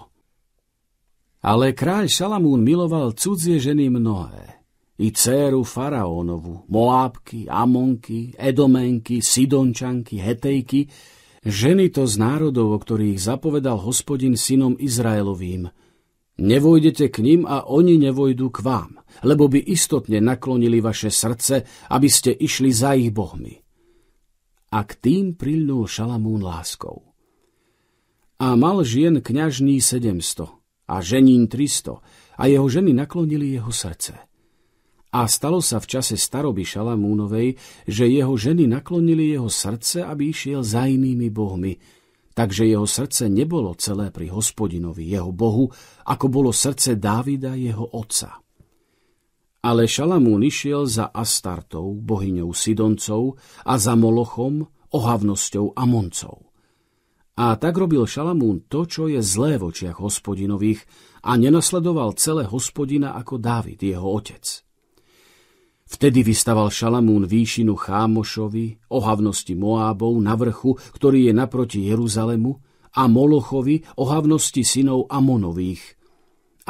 Ale kráľ Šalamún miloval cudzie ženy mnohé, i dceru faraónovu, Moábky, Amonky, Edomenky, Sidončanky, Hetejky ženy to z národov, o ktorých zapovedal hospodin synom Izraelovým. Nevojdete k ním a oni nevojdu k vám, lebo by istotne naklonili vaše srdce, aby ste išli za ich bohmi. A k tým prilnul Šalamún láskou. A mal žien kňažný 700 a ženín 300 a jeho ženy naklonili jeho srdce. A stalo sa v čase staroby Šalamúnovej, že jeho ženy naklonili jeho srdce, aby išiel za inými bohmi. Takže jeho srdce nebolo celé pri hospodinovi, jeho bohu, ako bolo srdce Dávida, jeho otca. Ale Šalamún išiel za Astartou, bohyňou Sidoncov, a za Molochom, ohavnosťou Amoncov. A tak robil Šalamún to, čo je zlé v očiach hospodinových a nenasledoval celé hospodina ako Dávid, jeho otec. Vtedy vystaval Šalamún výšinu Chámošovi, ohavnosti Moábov na vrchu, ktorý je naproti Jeruzalemu, a Molochovi, ohavnosti synov Amonových.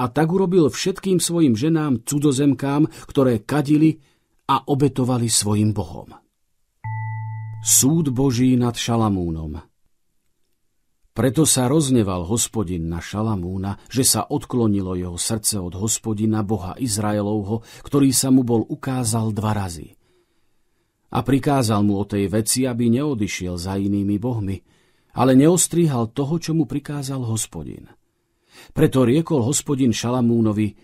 A tak urobil všetkým svojim ženám cudzozemkám, ktoré kadili a obetovali svojim bohom. Súd Boží nad Šalamúnom – preto sa rozneval hospodin na Šalamúna, že sa odklonilo jeho srdce od hospodina Boha Izraelovho, ktorý sa mu bol ukázal dva razy. A prikázal mu o tej veci, aby neodišiel za inými bohmi, ale neostríhal toho, čo mu prikázal hospodin. Preto riekol hospodin Šalamúnovi,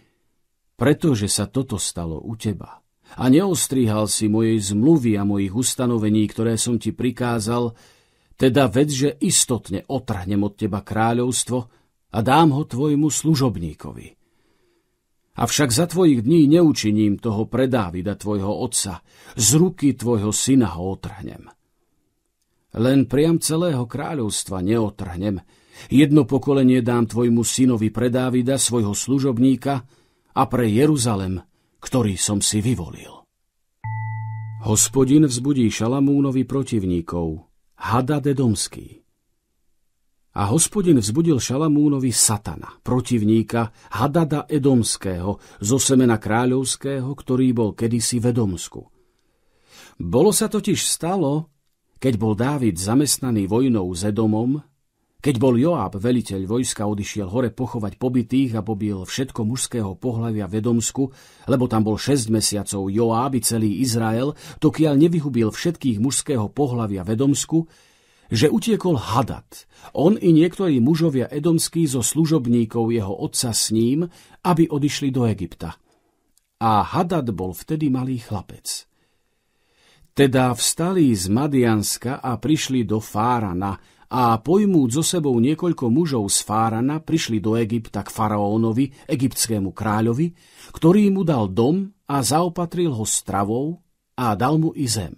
pretože sa toto stalo u teba a neostríhal si mojej zmluvy a mojich ustanovení, ktoré som ti prikázal, teda ved, že istotne otrhnem od teba kráľovstvo a dám ho tvojmu služobníkovi. Avšak za tvojich dní neučiním toho pre Dávida, tvojho otca, z ruky tvojho syna ho otrhnem. Len priam celého kráľovstva neotrhnem, jedno pokolenie dám tvojmu synovi pre Dávida, svojho služobníka, a pre Jeruzalem, ktorý som si vyvolil. Hospodin vzbudí Šalamúnovi protivníkov, Hada Hadadedomský. A hospodin vzbudil Šalamúnovi satana, protivníka Hadada Edomského, zo semena kráľovského, ktorý bol kedysi v Edomsku. Bolo sa totiž stalo, keď bol Dávid zamestnaný vojnou s Edomom, keď bol Joab, veliteľ vojska, odišiel hore pochovať pobytých a pobil všetko mužského pohľavia v Edomsku, lebo tam bol 6 mesiacov i celý Izrael, kiaľ nevyhubil všetkých mužského pohľavia v Edomsku, že utiekol Hadad, on i niektorí mužovia Edomskí zo služobníkov jeho otca s ním, aby odišli do Egypta. A Hadad bol vtedy malý chlapec. Teda vstali z Madianska a prišli do Fárana, a pojmúť so sebou niekoľko mužov z Fárana, prišli do Egypta k faraónovi, egyptskému kráľovi, ktorý mu dal dom a zaopatril ho stravou a dal mu i zem.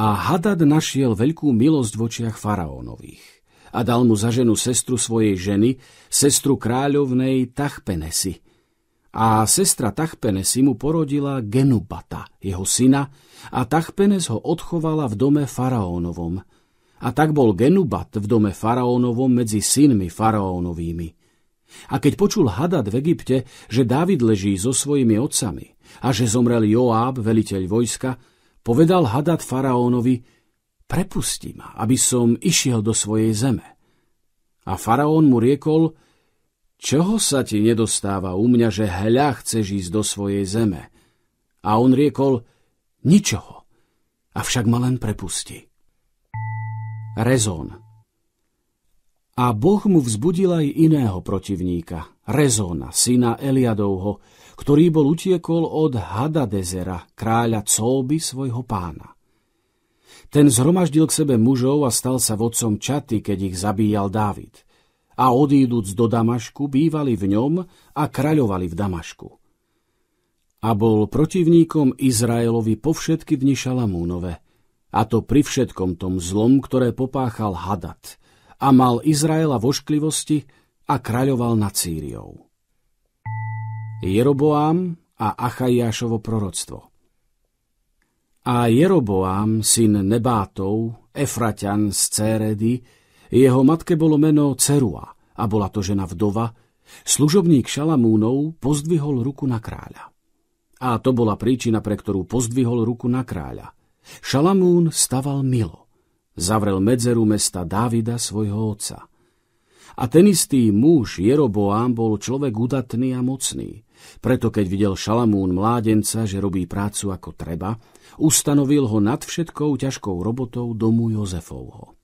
A Hadad našiel veľkú milosť v očiach faraónových a dal mu za ženu sestru svojej ženy, sestru kráľovnej Tachpenesi. A sestra Tachpenesi mu porodila Genubata, jeho syna, a Tachpenes ho odchovala v dome faraónovom – a tak bol Genubat v dome faraónovom medzi synmi faraónovými. A keď počul Hadad v Egypte, že Dávid leží so svojimi otcami a že zomrel Joáb, veliteľ vojska, povedal Hadad faraónovi, prepusti ma, aby som išiel do svojej zeme. A faraón mu riekol, čoho sa ti nedostáva u mňa, že hľa chceš ísť do svojej zeme? A on riekol, ničoho, avšak ma len prepusti. Rezón. A Boh mu vzbudil aj iného protivníka, Rezóna, syna Eliadovho, ktorý bol utiekol od Hadadezera, kráľa Cóby svojho pána. Ten zhromaždil k sebe mužov a stal sa vodcom čaty, keď ich zabíjal Dávid. A odíduc do Damašku, bývali v ňom a kráľovali v Damašku. A bol protivníkom Izraelovi po všetky dni Šalamúnove – a to pri všetkom tom zlom, ktoré popáchal Hadad a mal Izraela vošklivosti a kráľoval nad Sýriou. Jeroboám a Achaiášovo proroctvo A Jeroboám, syn Nebátov, Efraťan z Céredy, jeho matke bolo meno Cerua a bola to žena vdova, služobník Šalamúnov pozdvihol ruku na kráľa. A to bola príčina, pre ktorú pozdvihol ruku na kráľa – Šalamún staval milo, zavrel medzeru mesta Dávida svojho otca. A ten istý muž Jeroboám bol človek udatný a mocný. Preto keď videl Šalamún mládenca, že robí prácu ako treba, ustanovil ho nad všetkou ťažkou robotou domu Jozefovho.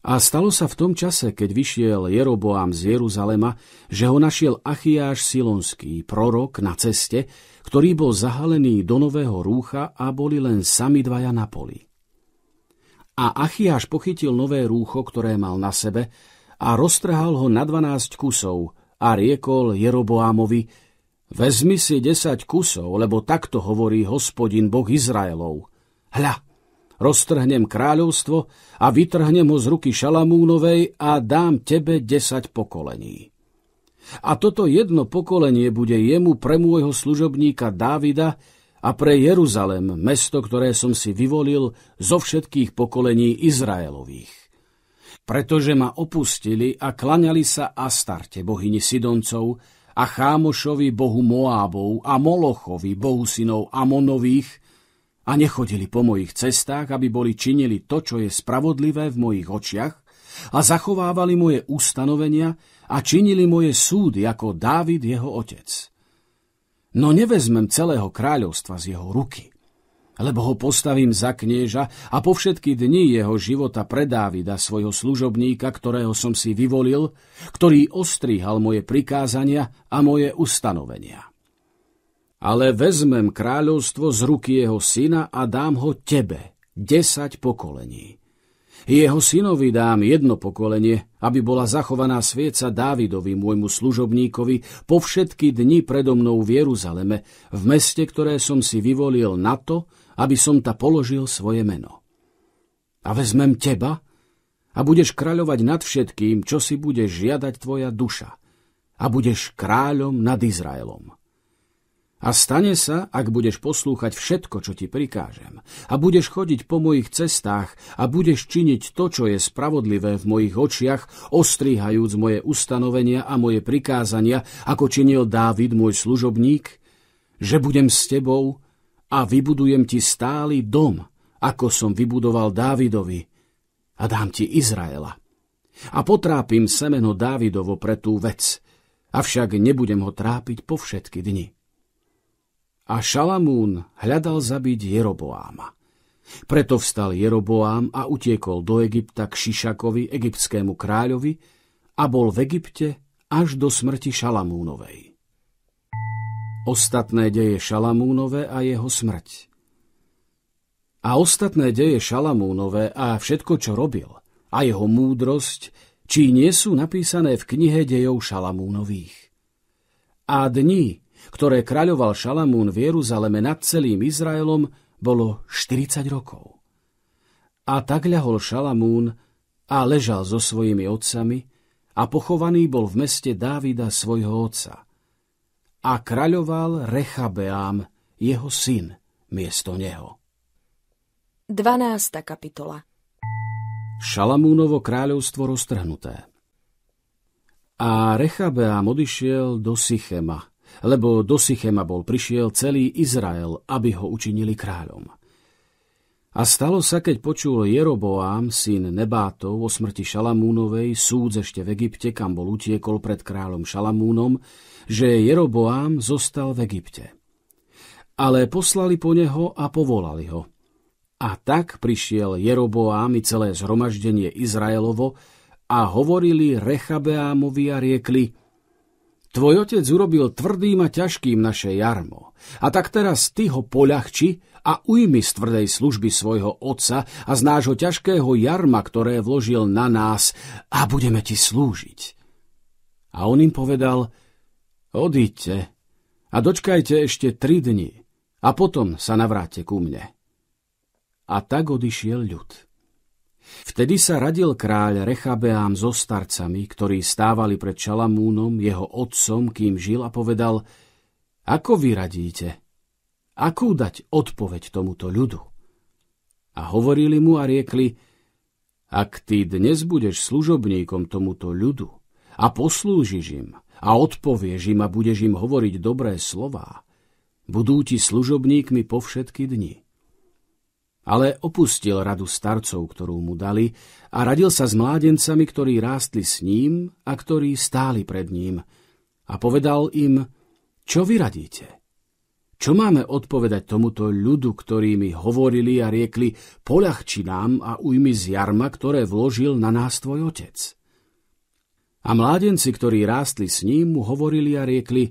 A stalo sa v tom čase, keď vyšiel Jeroboám z Jeruzalema, že ho našiel Achiáš Silonský, prorok, na ceste, ktorý bol zahalený do nového rúcha a boli len sami dvaja na poli. A Achiáš pochytil nové rúcho, ktoré mal na sebe a roztrhal ho na dvanásť kusov a riekol Jeroboámovi, vezmi si desať kusov, lebo takto hovorí hospodin Boh Izraelov. Hľa, roztrhnem kráľovstvo a vytrhnem ho z ruky Šalamúnovej a dám tebe desať pokolení. A toto jedno pokolenie bude jemu pre môjho služobníka Dávida a pre Jeruzalem, mesto, ktoré som si vyvolil zo všetkých pokolení Izraelových. Pretože ma opustili a klaňali sa Astarte, bohyni Sidoncov, a Chámošovi, bohu Moábov, a Molochovi, bohu synov Amonových, a nechodili po mojich cestách, aby boli činili to, čo je spravodlivé v mojich očiach, a zachovávali moje ustanovenia, a činili moje súdy ako Dávid jeho otec. No nevezmem celého kráľovstva z jeho ruky, lebo ho postavím za knieža a po všetky dni jeho života pre Dávida, svojho služobníka, ktorého som si vyvolil, ktorý ostríhal moje prikázania a moje ustanovenia. Ale vezmem kráľovstvo z ruky jeho syna a dám ho tebe, desať pokolení jeho synovi dám jedno pokolenie, aby bola zachovaná svieca Dávidovi, môjmu služobníkovi, po všetky dni predo mnou v Jeruzaleme, v meste, ktoré som si vyvolil na to, aby som ta položil svoje meno. A vezmem teba a budeš kráľovať nad všetkým, čo si bude žiadať tvoja duša a budeš kráľom nad Izraelom. A stane sa, ak budeš poslúchať všetko, čo ti prikážem, a budeš chodiť po mojich cestách a budeš činiť to, čo je spravodlivé v mojich očiach, ostríhajúc moje ustanovenia a moje prikázania, ako činil Dávid, môj služobník, že budem s tebou a vybudujem ti stály dom, ako som vybudoval Dávidovi a dám ti Izraela. A potrápim semeno Dávidovo pre tú vec, avšak nebudem ho trápiť po všetky dni a Šalamún hľadal zabiť Jeroboáma. Preto vstal Jeroboám a utiekol do Egypta k Šišakovi, egyptskému kráľovi, a bol v Egypte až do smrti Šalamúnovej. Ostatné deje Šalamúnové a jeho smrť. A ostatné deje Šalamúnové a všetko, čo robil, a jeho múdrosť, či nie sú napísané v knihe dejov Šalamúnových. A dni, ktoré kráľoval Šalamún v Jeruzaleme nad celým Izraelom, bolo 40 rokov. A tak ľahol Šalamún a ležal so svojimi otcami a pochovaný bol v meste Dávida svojho otca. A kráľoval Rechabeám, jeho syn, miesto neho. 12. kapitola Šalamúnovo kráľovstvo roztrhnuté. A Rechabeám odišiel do Sychema, lebo do Sychema bol prišiel celý Izrael, aby ho učinili kráľom. A stalo sa, keď počul Jeroboám, syn Nebátov, o smrti Šalamúnovej, súd ešte v Egypte, kam bol utiekol pred kráľom Šalamúnom, že Jeroboám zostal v Egypte. Ale poslali po neho a povolali ho. A tak prišiel Jeroboám i celé zhromaždenie Izraelovo a hovorili Rechabeámovi a riekli – Tvoj otec urobil tvrdým a ťažkým naše jarmo. A tak teraz ty ho poľahči a ujmi z tvrdej služby svojho otca a z nášho ťažkého jarma, ktoré vložil na nás a budeme ti slúžiť. A on im povedal, odíďte a dočkajte ešte tri dni a potom sa navráte ku mne. A tak odišiel ľud. Vtedy sa radil kráľ Rechabeám so starcami, ktorí stávali pred Šalamúnom, jeho otcom, kým žil a povedal, ako vy radíte? Akú dať odpoveď tomuto ľudu? A hovorili mu a riekli, ak ty dnes budeš služobníkom tomuto ľudu a poslúžiš im a odpovieš im a budeš im hovoriť dobré slová, budú ti služobníkmi po všetky dni ale opustil radu starcov, ktorú mu dali, a radil sa s mládencami, ktorí rástli s ním a ktorí stáli pred ním. A povedal im, čo vy radíte? Čo máme odpovedať tomuto ľudu, ktorý mi hovorili a riekli, poľahči nám a ujmi z jarma, ktoré vložil na nás tvoj otec? A mládenci, ktorí rástli s ním, mu hovorili a riekli,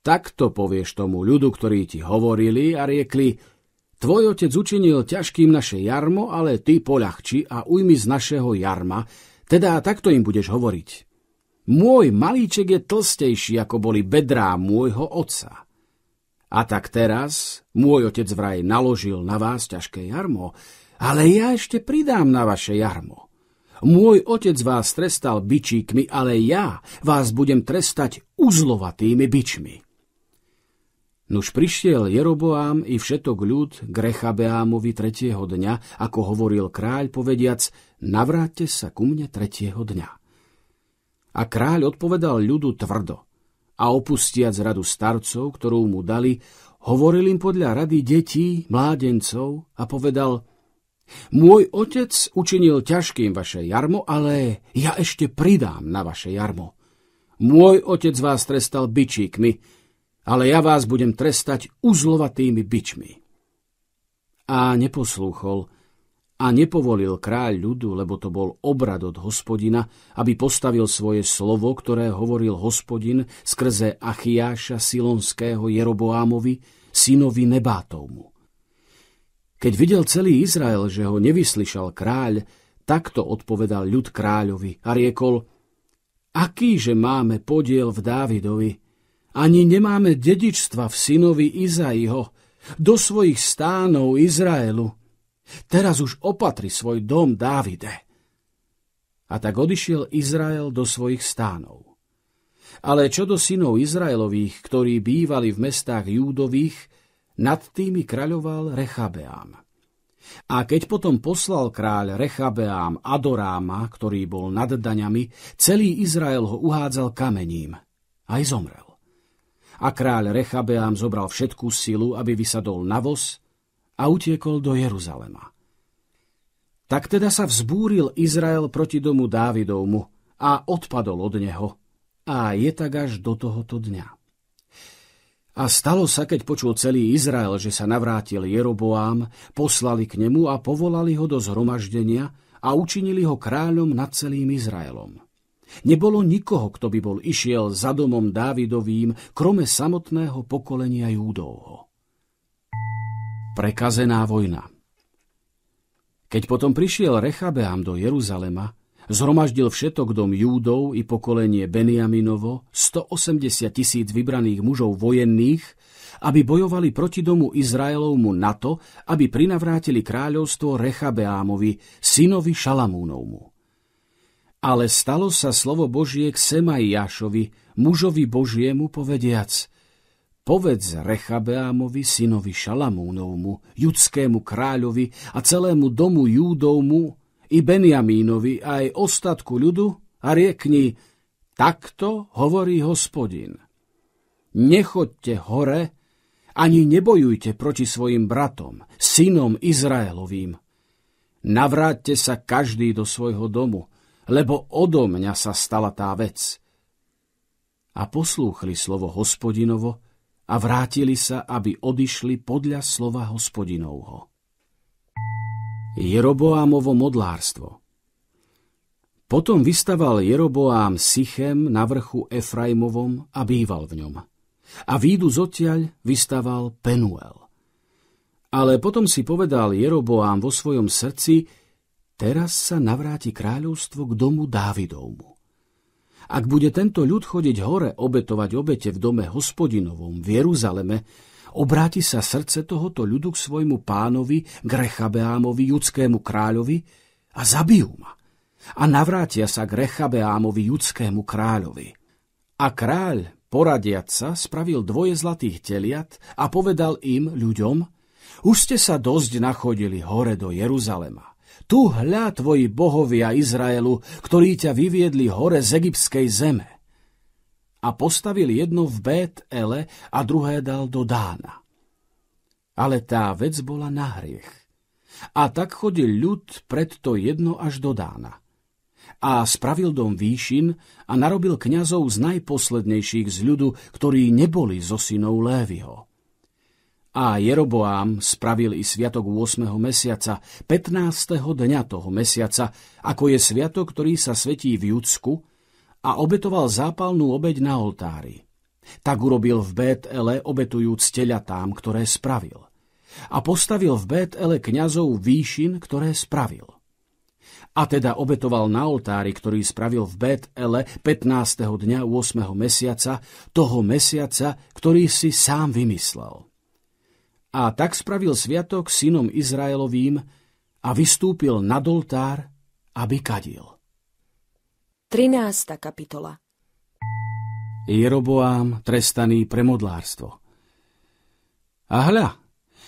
takto povieš tomu ľudu, ktorí ti hovorili a riekli, Tvoj otec učinil ťažkým naše jarmo, ale ty poľahči a ujmi z našeho jarma, teda takto im budeš hovoriť. Môj malíček je tlstejší, ako boli bedrá môjho otca. A tak teraz môj otec vraj naložil na vás ťažké jarmo, ale ja ešte pridám na vaše jarmo. Môj otec vás trestal bičíkmi, ale ja vás budem trestať uzlovatými bičmi. Nuž prišiel Jeroboám i všetok ľud k Rechabeámovi tretieho dňa, ako hovoril kráľ povediac, navráťte sa ku mne tretieho dňa. A kráľ odpovedal ľudu tvrdo a opustiac radu starcov, ktorú mu dali, hovoril im podľa rady detí, mládencov a povedal Môj otec učinil ťažkým vaše jarmo, ale ja ešte pridám na vaše jarmo. Môj otec vás trestal bičíkmi, ale ja vás budem trestať uzlovatými bičmi. A neposlúchol a nepovolil kráľ ľudu, lebo to bol obrad od hospodina, aby postavil svoje slovo, ktoré hovoril hospodin skrze Achiáša Silonského Jeroboámovi, synovi Nebátovmu. Keď videl celý Izrael, že ho nevyslyšal kráľ, takto odpovedal ľud kráľovi a riekol, akýže máme podiel v Dávidovi, ani nemáme dedičstva v synovi Izaiho, do svojich stánov Izraelu. Teraz už opatri svoj dom Dávide. A tak odišiel Izrael do svojich stánov. Ale čo do synov Izraelových, ktorí bývali v mestách Júdových, nad tými kráľoval Rechabeám. A keď potom poslal kráľ Rechabeám Adoráma, ktorý bol nad daňami, celý Izrael ho uhádzal kamením. Aj zomrel a kráľ Rechabeám zobral všetkú silu, aby vysadol na voz a utiekol do Jeruzalema. Tak teda sa vzbúril Izrael proti domu Dávidovmu a odpadol od neho. A je tak až do tohoto dňa. A stalo sa, keď počul celý Izrael, že sa navrátil Jeroboám, poslali k nemu a povolali ho do zhromaždenia a učinili ho kráľom nad celým Izraelom. Nebolo nikoho, kto by bol išiel za domom Dávidovým, krome samotného pokolenia Júdovho. Prekazená vojna Keď potom prišiel Rechabeam do Jeruzalema, zhromaždil všetok dom Júdov i pokolenie Beniaminovo 180 tisíc vybraných mužov vojenných, aby bojovali proti domu Izraelovmu na to, aby prinavrátili kráľovstvo Rechabeámovi, synovi Šalamúnovmu. Ale stalo sa slovo Božie k Semajášovi, mužovi Božiemu povediac – Povedz Rechabeámovi, synovi Šalamúnovmu, judskému kráľovi a celému domu Júdovmu i Benjamínovi aj ostatku ľudu a riekni, takto hovorí hospodin. Nechoďte hore, ani nebojujte proti svojim bratom, synom Izraelovým. Navráťte sa každý do svojho domu, lebo odo mňa sa stala tá vec. A poslúchli slovo hospodinovo a vrátili sa, aby odišli podľa slova hospodinovho. Jeroboámovo modlárstvo Potom vystaval Jeroboám Sichem na vrchu Efraimovom a býval v ňom. A výdu zotiaľ vystaval Penuel. Ale potom si povedal Jeroboám vo svojom srdci, Teraz sa navráti kráľovstvo k domu Dávidovmu. Ak bude tento ľud chodiť hore obetovať obete v dome hospodinovom v Jeruzaleme, obráti sa srdce tohoto ľudu k svojmu pánovi, Grechabeámovi, judskému kráľovi a zabijú ma. A navrátia sa k Rechabeámovi, judskému kráľovi. A kráľ, poradiac sa, spravil dvoje zlatých teliat a povedal im, ľuďom, už ste sa dosť nachodili hore do Jeruzalema. Tu hľa tvoji bohovia Izraelu, ktorí ťa vyviedli hore z egyptskej zeme. A postavil jedno v bét Ele a druhé dal do Dána. Ale tá vec bola na hriech. A tak chodil ľud pred to jedno až do Dána. A spravil dom výšin a narobil kňazov z najposlednejších z ľudu, ktorí neboli zo synov Lévyho a Jeroboám spravil i sviatok 8. mesiaca, 15. dňa toho mesiaca, ako je sviatok, ktorý sa svetí v Judsku, a obetoval zápalnú obeď na oltári. Tak urobil v Bétele, obetujúc tam, ktoré spravil. A postavil v Bétele kňazov výšin, ktoré spravil. A teda obetoval na oltári, ktorý spravil v Bétele 15. dňa 8. mesiaca, toho mesiaca, ktorý si sám vymyslel a tak spravil sviatok synom Izraelovým a vystúpil na doltár, aby kadil. 13. kapitola Jeroboám trestaný pre modlárstvo A hľa,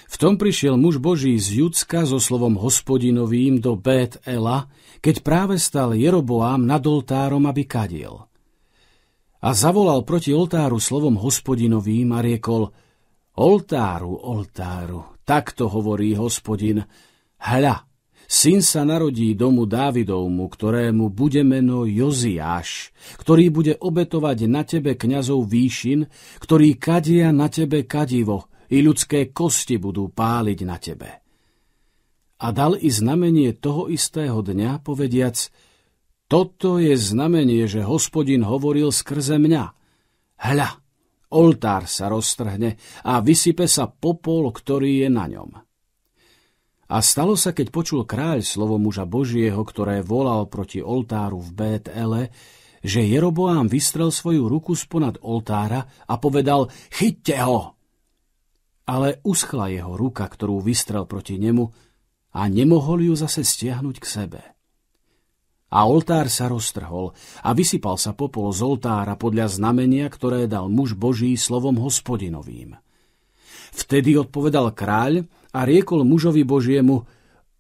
v tom prišiel muž Boží z Judska so slovom hospodinovým do Bét Ela, keď práve stal Jeroboám nad oltárom, aby kadiel. A zavolal proti oltáru slovom hospodinovým a riekol – Oltáru, oltáru, takto hovorí hospodin, hľa, syn sa narodí domu Dávidovmu, ktorému bude meno Joziáš, ktorý bude obetovať na tebe kňazov výšin, ktorí kadia na tebe kadivo, i ľudské kosti budú páliť na tebe. A dal i znamenie toho istého dňa, povediac, toto je znamenie, že hospodin hovoril skrze mňa. Hľa, Oltár sa roztrhne a vysype sa popol, ktorý je na ňom. A stalo sa, keď počul kráľ slovo muža Božieho, ktoré volal proti oltáru v Bétele, že Jeroboám vystrel svoju ruku sponad oltára a povedal Chyťte ho! Ale uschla jeho ruka, ktorú vystrel proti nemu a nemohol ju zase stiahnuť k sebe. A oltár sa roztrhol a vysypal sa popol z oltára podľa znamenia, ktoré dal muž Boží slovom hospodinovým. Vtedy odpovedal kráľ a riekol mužovi Božiemu,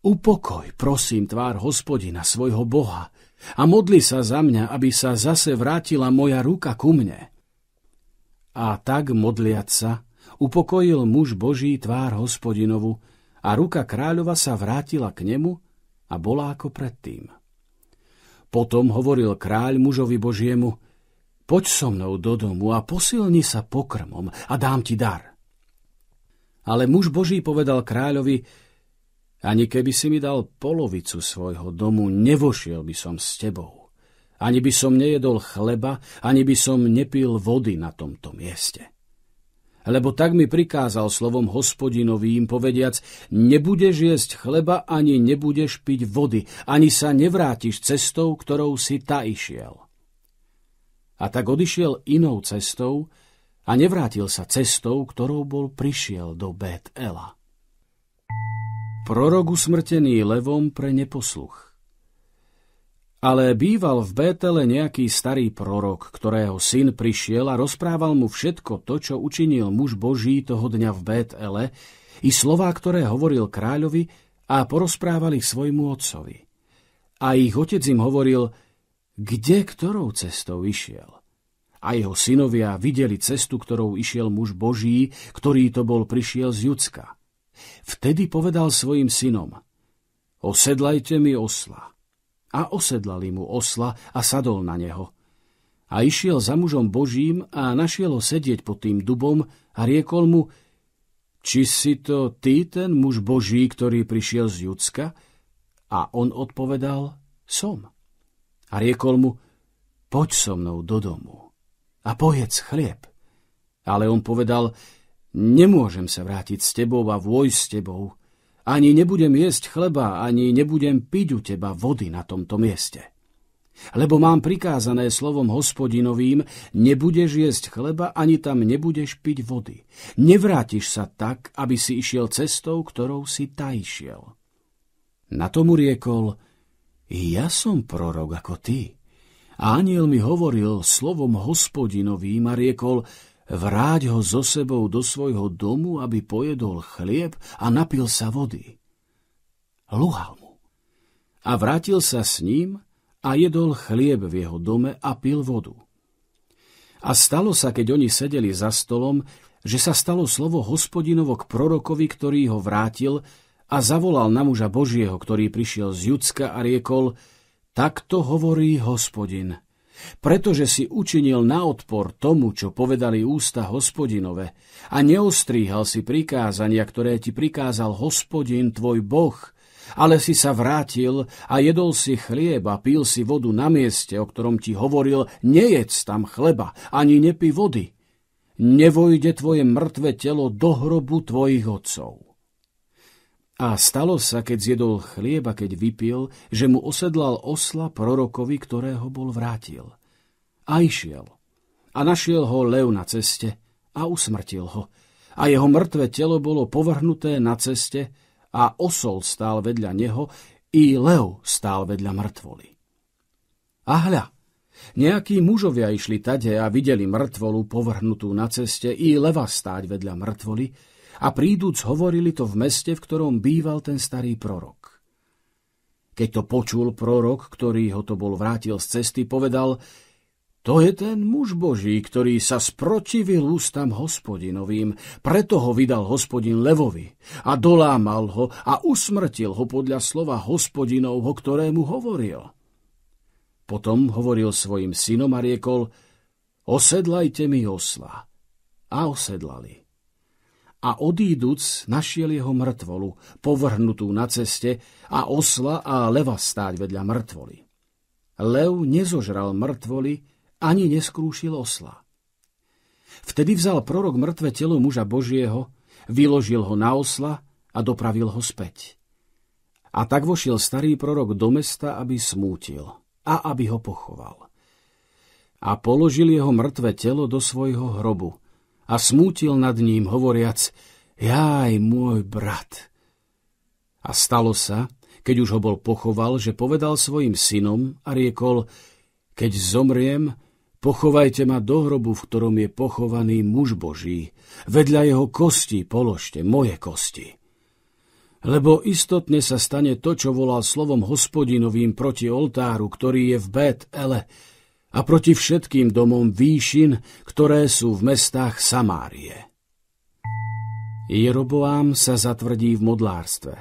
upokoj, prosím, tvár hospodina, svojho Boha, a modli sa za mňa, aby sa zase vrátila moja ruka ku mne. A tak modliac sa, upokojil muž Boží tvár hospodinovu a ruka kráľova sa vrátila k nemu a bola ako predtým. Potom hovoril kráľ mužovi Božiemu, poď so mnou do domu a posilni sa pokrmom a dám ti dar. Ale muž Boží povedal kráľovi, ani keby si mi dal polovicu svojho domu, nevošiel by som s tebou. Ani by som nejedol chleba, ani by som nepil vody na tomto mieste lebo tak mi prikázal slovom hospodinovým, povediac, nebudeš jesť chleba, ani nebudeš piť vody, ani sa nevrátiš cestou, ktorou si ta išiel. A tak odišiel inou cestou a nevrátil sa cestou, ktorou bol prišiel do Bet Ela. Prorok usmrtený levom pre neposluch. Ale býval v Bétele nejaký starý prorok, ktorého syn prišiel a rozprával mu všetko to, čo učinil muž Boží toho dňa v Bétele, i slová, ktoré hovoril kráľovi a porozprávali ich svojmu otcovi. A ich otec im hovoril, kde ktorou cestou išiel. A jeho synovia videli cestu, ktorou išiel muž Boží, ktorý to bol prišiel z Judska. Vtedy povedal svojim synom, osedlajte mi osla a osedlali mu osla a sadol na neho. A išiel za mužom Božím a našiel ho sedieť pod tým dubom a riekol mu, či si to ty ten muž Boží, ktorý prišiel z Judska? A on odpovedal, som. A riekol mu, poď so mnou do domu a pojedz chlieb. Ale on povedal, nemôžem sa vrátiť s tebou a vojsť s tebou, ani nebudem jesť chleba, ani nebudem piť u teba vody na tomto mieste. Lebo mám prikázané slovom hospodinovým, nebudeš jesť chleba, ani tam nebudeš piť vody. Nevrátiš sa tak, aby si išiel cestou, ktorou si ta išiel. Na tomu riekol, ja som prorok ako ty. A aniel mi hovoril slovom hospodinovým a riekol, Vráť ho so sebou do svojho domu, aby pojedol chlieb a napil sa vody. Luhal mu. A vrátil sa s ním a jedol chlieb v jeho dome a pil vodu. A stalo sa, keď oni sedeli za stolom, že sa stalo slovo hospodinovo k prorokovi, ktorý ho vrátil a zavolal na muža Božieho, ktorý prišiel z Judska a riekol, takto hovorí hospodin pretože si učinil na odpor tomu, čo povedali ústa hospodinove a neostríhal si prikázania, ktoré ti prikázal hospodin tvoj boh, ale si sa vrátil a jedol si chlieb a pil si vodu na mieste, o ktorom ti hovoril, nejedz tam chleba, ani nepí vody. Nevojde tvoje mŕtve telo do hrobu tvojich otcov. A stalo sa, keď zjedol chlieb a keď vypil, že mu osedlal osla prorokovi, ktorého bol vrátil. A išiel. A našiel ho lev na ceste a usmrtil ho. A jeho mŕtve telo bolo povrhnuté na ceste a osol stál vedľa neho, i lev stál vedľa mŕtvoly. A hľa, nejakí mužovia išli tade a videli mŕtvolu povrhnutú na ceste i leva stáť vedľa mŕtvoly, a príduc hovorili to v meste, v ktorom býval ten starý prorok. Keď to počul prorok, ktorý ho to bol vrátil z cesty, povedal, to je ten muž Boží, ktorý sa sprotivil ústam hospodinovým, preto ho vydal hospodin Levovi a dolámal ho a usmrtil ho podľa slova hospodinov, o ktorému hovoril. Potom hovoril svojim synom a riekol, osedlajte mi osla. A osedlali a odíduc našiel jeho mŕtvolu, povrhnutú na ceste a osla a leva stáť vedľa mŕtvoly. Lev nezožral mŕtvoli, ani neskrúšil osla. Vtedy vzal prorok mŕtve telo muža Božieho, vyložil ho na osla a dopravil ho späť. A tak vošiel starý prorok do mesta, aby smútil a aby ho pochoval. A položil jeho mŕtve telo do svojho hrobu – a smútil nad ním, hovoriac, jaj, môj brat. A stalo sa, keď už ho bol pochoval, že povedal svojim synom a riekol, keď zomriem, pochovajte ma do hrobu, v ktorom je pochovaný muž Boží, vedľa jeho kosti položte moje kosti. Lebo istotne sa stane to, čo volal slovom hospodinovým proti oltáru, ktorý je v Bet, ele, a proti všetkým domom výšin, ktoré sú v mestách Samárie. Jeroboám sa zatvrdí v modlárstve.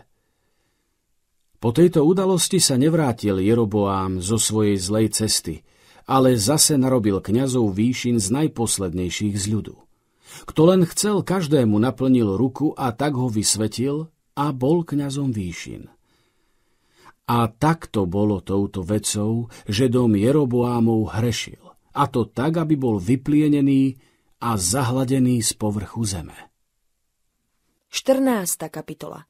Po tejto udalosti sa nevrátil Jeroboám zo svojej zlej cesty, ale zase narobil kňazov výšin z najposlednejších z ľudu. Kto len chcel, každému naplnil ruku a tak ho vysvetil a bol kňazom výšin. A takto bolo touto vecou, že dom Jeroboámov hrešil, a to tak, aby bol vyplienený a zahladený z povrchu zeme. 14. kapitola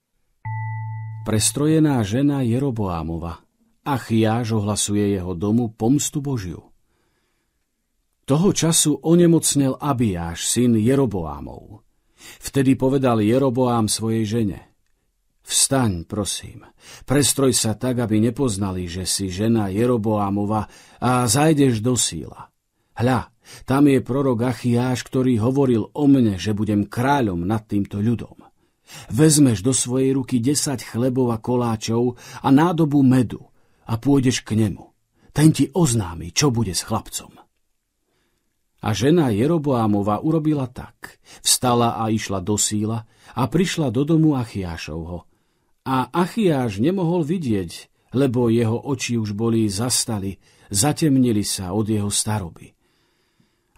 Prestrojená žena Jeroboámova Achiáš ohlasuje jeho domu pomstu Božiu. Toho času onemocnel Abiáš, syn Jeroboámov. Vtedy povedal Jeroboám svojej žene – Vstaň, prosím, prestroj sa tak, aby nepoznali, že si žena Jeroboámova a zajdeš do síla. Hľa, tam je prorok Achiáš, ktorý hovoril o mne, že budem kráľom nad týmto ľudom. Vezmeš do svojej ruky desať chlebov a koláčov a nádobu medu a pôjdeš k nemu. Ten ti oznámi, čo bude s chlapcom. A žena Jeroboámova urobila tak. Vstala a išla do síla a prišla do domu Achiášovho a Achiáš nemohol vidieť, lebo jeho oči už boli zastali, zatemnili sa od jeho staroby.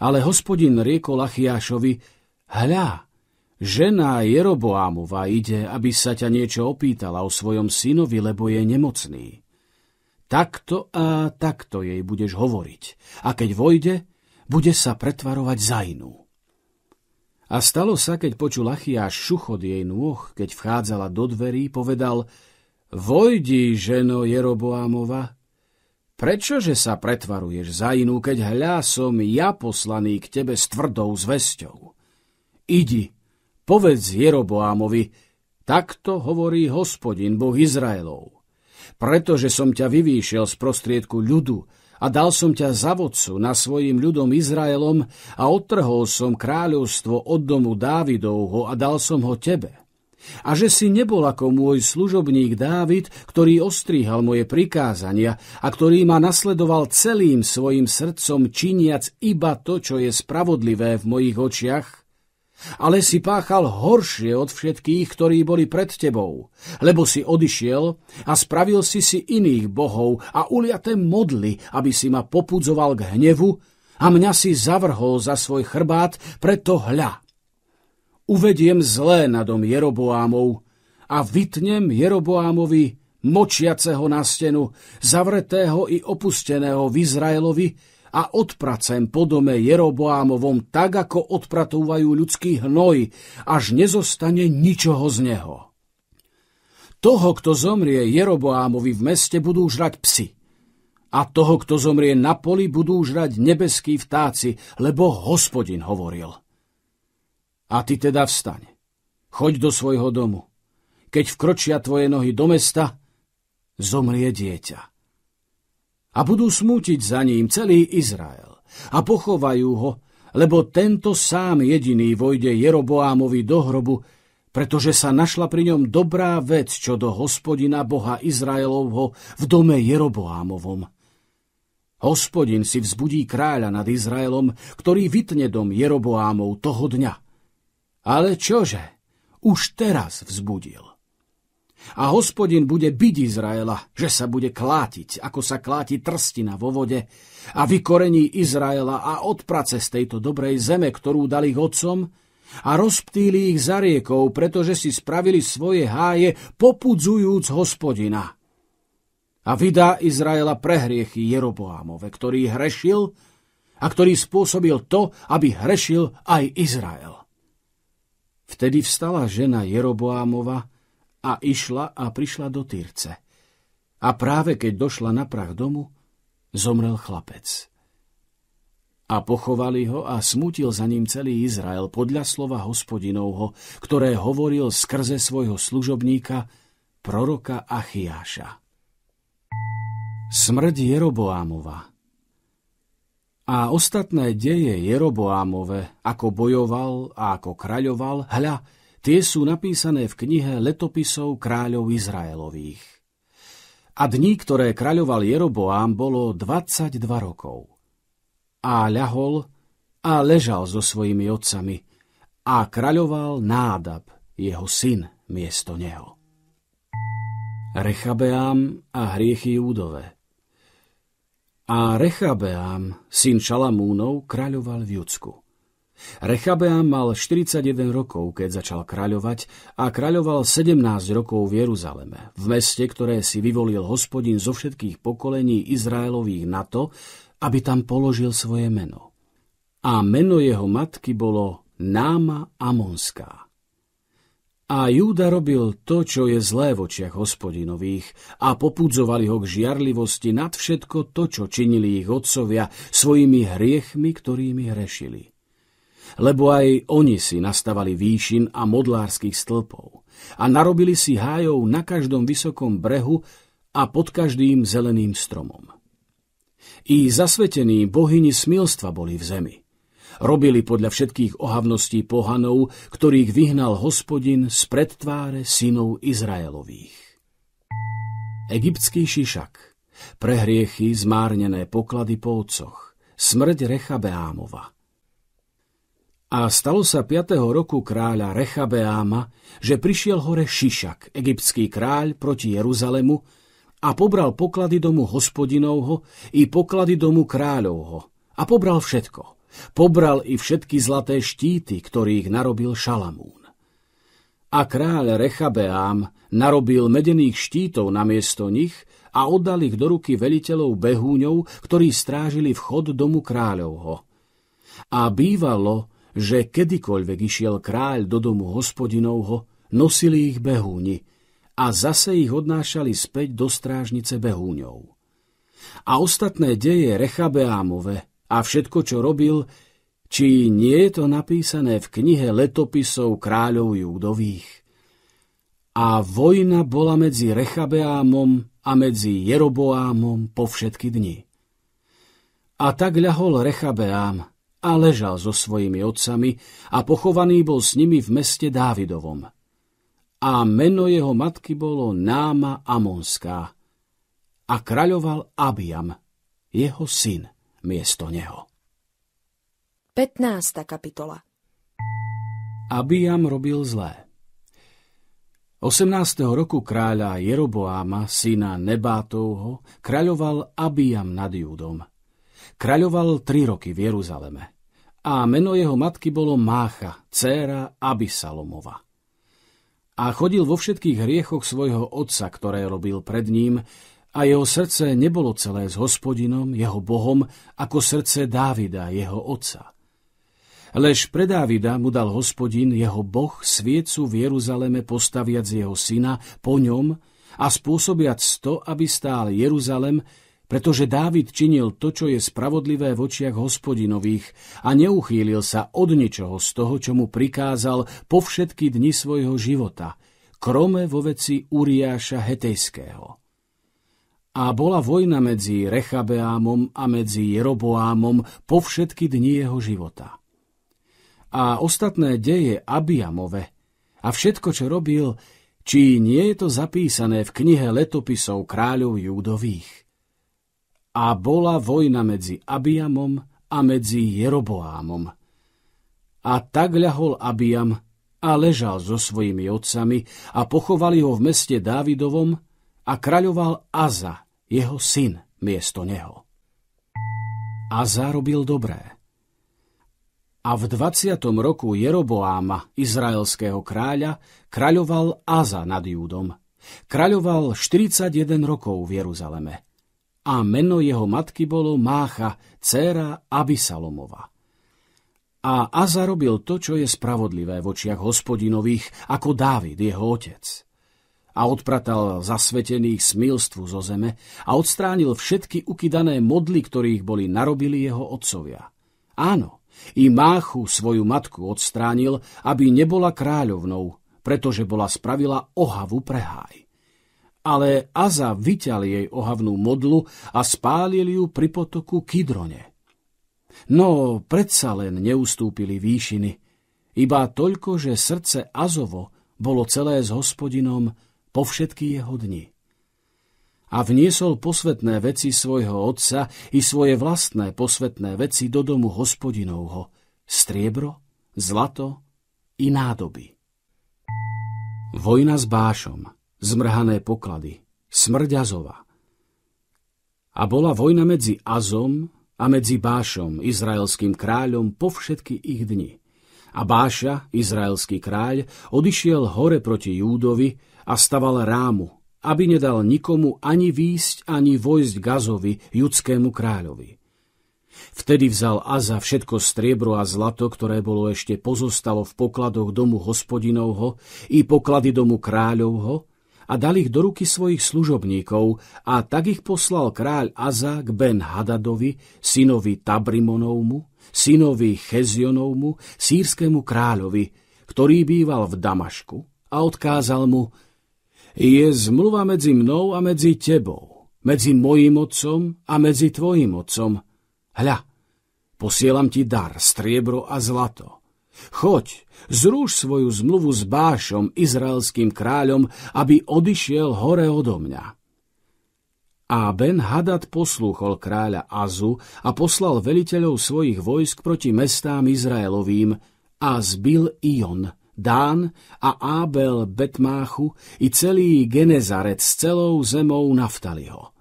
Ale hospodin riekol Achiášovi, hľa, žena Jeroboámova ide, aby sa ťa niečo opýtala o svojom synovi, lebo je nemocný. Takto a takto jej budeš hovoriť, a keď vojde, bude sa pretvarovať za inú. A stalo sa, keď počul Achiáš šuchod jej nôh, keď vchádzala do dverí, povedal Vojdi, ženo Jeroboámova, prečože sa pretvaruješ za inú, keď hľa som ja poslaný k tebe s tvrdou zvesťou? Idi, povedz Jeroboámovi, takto hovorí hospodin, Boh Izraelov, pretože som ťa vyvýšil z prostriedku ľudu, a dal som ťa za vodcu na svojim ľudom Izraelom a odtrhol som kráľovstvo od domu Dávidovho a dal som ho tebe. A že si nebol ako môj služobník Dávid, ktorý ostríhal moje prikázania a ktorý ma nasledoval celým svojim srdcom, činiac iba to, čo je spravodlivé v mojich očiach, ale si páchal horšie od všetkých, ktorí boli pred tebou, lebo si odišiel a spravil si si iných bohov a uliate modly, aby si ma popudzoval k hnevu a mňa si zavrhol za svoj chrbát, preto hľa. Uvediem zlé nadom Jeroboámov a vytnem Jeroboámovi močiaceho na stenu, zavretého i opusteného v Izraelovi, a odpracem po dome Jeroboámovom tak, ako odpratúvajú ľudský hnoj, až nezostane ničoho z neho. Toho, kto zomrie Jeroboámovi v meste, budú žrať psi. A toho, kto zomrie na poli, budú žrať nebeskí vtáci, lebo hospodin hovoril. A ty teda vstaň, choď do svojho domu. Keď vkročia tvoje nohy do mesta, zomrie dieťa a budú smútiť za ním celý Izrael a pochovajú ho, lebo tento sám jediný vojde Jeroboámovi do hrobu, pretože sa našla pri ňom dobrá vec, čo do hospodina Boha Izraelovho v dome Jeroboámovom. Hospodin si vzbudí kráľa nad Izraelom, ktorý vytne dom Jeroboámov toho dňa. Ale čože, už teraz vzbudil. A hospodin bude byť Izraela, že sa bude klátiť, ako sa kláti trstina vo vode a vykorení Izraela a odprace z tejto dobrej zeme, ktorú dali ich otcom a rozptýli ich za riekou, pretože si spravili svoje háje, popudzujúc hospodina. A vydá Izraela prehriechy Jeroboámove, ktorý hrešil a ktorý spôsobil to, aby hrešil aj Izrael. Vtedy vstala žena Jeroboámova, a išla a prišla do Tyrce. A práve keď došla na prach domu, zomrel chlapec. A pochovali ho a smutil za ním celý Izrael podľa slova hospodinovho, ktoré hovoril skrze svojho služobníka, proroka Achiáša. Smrť Jeroboámova A ostatné deje Jeroboámove, ako bojoval a ako kraľoval, hľa, Tie sú napísané v knihe Letopisov kráľov Izraelových. A dní, ktoré kráľoval Jeroboám, bolo 22 rokov. A ľahol a ležal so svojimi otcami a kráľoval Nádab, jeho syn, miesto neho. Rechabeám a hriechy Júdove A Rechabeám, syn Šalamúnov, kráľoval v Judsku. Rechabeam mal 41 rokov, keď začal kráľovať a kráľoval 17 rokov v Jeruzaleme, v meste, ktoré si vyvolil hospodin zo všetkých pokolení Izraelových na to, aby tam položil svoje meno. A meno jeho matky bolo Náma Amonská. A Júda robil to, čo je zlé v očiach hospodinových a popudzovali ho k žiarlivosti nad všetko to, čo činili ich otcovia svojimi hriechmi, ktorými hrešili lebo aj oni si nastavali výšin a modlárskych stĺpov a narobili si hájov na každom vysokom brehu a pod každým zeleným stromom. I zasvetení bohyni smilstva boli v zemi. Robili podľa všetkých ohavností pohanov, ktorých vyhnal hospodin z predtváre synov Izraelových. Egyptský šišak – prehriechy, zmárnené poklady po ococh, smrť Rechabeámova, a stalo sa 5. roku kráľa Rechabeáma, že prišiel hore Šišak, egyptský kráľ, proti Jeruzalemu a pobral poklady domu hospodinovho i poklady domu kráľovho. A pobral všetko. Pobral i všetky zlaté štíty, ktorých narobil Šalamún. A kráľ Rechabeám narobil medených štítov na miesto nich a oddal ich do ruky veliteľov Behúňov, ktorí strážili vchod domu kráľovho. A bývalo, že kedykoľvek išiel kráľ do domu hospodinovho, nosili ich behúni a zase ich odnášali späť do strážnice behúňov. A ostatné deje Rechabeámove a všetko, čo robil, či nie je to napísané v knihe letopisov kráľov júdových. A vojna bola medzi Rechabeámom a medzi Jeroboámom po všetky dni. A tak ľahol Rechabeám a ležal so svojimi otcami a pochovaný bol s nimi v meste Dávidovom. A meno jeho matky bolo Náma Amonská a kráľoval Abiam, jeho syn, miesto neho. 15. kapitola Abiam robil zlé. 18. roku kráľa Jeroboáma, syna Nebátovho, kráľoval Abiam nad Júdom. Kráľoval tri roky v Jeruzaleme a meno jeho matky bolo Mácha, dcéra Abisalomova. A chodil vo všetkých hriechoch svojho otca, ktoré robil pred ním, a jeho srdce nebolo celé s hospodinom, jeho bohom, ako srdce Dávida, jeho otca. Lež pre Dávida mu dal hospodin jeho boh sviecu v Jeruzaleme postaviac jeho syna po ňom a spôsobiac to, aby stál Jeruzalem pretože Dávid činil to, čo je spravodlivé v očiach hospodinových a neuchýlil sa od ničoho z toho, čo mu prikázal po všetky dni svojho života, krome vo veci Uriáša Hetejského. A bola vojna medzi Rechabeámom a medzi Jeroboámom po všetky dni jeho života. A ostatné deje Abiamove a všetko, čo robil, či nie je to zapísané v knihe letopisov kráľov Júdových. A bola vojna medzi Abiamom a medzi Jeroboámom. A tak ľahol Abiam a ležal so svojimi otcami a pochovali ho v meste Dávidovom a kraľoval Aza, jeho syn, miesto neho. Aza robil dobré. A v 20. roku Jeroboáma, izraelského kráľa, kraľoval Aza nad Júdom. Kraľoval 41 rokov v Jeruzaleme a meno jeho matky bolo Mácha, dcéra Abisalomova. A Aza robil to, čo je spravodlivé v očiach hospodinových, ako Dávid, jeho otec. A odpratal zasvetených smilstvu zo zeme a odstránil všetky ukydané modly, ktorých boli narobili jeho otcovia. Áno, i Máchu svoju matku odstránil, aby nebola kráľovnou, pretože bola spravila ohavu pre háj. Ale Aza vyťal jej ohavnú modlu a spálil ju pri potoku Kidrone. No, predsa len neustúpili výšiny, iba toľko, že srdce Azovo bolo celé s hospodinom po všetky jeho dni a vniesol posvetné veci svojho otca i svoje vlastné posvetné veci do domu hospodinovho, striebro, zlato i nádoby. Vojna s Bášom zmrhané poklady, smrť Azova. A bola vojna medzi Azom a medzi Bášom, izraelským kráľom, po všetky ich dni. A Báša, izraelský kráľ, odišiel hore proti Júdovi a staval rámu, aby nedal nikomu ani výjsť, ani vojsť Gazovi, judskému kráľovi. Vtedy vzal Aza všetko striebro a zlato, ktoré bolo ešte pozostalo v pokladoch domu hospodinovho i poklady domu kráľovho a dal ich do ruky svojich služobníkov a tak ich poslal kráľ Aza k Ben Hadadovi, synovi Tabrimonovmu, synovi Chezionovmu, sírskému kráľovi, ktorý býval v Damašku a odkázal mu Je zmluva medzi mnou a medzi tebou, medzi mojim otcom a medzi tvojim otcom. Hľa, posielam ti dar, striebro a zlato Choď, zruš svoju zmluvu s Bášom, izraelským kráľom, aby odišiel hore odo mňa. A Ben Hadad poslúchol kráľa Azu a poslal veliteľov svojich vojsk proti mestám Izraelovým a zbil Ion, Dán a Abel Betmáchu i celý Genezaret s celou zemou Naftaliho.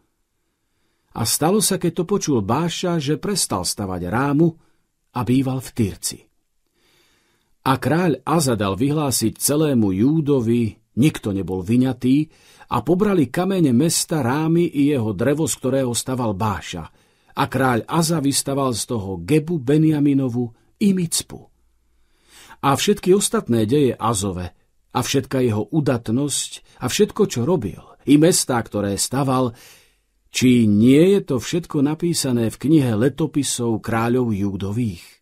A stalo sa, keď to počul Báša, že prestal stavať rámu a býval v Tyrci. A kráľ Aza dal vyhlásiť celému Júdovi, nikto nebol vyňatý, a pobrali kamene mesta Rámy i jeho drevo, z ktorého staval Báša. A kráľ Aza vystaval z toho Gebu Beniaminovu i Micpu. A všetky ostatné deje Azove, a všetka jeho udatnosť, a všetko, čo robil, i mestá, ktoré staval, či nie je to všetko napísané v knihe letopisov kráľov Júdových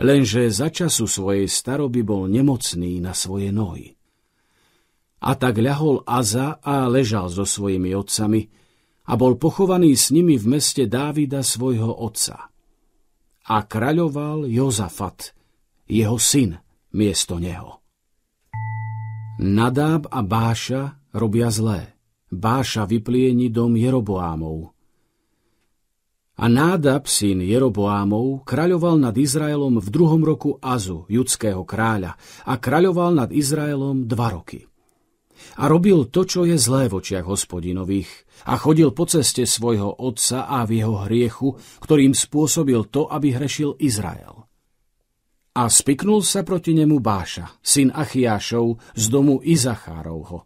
lenže za času svojej staroby bol nemocný na svoje nohy. A tak ľahol Aza a ležal so svojimi otcami a bol pochovaný s nimi v meste Dávida svojho otca. A kráľoval Jozafat, jeho syn, miesto neho. Nadáb a Báša robia zlé. Báša vyplieni dom Jeroboámov – a Nádab, syn Jeroboámov, kráľoval nad Izraelom v druhom roku Azu, judského kráľa, a kráľoval nad Izraelom dva roky. A robil to, čo je zlé v očiach hospodinových, a chodil po ceste svojho otca a v jeho hriechu, ktorým spôsobil to, aby hrešil Izrael. A spiknul sa proti nemu Báša, syn Achiášov z domu Izachárovho.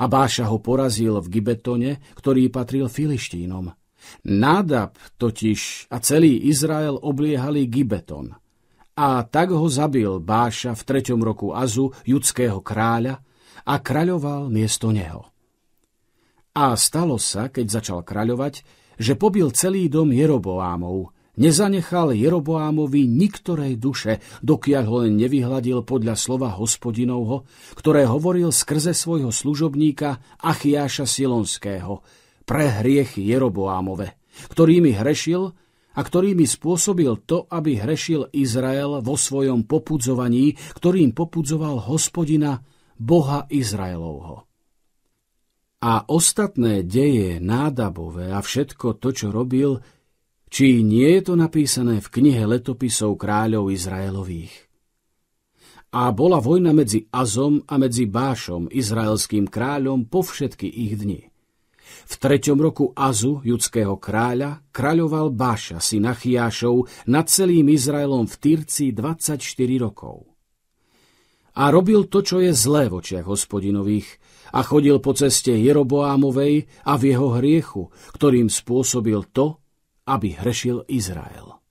A Báša ho porazil v Gibetone, ktorý patril Filištínom – Nádab totiž a celý Izrael obliehali Gibeton. A tak ho zabil Báša v treťom roku Azu, judského kráľa, a kráľoval miesto neho. A stalo sa, keď začal kráľovať, že pobil celý dom Jeroboámov, nezanechal Jeroboámovi niktorej duše, dokiaľ ho len nevyhladil podľa slova hospodinovho, ktoré hovoril skrze svojho služobníka Achiáša Silonského, pre hriechy Jeroboámove, ktorými hrešil a ktorými spôsobil to, aby hrešil Izrael vo svojom popudzovaní, ktorým popudzoval hospodina Boha Izraelovho. A ostatné deje nádabové a všetko to, čo robil, či nie je to napísané v knihe letopisov kráľov Izraelových. A bola vojna medzi Azom a medzi Bášom, izraelským kráľom, po všetky ich dni. V treťom roku Azu, judského kráľa, kráľoval Báša, syn Achiášov, nad celým Izraelom v Tyrci 24 rokov. A robil to, čo je zlé v očiach hospodinových, a chodil po ceste Jeroboámovej a v jeho hriechu, ktorým spôsobil to, aby hrešil Izrael.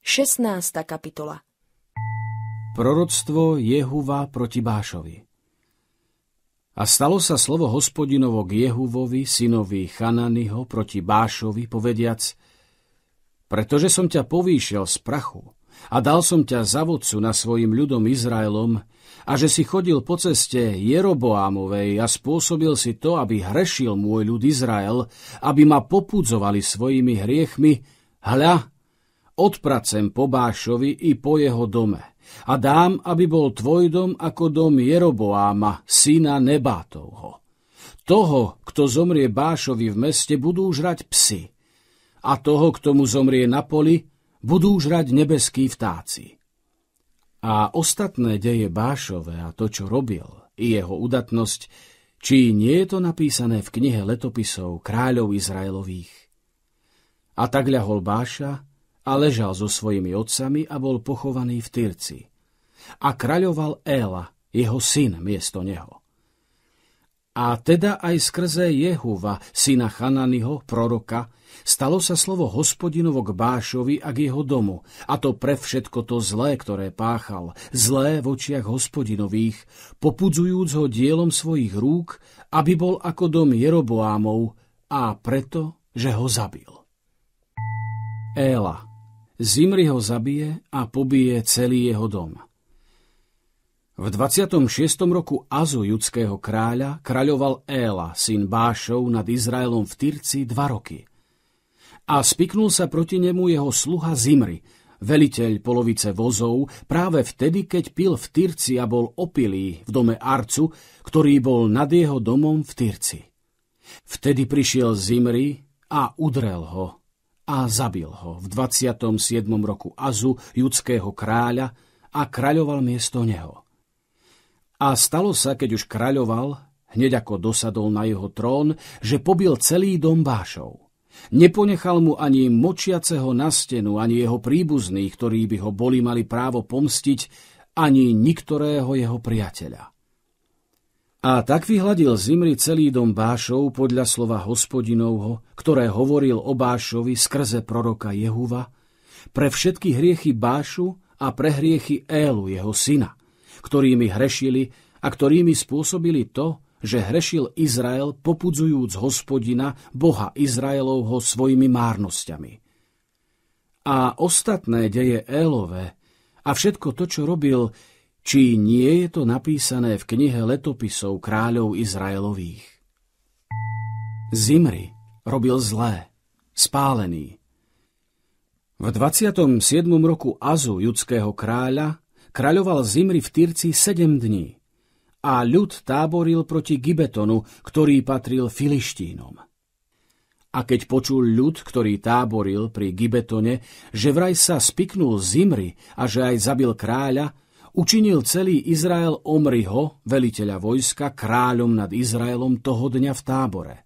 16. kapitola Proroctvo Jehuva proti Bášovi a stalo sa slovo hospodinovo k Jehuvovi, synovi Chananiho, proti Bášovi, povediac, pretože som ťa povýšil z prachu a dal som ťa za vodcu na svojim ľudom Izraelom a že si chodil po ceste Jeroboámovej a spôsobil si to, aby hrešil môj ľud Izrael, aby ma popudzovali svojimi hriechmi, hľa, odpracem po Bášovi i po jeho dome a dám, aby bol tvoj dom ako dom Jeroboáma, syna Nebátovho. Toho, kto zomrie Bášovi v meste, budú žrať psi, a toho, kto mu zomrie na poli, budú žrať nebeskí vtáci. A ostatné deje Bášové a to, čo robil, i jeho udatnosť, či nie je to napísané v knihe letopisov kráľov Izraelových. A tak ľahol Báša a ležal so svojimi otcami a bol pochovaný v Tyrci. A kráľoval Éla, jeho syn, miesto neho. A teda aj skrze Jehuva, syna Chananiho, proroka, stalo sa slovo hospodinovo k Bášovi a k jeho domu, a to pre všetko to zlé, ktoré páchal, zlé v očiach hospodinových, popudzujúc ho dielom svojich rúk, aby bol ako dom Jeroboámov, a preto, že ho zabil. Éla Zimri ho zabije a pobije celý jeho dom. V 26. roku Azu judského kráľa kráľoval Éla, syn Bášov, nad Izraelom v Tyrci dva roky. A spiknul sa proti nemu jeho sluha Zimri, veliteľ polovice vozov, práve vtedy, keď pil v Tyrci a bol opilý v dome Arcu, ktorý bol nad jeho domom v Tyrci. Vtedy prišiel Zimri a udrel ho a zabil ho v 27. roku Azu, judského kráľa, a kráľoval miesto neho. A stalo sa, keď už kráľoval, hneď ako dosadol na jeho trón, že pobil celý dom Bášov. Neponechal mu ani močiaceho na stenu, ani jeho príbuzných, ktorí by ho boli mali právo pomstiť, ani niktorého jeho priateľa. A tak vyhľadil Zimri celý dom Bášov podľa slova hospodinovho, ktoré hovoril o Bášovi skrze proroka Jehuva, pre všetky hriechy Bášu a pre hriechy Élu, jeho syna, ktorými hrešili a ktorými spôsobili to, že hrešil Izrael popudzujúc hospodina, boha Izraelovho svojimi márnosťami. A ostatné deje Élové a všetko to, čo robil, či nie je to napísané v knihe letopisov kráľov Izraelových. Zimri robil zlé, spálený. V 27. roku Azu judského kráľa kráľoval Zimri v Tyrci 7 dní a ľud táboril proti Gibetonu, ktorý patril Filištínom. A keď počul ľud, ktorý táboril pri Gibetone, že vraj sa spiknul Zimri a že aj zabil kráľa, učinil celý Izrael Omriho, veliteľa vojska, kráľom nad Izraelom toho dňa v tábore.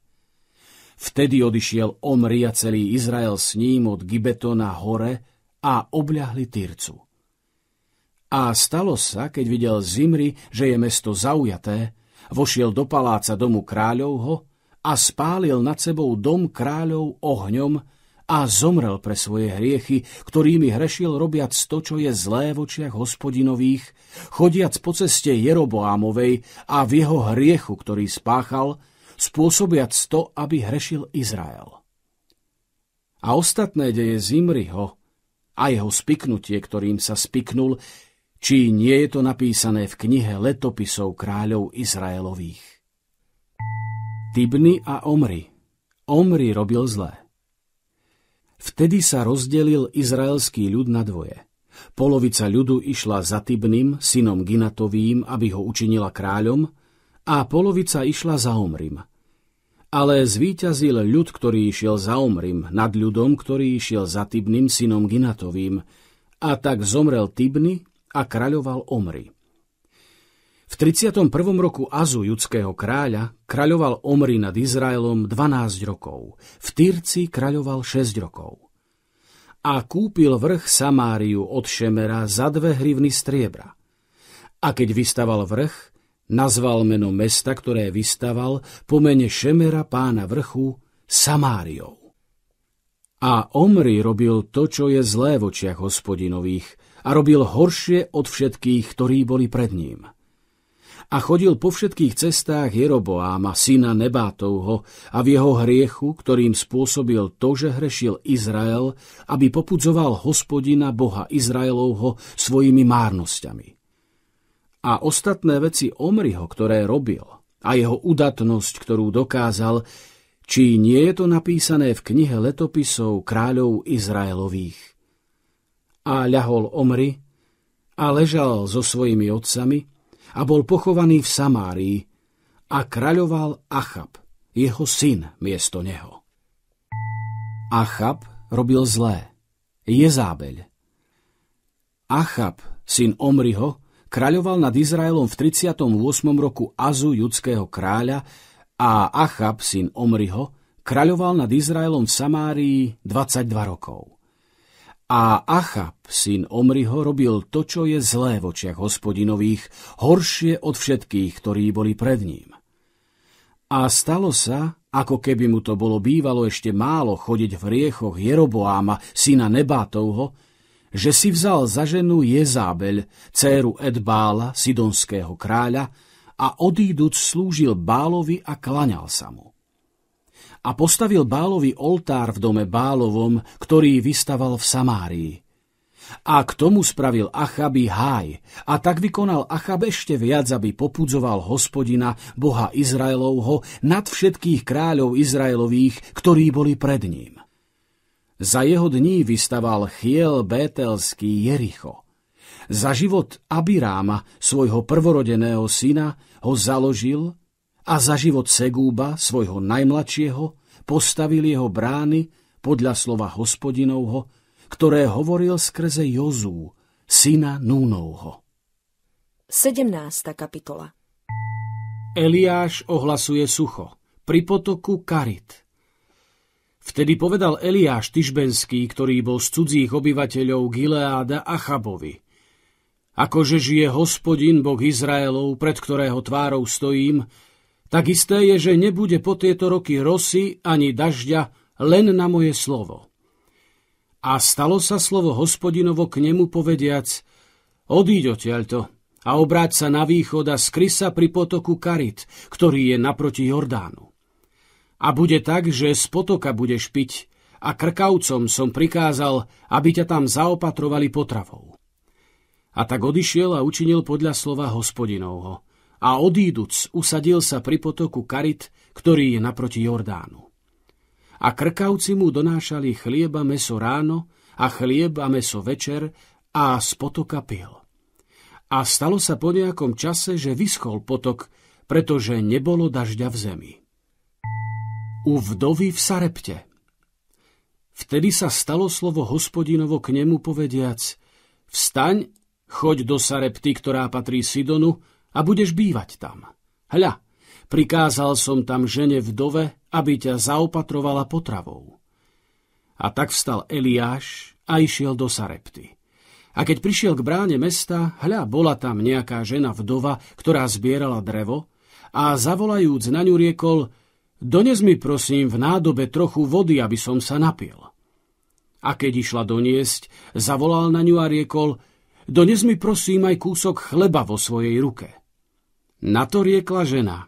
Vtedy odišiel Omri a celý Izrael s ním od Gibetona hore a obľahli Tyrcu. A stalo sa, keď videl Zimri, že je mesto zaujaté, vošiel do paláca domu kráľovho a spálil nad sebou dom kráľov ohňom a zomrel pre svoje hriechy, ktorými hrešil robiac to, čo je zlé v očiach hospodinových, chodiac po ceste Jeroboámovej a v jeho hriechu, ktorý spáchal, spôsobiac to, aby hrešil Izrael. A ostatné deje Zimriho a jeho spiknutie, ktorým sa spiknul, či nie je to napísané v knihe letopisov kráľov Izraelových. Tibny a Omri. Omri robil zlé. Vtedy sa rozdelil izraelský ľud na dvoje. Polovica ľudu išla za Tybným, synom Ginatovým, aby ho učinila kráľom, a polovica išla za Omrim. Ale zvíťazil ľud, ktorý išiel za Omrim, nad ľudom, ktorý išiel za Tybným, synom Ginatovým, a tak zomrel Tibny a kráľoval Omri. V 31. roku Azu judského kráľa kráľoval Omri nad Izraelom 12 rokov, v Tyrci kráľoval 6 rokov. A kúpil vrch Samáriu od Šemera za dve hrivny striebra. A keď vystaval vrch, nazval meno mesta, ktoré vystaval, po mene Šemera pána vrchu Samáriou. A Omri robil to, čo je zlé v očiach hospodinových, a robil horšie od všetkých, ktorí boli pred ním – a chodil po všetkých cestách Jeroboáma, syna Nebátovho, a v jeho hriechu, ktorým spôsobil to, že hrešil Izrael, aby popudzoval hospodina Boha Izraelovho svojimi márnosťami. A ostatné veci Omriho, ktoré robil, a jeho udatnosť, ktorú dokázal, či nie je to napísané v knihe letopisov kráľov Izraelových. A ľahol Omri a ležal so svojimi otcami, a bol pochovaný v Samárii a kráľoval Achab, jeho syn miesto neho. Achab robil zlé. Jezábeľ. Achab, syn Omriho, kráľoval nad Izraelom v 38. roku Azu judského kráľa a Achab, syn Omriho, kráľoval nad Izraelom v Samárii 22 rokov. A Achab, syn Omriho, robil to, čo je zlé v očiach hospodinových, horšie od všetkých, ktorí boli pred ním. A stalo sa, ako keby mu to bolo bývalo ešte málo chodiť v riechoch Jeroboáma, syna Nebátovho, že si vzal za ženu Jezábel, dceru Edbála, sidonského kráľa, a odíduc slúžil Bálovi a klaňal sa mu a postavil Bálovi oltár v dome Bálovom, ktorý vystaval v Samárii. A k tomu spravil Achabi háj, a tak vykonal Achab ešte viac, aby popudzoval hospodina, boha Izraelovho, nad všetkých kráľov Izraelových, ktorí boli pred ním. Za jeho dní vystaval Chiel Bételský Jericho – za život Abiráma, svojho prvorodeného syna, ho založil a za život Segúba, svojho najmladšieho, postavil jeho brány podľa slova hospodinovho, ktoré hovoril skrze Jozú, syna Núnovho. 17. kapitola Eliáš ohlasuje sucho pri potoku Karit. Vtedy povedal Eliáš Tyžbenský, ktorý bol z cudzích obyvateľov Gileáda a Chabovi. Akože žije hospodin Boh Izraelov, pred ktorého tvárou stojím, tak isté je, že nebude po tieto roky rosy ani dažďa len na moje slovo. A stalo sa slovo hospodinovo k nemu povediac, odíď odtiaľto a obráť sa na východ a skry sa pri potoku Karit, ktorý je naproti Jordánu. A bude tak, že z potoka budeš piť a krkavcom som prikázal, aby ťa tam zaopatrovali potravou. A tak odišiel a učinil podľa slova hospodinovho a odíduc usadil sa pri potoku Karit, ktorý je naproti Jordánu. A krkavci mu donášali chlieba meso ráno a chlieb a meso večer a z potoka pil. A stalo sa po nejakom čase, že vyschol potok, pretože nebolo dažďa v zemi. U vdovy v Sarepte Vtedy sa stalo slovo hospodinovo k nemu povediac Vstaň, choď do Sarepty, ktorá patrí Sidonu, a budeš bývať tam. Hľa, prikázal som tam žene vdove, aby ťa zaopatrovala potravou. A tak vstal Eliáš a išiel do Sarepty. A keď prišiel k bráne mesta, hľa, bola tam nejaká žena vdova, ktorá zbierala drevo a zavolajúc na ňu riekol, dones mi prosím v nádobe trochu vody, aby som sa napil. A keď išla doniesť, zavolal na ňu a riekol, dones mi prosím aj kúsok chleba vo svojej ruke. Na to riekla žena.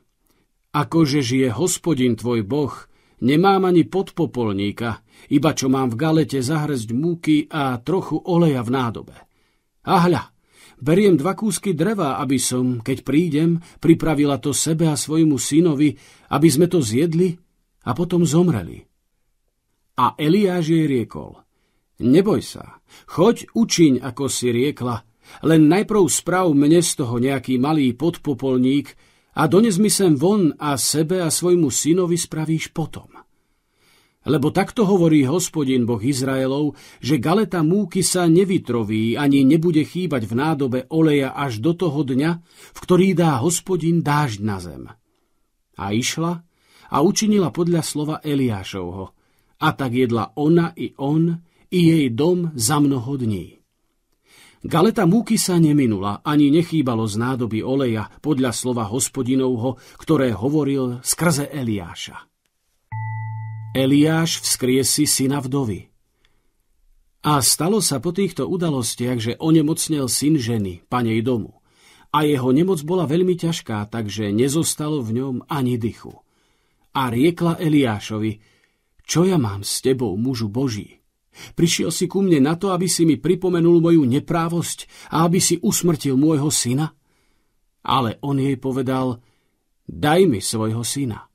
Akože žije hospodin tvoj boh, nemám ani podpopolníka, iba čo mám v galete zahrzť múky a trochu oleja v nádobe. hľa, beriem dva kúsky dreva, aby som, keď prídem, pripravila to sebe a svojmu synovi, aby sme to zjedli a potom zomreli. A Eliáš jej riekol, neboj sa, choď učiň, ako si riekla, len najprv sprav mne z toho nejaký malý podpopolník a dones mi sem von a sebe a svojmu synovi spravíš potom. Lebo takto hovorí hospodin Boh Izraelov, že galeta múky sa nevytroví ani nebude chýbať v nádobe oleja až do toho dňa, v ktorý dá hospodin dážď na zem. A išla a učinila podľa slova Eliášovho. A tak jedla ona i on i jej dom za mnoho dní. Galeta múky sa neminula, ani nechýbalo z nádoby oleja podľa slova hospodinovho, ktoré hovoril skrze Eliáša. Eliáš vzkriesi syna vdovy. A stalo sa po týchto udalostiach, že onemocnel syn ženy, panej domu. A jeho nemoc bola veľmi ťažká, takže nezostalo v ňom ani dychu. A riekla Eliášovi, čo ja mám s tebou, mužu Boží? Prišiel si ku mne na to, aby si mi pripomenul moju neprávosť a aby si usmrtil môjho syna? Ale on jej povedal, daj mi svojho syna.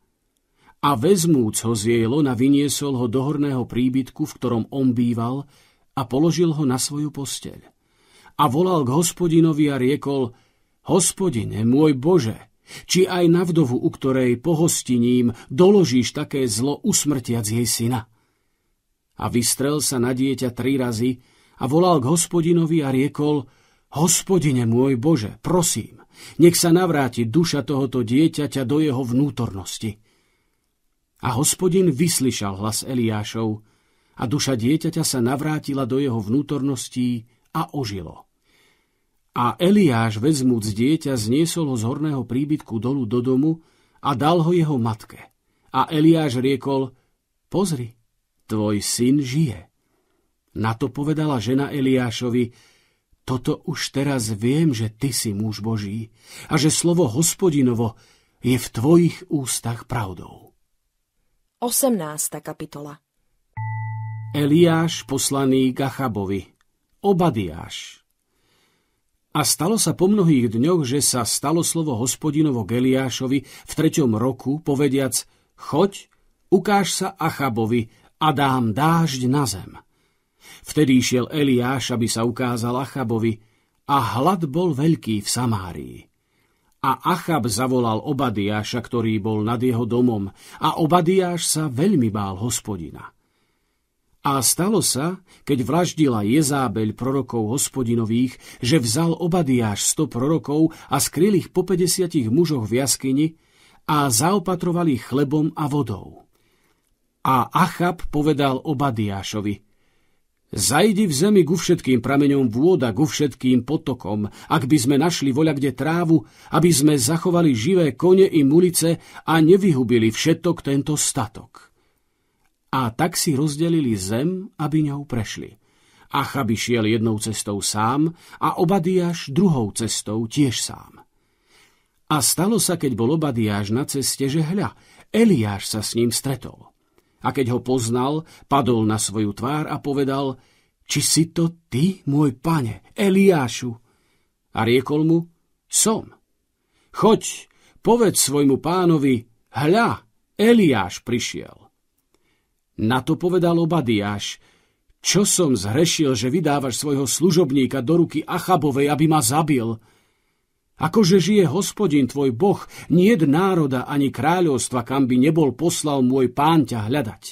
A vezmúc ho z jej lona, vyniesol ho do horného príbytku, v ktorom on býval, a položil ho na svoju posteľ. A volal k hospodinovi a riekol, hospodine, môj Bože, či aj na vdovu, u ktorej pohostiním doložíš také zlo usmrtiac jej syna a vystrel sa na dieťa tri razy a volal k hospodinovi a riekol Hospodine môj Bože, prosím, nech sa navráti duša tohoto dieťaťa do jeho vnútornosti. A hospodin vyslyšal hlas Eliášov a duša dieťaťa sa navrátila do jeho vnútorností a ožilo. A Eliáš vezmúc dieťa zniesol ho z horného príbytku dolu do domu a dal ho jeho matke. A Eliáš riekol, pozri, tvoj syn žije. Na to povedala žena Eliášovi, toto už teraz viem, že ty si muž Boží a že slovo hospodinovo je v tvojich ústach pravdou. 18. kapitola Eliáš poslaný Gachabovi Obadiáš a stalo sa po mnohých dňoch, že sa stalo slovo hospodinovo Geliášovi v treťom roku, povediac, choď, ukáž sa Achabovi, a dám dážď na zem. Vtedy šiel Eliáš, aby sa ukázal Achabovi, a hlad bol veľký v Samárii. A Achab zavolal Obadiáša, ktorý bol nad jeho domom, a Obadiáš sa veľmi bál hospodina. A stalo sa, keď vraždila Jezábeľ prorokov hospodinových, že vzal Obadiáš sto prorokov a skryl ich po 50 mužoch v jaskyni a zaopatrovali chlebom a vodou. A Achab povedal Obadiášovi, Zajdi v zemi ku všetkým prameňom vôda, ku všetkým potokom, ak by sme našli voľa kde trávu, aby sme zachovali živé kone i mulice a nevyhubili všetok tento statok. A tak si rozdelili zem, aby ňou prešli. Achaby šiel jednou cestou sám a Obadiáš druhou cestou tiež sám. A stalo sa, keď bol Obadiáš na ceste, že hľa, Eliáš sa s ním stretol. A keď ho poznal, padol na svoju tvár a povedal, či si to ty, môj pane, Eliášu? A riekol mu, som. Choď, povedz svojmu pánovi, hľa, Eliáš prišiel. Na to povedal Obadiáš, čo som zhrešil, že vydávaš svojho služobníka do ruky Achabovej, aby ma zabil – Akože žije hospodin tvoj boh, nie národa ani kráľovstva, kam by nebol poslal môj pán ťa hľadať.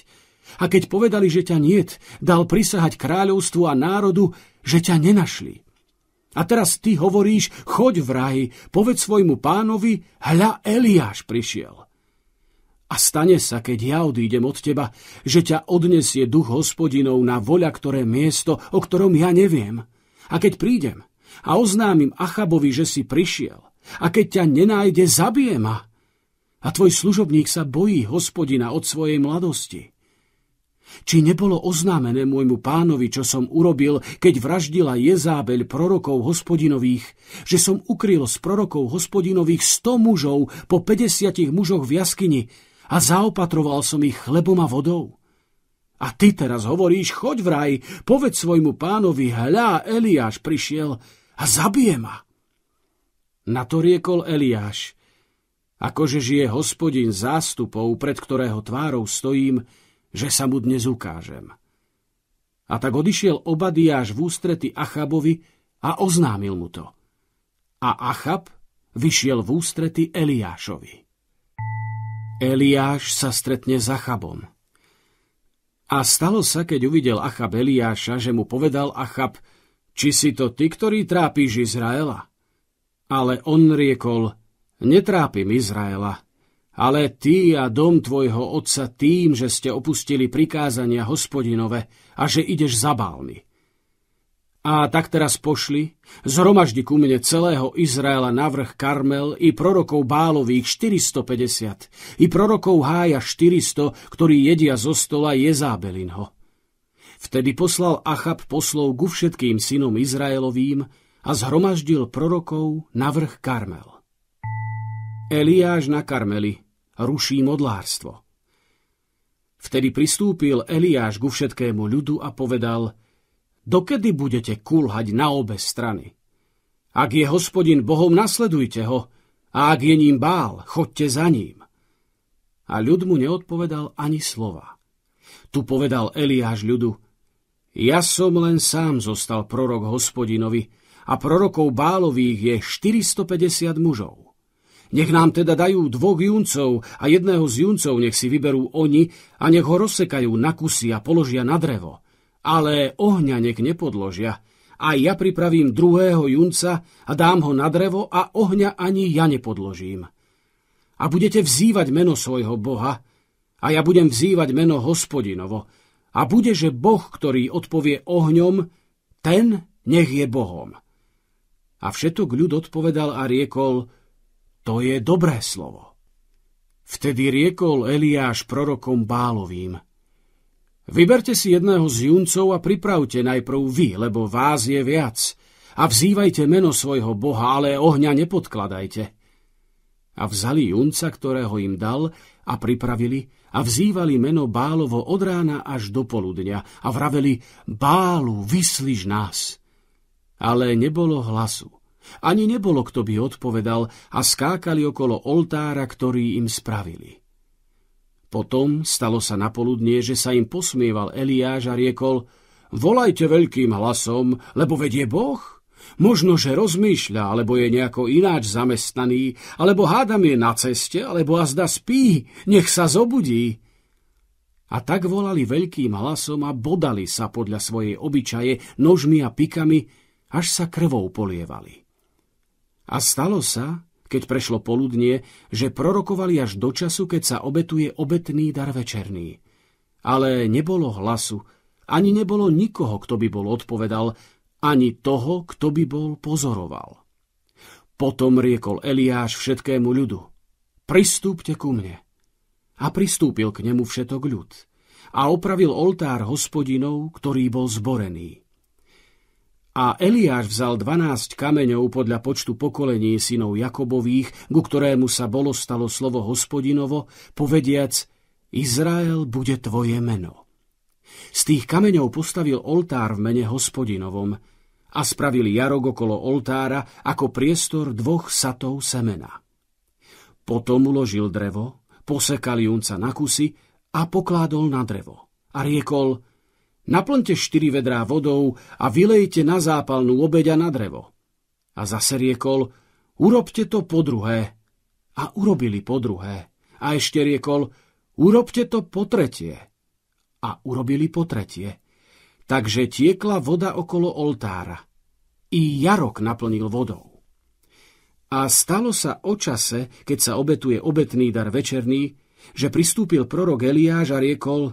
A keď povedali, že ťa niet, dal prisahať kráľovstvu a národu, že ťa nenašli. A teraz ty hovoríš, choď v raji, povedz svojmu pánovi, hľa Eliáš prišiel. A stane sa, keď ja odídem od teba, že ťa odnesie duch hospodinov na voľa ktoré miesto, o ktorom ja neviem. A keď prídem, a oznámim Achabovi, že si prišiel. A keď ťa nenájde, zabije ma. A tvoj služobník sa bojí hospodina od svojej mladosti. Či nebolo oznámené môjmu pánovi, čo som urobil, keď vraždila Jezábel prorokov hospodinových, že som ukryl z prorokov hospodinových sto mužov po 50 mužoch v jaskyni a zaopatroval som ich chlebom a vodou? A ty teraz hovoríš, choď vraj, povedz svojmu pánovi, hľa, Eliáš prišiel a zabije ma. Na to riekol Eliáš, akože žije hospodin zástupov, pred ktorého tvárou stojím, že sa mu dnes ukážem. A tak odišiel Obadiáš v ústrety Achabovi a oznámil mu to. A Achab vyšiel v ústrety Eliášovi. Eliáš sa stretne s Achabom. A stalo sa, keď uvidel Achab Eliáša, že mu povedal Achab, či si to ty, ktorý trápiš Izraela? Ale on riekol, netrápim Izraela, ale ty a dom tvojho otca tým, že ste opustili prikázania hospodinove a že ideš za bálmi. A tak teraz pošli, zhromaždi ku mne celého Izraela na vrch Karmel i prorokov Bálových 450, i prorokov Hája 400, ktorí jedia zo stola Jezábelinho Vtedy poslal Achab poslov ku všetkým synom Izraelovým a zhromaždil prorokov na vrch Karmel. Eliáš na Karmeli ruší modlárstvo. Vtedy pristúpil Eliáš ku všetkému ľudu a povedal Dokedy budete kulhať na obe strany? Ak je hospodin Bohom, nasledujte ho, a ak je ním bál, chodte za ním. A ľud mu neodpovedal ani slova. Tu povedal Eliáš ľudu – ja som len sám zostal prorok hospodinovi a prorokov bálových je 450 mužov. Nech nám teda dajú dvoch juncov a jedného z juncov nech si vyberú oni a nech ho rozsekajú na kusy a položia na drevo. Ale ohňa nech nepodložia. A ja pripravím druhého junca a dám ho na drevo a ohňa ani ja nepodložím. A budete vzývať meno svojho Boha a ja budem vzývať meno hospodinovo, a bude, že Boh, ktorý odpovie ohňom, ten nech je Bohom. A všetok ľud odpovedal a riekol, to je dobré slovo. Vtedy riekol Eliáš prorokom Bálovým, Vyberte si jedného z juncov a pripravte najprv vy, lebo vás je viac. A vzývajte meno svojho boha, ale ohňa nepodkladajte. A vzali junca, ktorého im dal, a pripravili a vzývali meno Bálovo od rána až do poludnia a vraveli Bálu, vyslíš nás. Ale nebolo hlasu. Ani nebolo, kto by odpovedal a skákali okolo oltára, ktorý im spravili. Potom stalo sa napoludnie, že sa im posmieval Eliáš a riekol Volajte veľkým hlasom, lebo vedie Boh – Možno, že rozmýšľa, alebo je nejako ináč zamestnaný, alebo hádam je na ceste, alebo azda spí, nech sa zobudí. A tak volali veľkým hlasom a bodali sa podľa svojej obyčaje nožmi a pikami, až sa krvou polievali. A stalo sa, keď prešlo poludnie, že prorokovali až do času, keď sa obetuje obetný dar večerný. Ale nebolo hlasu, ani nebolo nikoho, kto by bol odpovedal, ani toho, kto by bol pozoroval. Potom riekol Eliáš všetkému ľudu, pristúpte ku mne. A pristúpil k nemu všetok ľud a opravil oltár hospodinov, ktorý bol zborený. A Eliáš vzal dvanásť kameňov podľa počtu pokolení synov Jakobových, ku ktorému sa bolo stalo slovo hospodinovo, povediac Izrael bude tvoje meno. Z tých kameňov postavil oltár v mene hospodinovom a spravil jarok okolo oltára ako priestor dvoch satov semena. Potom uložil drevo, posekal junca na kusy a pokládol na drevo. A riekol, naplňte štyri vedrá vodou a vylejte na zápalnú obeďa na drevo. A zase riekol, urobte to po druhé. A urobili po druhé. A ešte riekol, urobte to po tretie a urobili po tretie. Takže tiekla voda okolo oltára. I jarok naplnil vodou. A stalo sa o čase, keď sa obetuje obetný dar večerný, že pristúpil prorok Eliáš a riekol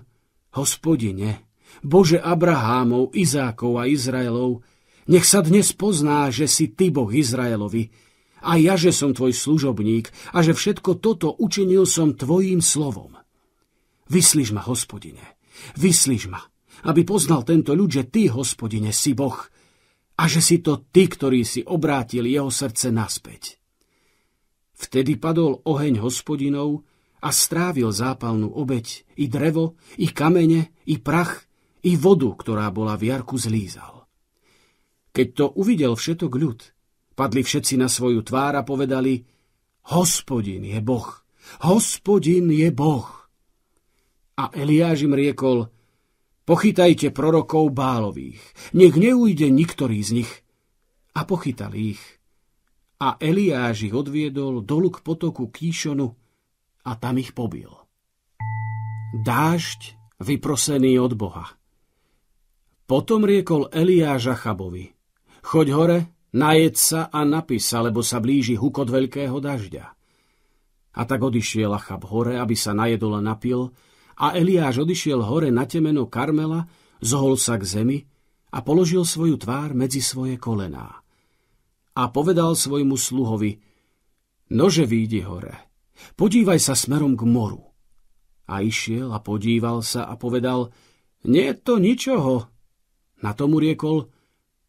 Hospodine, Bože Abrahámov, Izákov a Izraelov, nech sa dnes pozná, že si Ty Boh Izraelovi, a ja, že som tvoj služobník a že všetko toto učinil som tvojím slovom. Vyslíš ma, hospodine, Vyslíš ma, aby poznal tento ľud, že ty, hospodine, si Boh a že si to ty, ktorý si obrátil jeho srdce naspäť. Vtedy padol oheň hospodinov a strávil zápalnú obeď i drevo, i kamene, i prach, i vodu, ktorá bola v jarku zlízal. Keď to uvidel všetok ľud, padli všetci na svoju tvár a povedali Hospodin je Boh, hospodin je Boh. A Eliáš im riekol, pochytajte prorokov Bálových, nech neujde niktorý z nich. A pochytal ich. A Eliáš ich odviedol dolu k potoku Kíšonu a tam ich pobil. Dážď vyprosený od Boha. Potom riekol Eliáš Achabovi, choď hore, najed sa a napísa, lebo sa blíži hukot veľkého dažďa. A tak odišiel Achab hore, aby sa najedol a napil, a Eliáš odišiel hore na temeno Karmela, zohol sa k zemi a položil svoju tvár medzi svoje kolená. A povedal svojmu sluhovi, nože výjdi hore, podívaj sa smerom k moru. A išiel a podíval sa a povedal, nie je to ničoho. Na tomu riekol,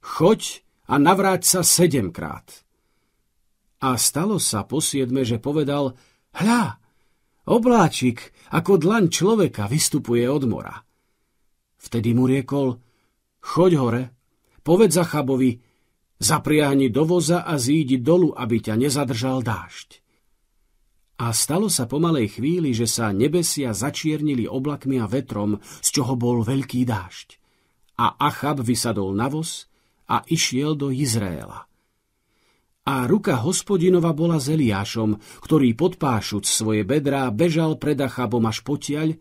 choď a navráť sa sedemkrát. A stalo sa po siedme, že povedal, hľa, Obláčik, ako dlaň človeka, vystupuje od mora. Vtedy mu riekol, choď hore, povedz Zachabovi, zapriahni do voza a zídi dolu, aby ťa nezadržal dážď. A stalo sa po malej chvíli, že sa nebesia začiernili oblakmi a vetrom, z čoho bol veľký dážď. A Achab vysadol na voz a išiel do Izraela. A ruka hospodinova bola s Eliášom, ktorý podpášuc svoje bedrá bežal pred Achabom až potiaľ,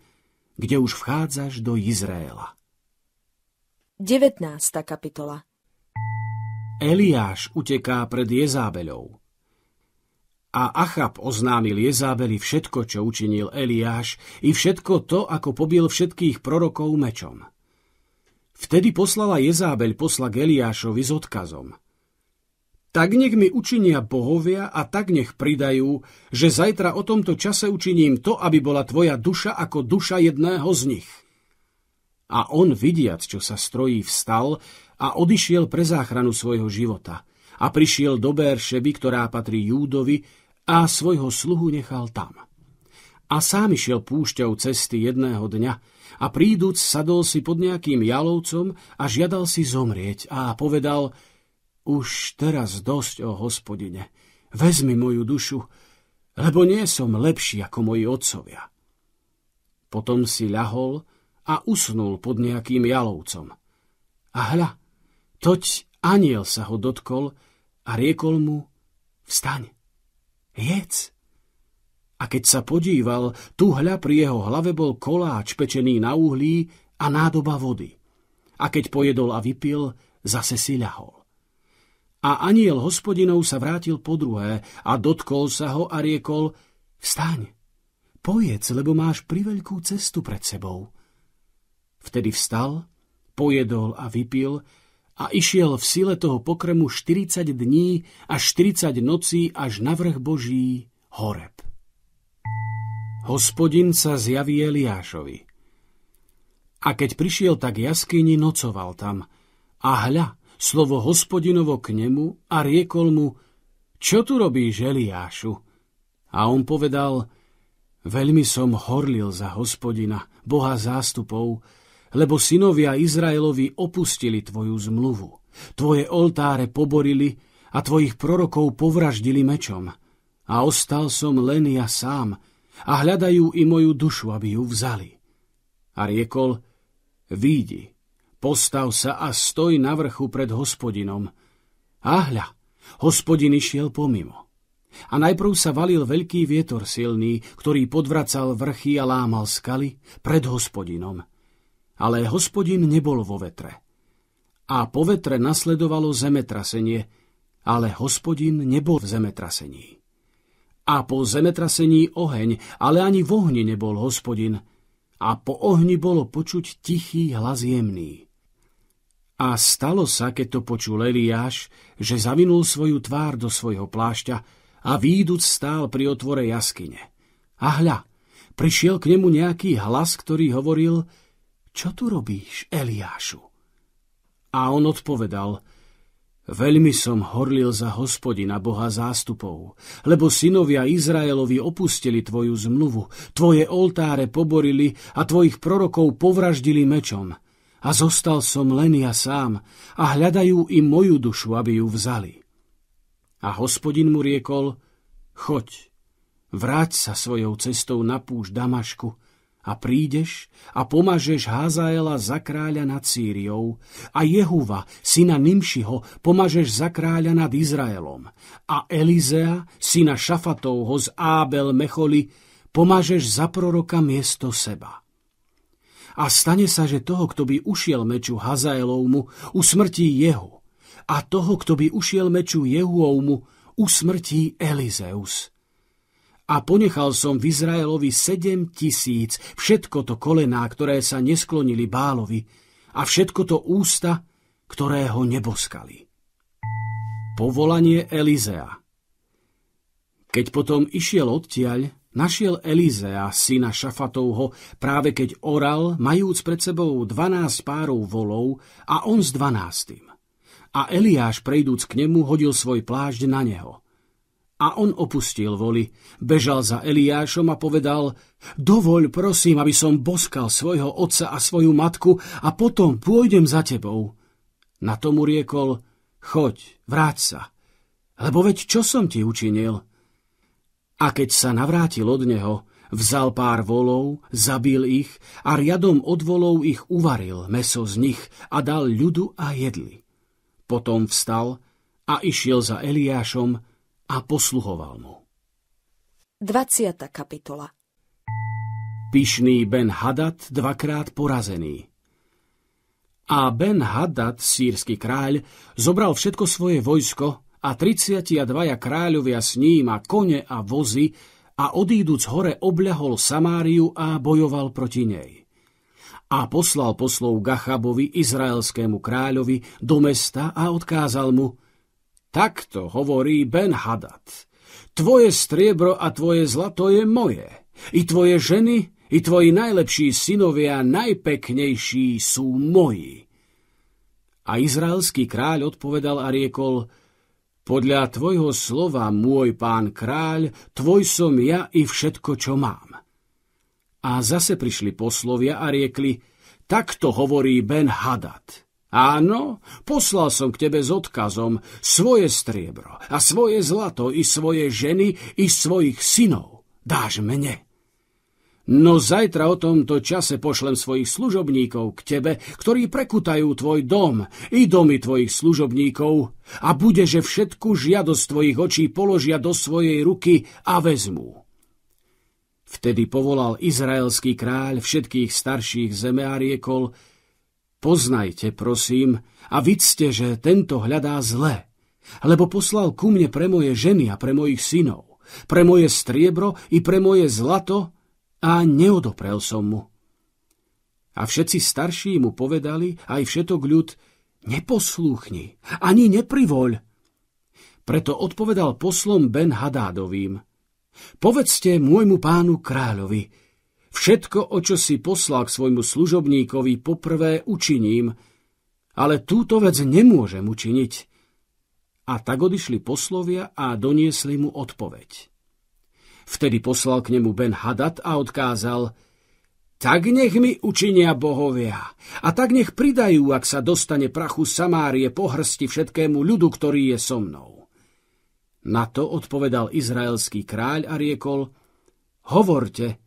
kde už vchádzaš do Izraela. 19. kapitola Eliáš uteká pred Jezábeľou. A Achab oznámil Jezábeli všetko, čo učinil Eliáš, i všetko to, ako pobil všetkých prorokov mečom. Vtedy poslala Jezábeľ posla k Eliášovi s odkazom – tak nech mi učinia bohovia a tak nech pridajú, že zajtra o tomto čase učiním to, aby bola tvoja duša ako duša jedného z nich. A on vidiac, čo sa strojí, vstal a odišiel pre záchranu svojho života a prišiel do Béršeby, ktorá patrí Júdovi a svojho sluhu nechal tam. A sám išiel púšťou cesty jedného dňa a príduc sadol si pod nejakým jalovcom a žiadal si zomrieť a povedal – už teraz dosť o hospodine. Vezmi moju dušu, lebo nie som lepší ako moji otcovia. Potom si ľahol a usnul pod nejakým jalovcom. A hľa, toť aniel sa ho dotkol a riekol mu, vstaň, jedz. A keď sa podíval, tu hľa pri jeho hlave bol koláč pečený na uhlí a nádoba vody. A keď pojedol a vypil, zase si ľahol. A aniel hospodinov sa vrátil po druhé a dotkol sa ho a riekol, vstaň, pojedz, lebo máš priveľkú cestu pred sebou. Vtedy vstal, pojedol a vypil a išiel v sile toho pokremu 40 dní a 40 nocí až na vrch Boží Horeb. Hospodin sa zjaví Eliášovi. A keď prišiel tak jaskyni, nocoval tam. A hľa, slovo hospodinovo k nemu a riekol mu, čo tu robí Eliášu? A on povedal, veľmi som horlil za hospodina, boha zástupov, lebo synovia Izraelovi opustili tvoju zmluvu. Tvoje oltáre poborili a tvojich prorokov povraždili mečom. A ostal som len ja sám a hľadajú i moju dušu, aby ju vzali. A riekol, vidi. Postav sa a stoj na vrchu pred hospodinom. A hľa, hospodin išiel pomimo. A najprv sa valil veľký vietor silný, ktorý podvracal vrchy a lámal skaly pred hospodinom. Ale hospodin nebol vo vetre. A po vetre nasledovalo zemetrasenie, ale hospodin nebol v zemetrasení. A po zemetrasení oheň, ale ani v ohni nebol hospodin. A po ohni bolo počuť tichý hlas jemný. A stalo sa, keď to počul Eliáš, že zavinul svoju tvár do svojho plášťa a výduc stál pri otvore jaskyne. A hľa, prišiel k nemu nejaký hlas, ktorý hovoril, čo tu robíš, Eliášu? A on odpovedal, Veľmi som horlil za hospodina Boha zástupov, lebo synovia Izraelovi opustili tvoju zmluvu, tvoje oltáre poborili a tvojich prorokov povraždili mečom – a zostal som len ja sám a hľadajú i moju dušu, aby ju vzali. A hospodin mu riekol, choď, vráť sa svojou cestou na púšť Damašku a prídeš a pomažeš Hazaela za kráľa nad Sýriou a Jehuva, syna Nimšiho, pomažeš za kráľa nad Izraelom a Elizea, syna Šafatovho z Ábel Mecholi, pomažeš za proroka miesto seba a stane sa, že toho, kto by ušiel meču Hazaelovmu, usmrtí jeho. A toho, kto by ušiel meču Jehuovmu, usmrtí Elizeus. A ponechal som v Izraelovi sedem tisíc, všetko to kolená, ktoré sa nesklonili Bálovi, a všetko to ústa, ktoré ho neboskali. Povolanie Elizea Keď potom išiel odtiaľ, Našiel Elizea, syna Šafatovho, práve keď oral, majúc pred sebou dvanásť párov volov a on s dvanástym. A Eliáš, prejdúc k nemu, hodil svoj plášť na neho. A on opustil voli, bežal za Eliášom a povedal, dovoľ prosím, aby som boskal svojho otca a svoju matku a potom pôjdem za tebou. Na tomu riekol, choď, vráť sa, lebo veď čo som ti učinil? A keď sa navrátil od neho, vzal pár volov, zabil ich a riadom od volov ich uvaril meso z nich a dal ľudu a jedli. Potom vstal a išiel za Eliášom a posluhoval mu. 20. kapitola Pyšný Ben Hadad dvakrát porazený. A Ben Hadad, sírsky kráľ, zobral všetko svoje vojsko a 32 kráľovia s ním a kone a vozy a odíduc hore obľahol Samáriu a bojoval proti nej. A poslal poslov Gachabovi, izraelskému kráľovi, do mesta a odkázal mu Takto hovorí Ben-Hadad. Tvoje striebro a tvoje zlato je moje. I tvoje ženy, i tvoji najlepší synovia, najpeknejší sú moji. A izraelský kráľ odpovedal a riekol – podľa tvojho slova, môj pán kráľ, tvoj som ja i všetko, čo mám. A zase prišli poslovia a riekli, takto hovorí Ben Hadad. Áno, poslal som k tebe s odkazom svoje striebro a svoje zlato i svoje ženy i svojich synov. Dáš mne. No zajtra o tomto čase pošlem svojich služobníkov k tebe, ktorí prekutajú tvoj dom i domy tvojich služobníkov a bude, že všetku žiadosť tvojich očí položia do svojej ruky a vezmú. Vtedy povolal izraelský kráľ všetkých starších zeme a riekol, poznajte, prosím, a vidzte, že tento hľadá zle, lebo poslal ku mne pre moje ženy a pre mojich synov, pre moje striebro i pre moje zlato, a neodoprel som mu. A všetci starší mu povedali, aj všetok ľud, neposlúchni, ani neprivoľ. Preto odpovedal poslom Ben Hadádovým, povedzte môjmu pánu kráľovi, všetko, o čo si poslal k svojmu služobníkovi, poprvé učiním, ale túto vec nemôžem učiniť. A tak odišli poslovia a doniesli mu odpoveď. Vtedy poslal k nemu Ben Hadad a odkázal, tak nech mi učinia bohovia, a tak nech pridajú, ak sa dostane prachu Samárie po hrsti všetkému ľudu, ktorý je so mnou. Na to odpovedal izraelský kráľ a riekol, hovorte,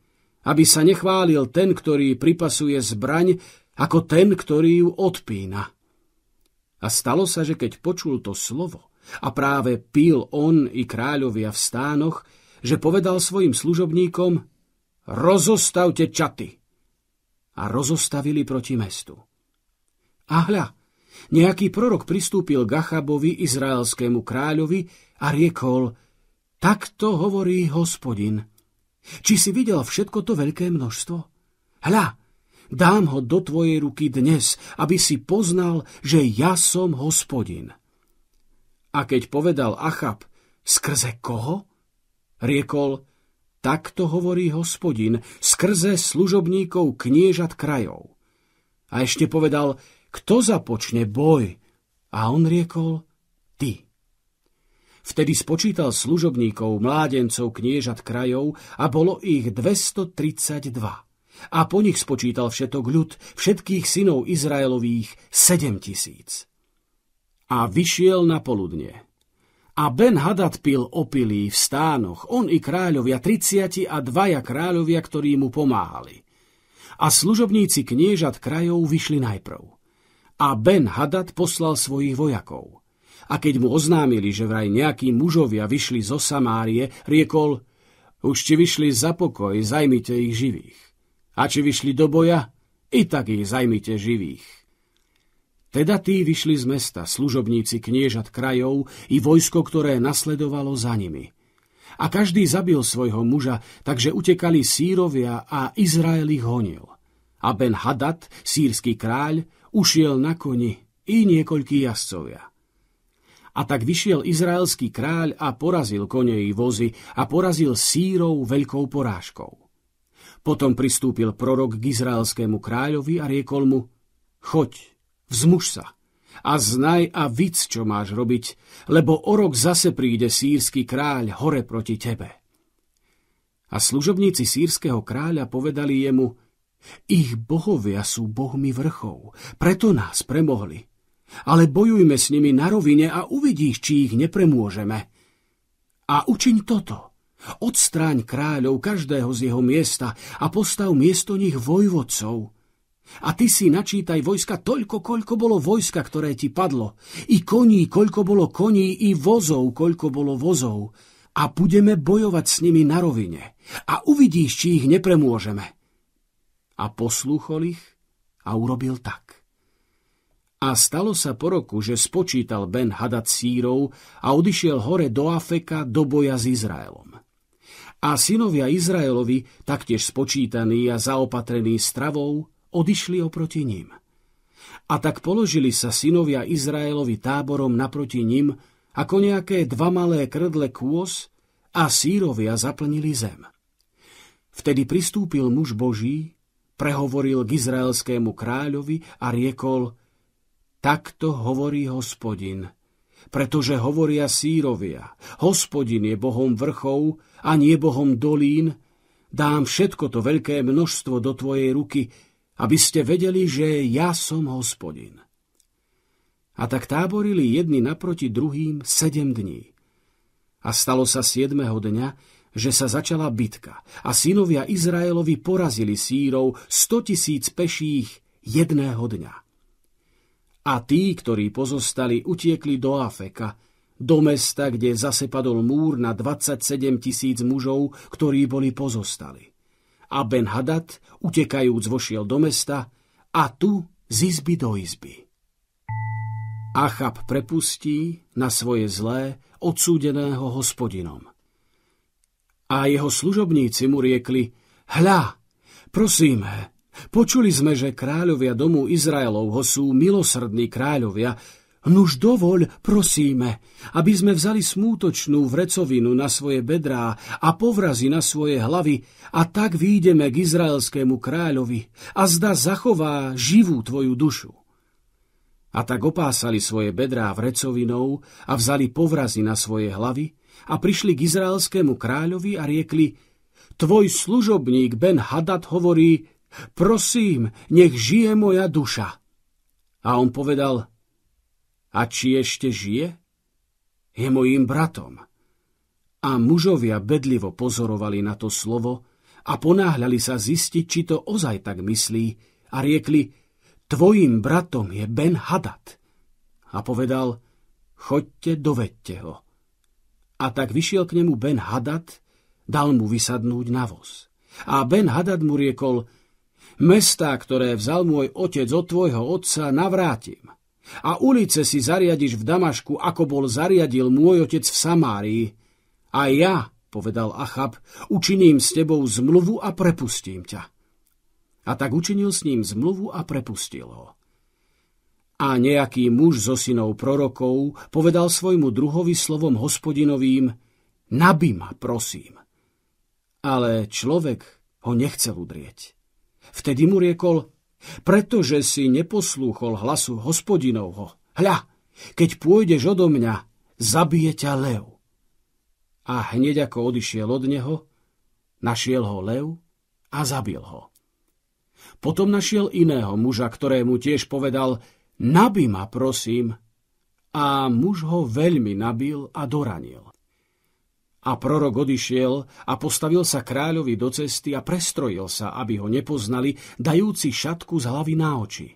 aby sa nechválil ten, ktorý pripasuje zbraň, ako ten, ktorý ju odpína. A stalo sa, že keď počul to slovo a práve pil on i kráľovia v stánoch, že povedal svojim služobníkom rozostavte čaty. A rozostavili proti mestu. A hľa, nejaký prorok pristúpil Gachabovi, izraelskému kráľovi, a riekol, takto hovorí hospodin. Či si videl všetko to veľké množstvo? Hľa, dám ho do tvojej ruky dnes, aby si poznal, že ja som hospodin. A keď povedal Achab, skrze koho? Riekol, takto hovorí hospodin, skrze služobníkov kniežat krajov. A ešte povedal, kto započne boj? A on riekol, ty. Vtedy spočítal služobníkov, mládencov kniežat krajov a bolo ich 232. A po nich spočítal všetok ľud, všetkých synov Izraelových sedem tisíc. A vyšiel na poludne. A Ben Hadad pil opilí v stánoch, on i kráľovia triciati a dvaja kráľovia, ktorí mu pomáhali. A služobníci kniežat krajov vyšli najprv. A Ben Hadad poslal svojich vojakov – a keď mu oznámili, že vraj nejakí mužovia vyšli zo Samárie, riekol, už či vyšli za pokoj, zajmite ich živých. A či vyšli do boja, i tak ich zajmite živých. Teda tí vyšli z mesta, služobníci kniežat krajov i vojsko, ktoré nasledovalo za nimi. A každý zabil svojho muža, takže utekali Sírovia a Izrael ich honil. A Ben Hadad, sírsky kráľ, ušiel na koni i niekoľkí jazdcovia. A tak vyšiel izraelský kráľ a porazil kone i vozy a porazil sírov veľkou porážkou. Potom pristúpil prorok k izraelskému kráľovi a riekol mu, choď, Vzmuž sa a znaj a víc, čo máš robiť, lebo o rok zase príde sírsky kráľ hore proti tebe. A služobníci sírskeho kráľa povedali jemu, ich bohovia sú bohmi vrchov, preto nás premohli. Ale bojujme s nimi na rovine a uvidíš, či ich nepremôžeme. A učiň toto. Odstráň kráľov každého z jeho miesta a postav miesto nich vojvodcov, a ty si načítaj vojska toľko, koľko bolo vojska, ktoré ti padlo. I koní, koľko bolo koní, i vozov, koľko bolo vozov. A budeme bojovať s nimi na rovine. A uvidíš, či ich nepremôžeme. A poslúchol ich a urobil tak. A stalo sa po roku, že spočítal Ben Hadad Sírov a odišiel hore do Afeka do boja s Izraelom. A synovia Izraelovi, taktiež spočítaní a zaopatrení stravou, odišli oproti ním. A tak položili sa synovia Izraelovi táborom naproti nim, ako nejaké dva malé krdle kôz a sírovia zaplnili zem. Vtedy pristúpil muž Boží, prehovoril k izraelskému kráľovi a riekol Takto hovorí hospodin, pretože hovoria sírovia, hospodin je bohom vrchov a nie bohom dolín, dám všetko to veľké množstvo do tvojej ruky, aby ste vedeli, že ja som hospodin. A tak táborili jedni naproti druhým sedem dní. A stalo sa siedmeho dňa, že sa začala bitka a synovia Izraelovi porazili sírov 100 tisíc peších jedného dňa. A tí, ktorí pozostali, utiekli do Afeka, do mesta, kde zase padol múr na 27 tisíc mužov, ktorí boli pozostali a Ben-Hadad, utekajúc, vošiel do mesta a tu z izby do izby. Achab prepustí na svoje zlé odsúdeného hospodinom. A jeho služobníci mu riekli, hľa, prosíme, počuli sme, že kráľovia domu ho sú milosrdní kráľovia, Nuž dovoľ, prosíme, aby sme vzali smútočnú vrecovinu na svoje bedrá a povrazy na svoje hlavy a tak výjdeme k izraelskému kráľovi a zda zachová živú tvoju dušu. A tak opásali svoje bedrá vrecovinou a vzali povrazy na svoje hlavy a prišli k izraelskému kráľovi a riekli Tvoj služobník Ben Hadad hovorí Prosím, nech žije moja duša. A on povedal – a či ešte žije? Je mojím bratom. A mužovia bedlivo pozorovali na to slovo a ponáhľali sa zistiť, či to ozaj tak myslí a riekli, tvojim bratom je Ben Hadad. A povedal, chodte, dovedte ho. A tak vyšiel k nemu Ben Hadad, dal mu vysadnúť na voz. A Ben Hadad mu riekol, mesta, ktoré vzal môj otec od tvojho otca, navrátim a ulice si zariadiš v Damašku, ako bol zariadil môj otec v Samárii. A ja, povedal Achab, učiním s tebou zmluvu a prepustím ťa. A tak učinil s ním zmluvu a prepustil ho. A nejaký muž zo synov prorokov povedal svojmu druhovi slovom hospodinovým, nabí ma, prosím. Ale človek ho nechcel udrieť. Vtedy mu riekol, pretože si neposlúchol hlasu hospodinovho. Hľa, keď pôjdeš odo mňa, zabije ťa lev. A hneď ako odišiel od neho, našiel ho lev a zabil ho. Potom našiel iného muža, ktorému tiež povedal, nabi ma prosím. A muž ho veľmi nabil a doranil. A prorok odišiel a postavil sa kráľovi do cesty a prestrojil sa, aby ho nepoznali, dajúci šatku z hlavy na oči.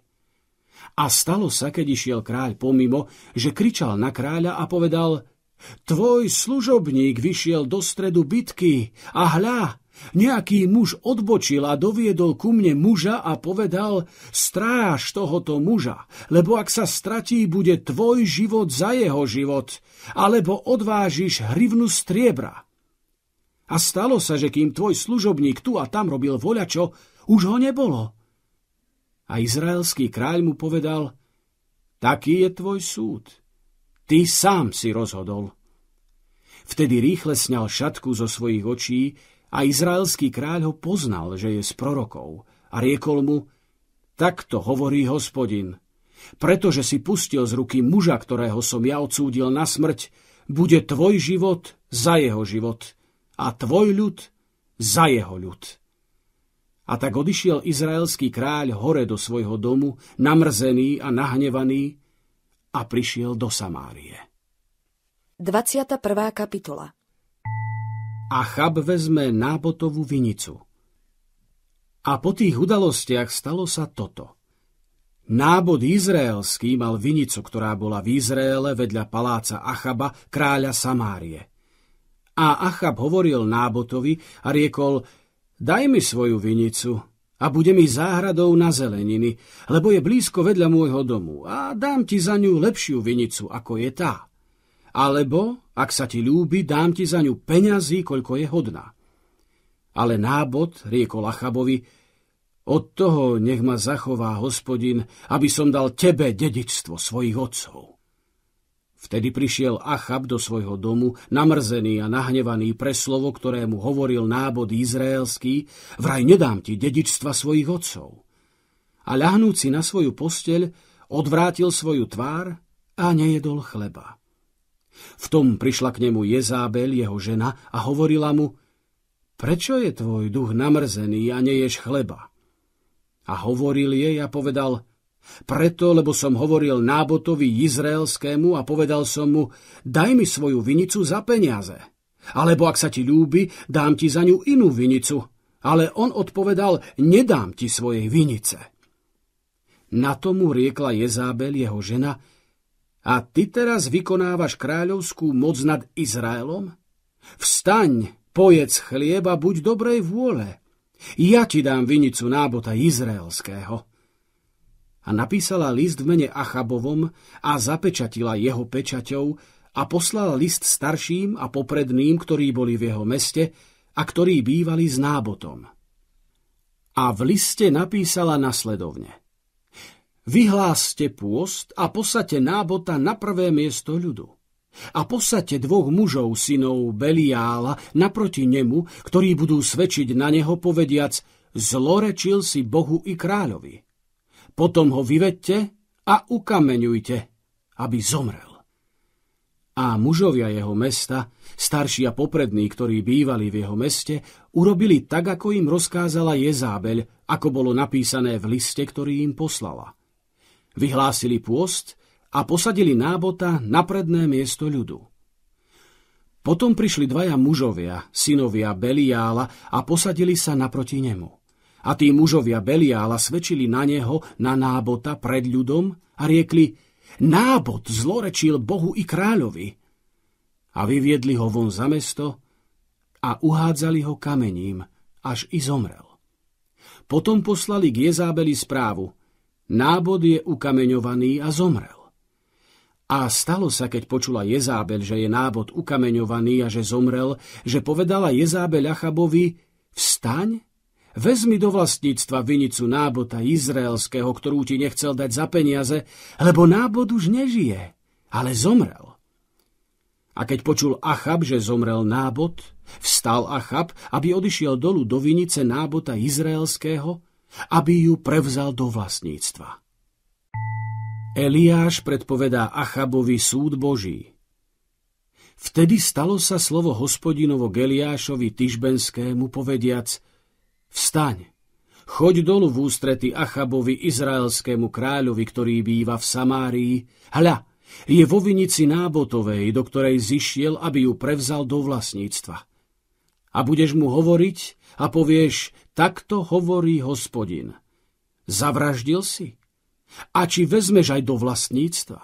A stalo sa, keď išiel kráľ pomimo, že kričal na kráľa a povedal Tvoj služobník vyšiel do stredu bitky a hľa, Nejaký muž odbočil a doviedol ku mne muža a povedal, stráž tohoto muža, lebo ak sa stratí, bude tvoj život za jeho život, alebo odvážiš hrivnu striebra. A stalo sa, že kým tvoj služobník tu a tam robil voľačo, už ho nebolo. A izraelský kráľ mu povedal, taký je tvoj súd. Ty sám si rozhodol. Vtedy rýchle sňal šatku zo svojich očí a izraelský kráľ ho poznal, že je z prorokov a riekol mu, takto hovorí hospodin, pretože si pustil z ruky muža, ktorého som ja odsúdil na smrť, bude tvoj život za jeho život a tvoj ľud za jeho ľud. A tak odišiel izraelský kráľ hore do svojho domu, namrzený a nahnevaný, a prišiel do Samárie. 21. kapitola a Chab vezme nábotovú vinicu. A po tých udalostiach stalo sa toto. Nábod izraelský mal vinicu, ktorá bola v Izraele vedľa paláca Achaba, kráľa Samárie. A Achab hovoril nábotovi a riekol, daj mi svoju vinicu a bude mi záhradou na zeleniny, lebo je blízko vedľa môjho domu a dám ti za ňu lepšiu vinicu, ako je tá. Alebo, ak sa ti ľúbi, dám ti za ňu peňazí, koľko je hodná. Ale nábod, riekol Achabovi, od toho nech ma zachová hospodin, aby som dal tebe dedičstvo svojich otcov. Vtedy prišiel Achab do svojho domu, namrzený a nahnevaný pre slovo, ktoré mu hovoril nábod izraelský, vraj nedám ti dedičstva svojich otcov. A ľahnúci na svoju posteľ, odvrátil svoju tvár a nejedol chleba. V tom prišla k nemu Jezábel, jeho žena, a hovorila mu, prečo je tvoj duch namrzený a neješ chleba? A hovoril jej a povedal, preto, lebo som hovoril nábotovi izraelskému a povedal som mu, daj mi svoju vinicu za peniaze. Alebo ak sa ti ľúbi, dám ti za ňu inú vinicu. Ale on odpovedal, nedám ti svojej vinice. Na tomu riekla Jezábel, jeho žena, a ty teraz vykonávaš kráľovskú moc nad Izraelom? Vstaň, pojedz chlieba, buď dobrej vôle. Ja ti dám vinicu nábota izraelského. A napísala list v mene Achabovom a zapečatila jeho pečaťou a poslala list starším a popredným, ktorí boli v jeho meste a ktorí bývali s nábotom. A v liste napísala nasledovne – Vyhláste pôst a posate nábota na prvé miesto ľudu. A posate dvoch mužov, synov Beliála, naproti nemu, ktorí budú svedčiť na neho povediac, zlorečil si Bohu i kráľovi. Potom ho vyvedte a ukameňujte, aby zomrel. A mužovia jeho mesta, starší a poprední, ktorí bývali v jeho meste, urobili tak, ako im rozkázala Jezábel, ako bolo napísané v liste, ktorý im poslala. Vyhlásili pôst a posadili nábota na predné miesto ľudu. Potom prišli dvaja mužovia, synovia Beliála a posadili sa naproti nemu. A tí mužovia Beliála svedčili na neho, na nábota pred ľudom a riekli, nábot zlorečil Bohu i kráľovi. A vyviedli ho von za mesto a uhádzali ho kamením, až i zomrel. Potom poslali k Jezábeli správu, nábod je ukameňovaný a zomrel. A stalo sa, keď počula Jezábel, že je nábod ukameňovaný a že zomrel, že povedala Jezábel Achabovi, vstaň, vezmi do vlastníctva vinicu nábota izraelského, ktorú ti nechcel dať za peniaze, lebo nábod už nežije, ale zomrel. A keď počul Achab, že zomrel nábod, vstal Achab, aby odišiel dolu do vinice nábota izraelského, aby ju prevzal do vlastníctva. Eliáš predpovedá Achabovi súd Boží. Vtedy stalo sa slovo hospodinovo Geliášovi Tyžbenskému povediac Vstaň, choď dolu v ústrety Achabovi izraelskému kráľovi, ktorý býva v Samárii. Hľa, je vo vinici nábotovej, do ktorej zišiel, aby ju prevzal do vlastníctva. A budeš mu hovoriť a povieš, Takto hovorí hospodin. Zavraždil si? A či vezmeš aj do vlastníctva?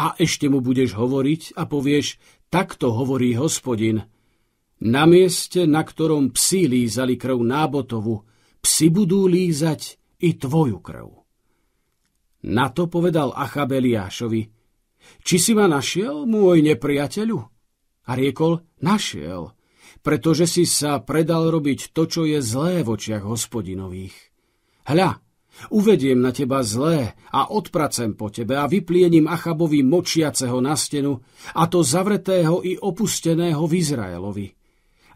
A ešte mu budeš hovoriť a povieš, takto hovorí hospodin. Na mieste, na ktorom psi lízali krv nábotovu, psi budú lízať i tvoju krv. Na to povedal Achab Eliášovi, či si ma našiel, môj nepriateľu? A riekol, našiel pretože si sa predal robiť to, čo je zlé v očiach hospodinových. Hľa, uvediem na teba zlé a odpracem po tebe a vypliením Achabovi močiaceho na stenu a to zavretého i opusteného v Izraelovi.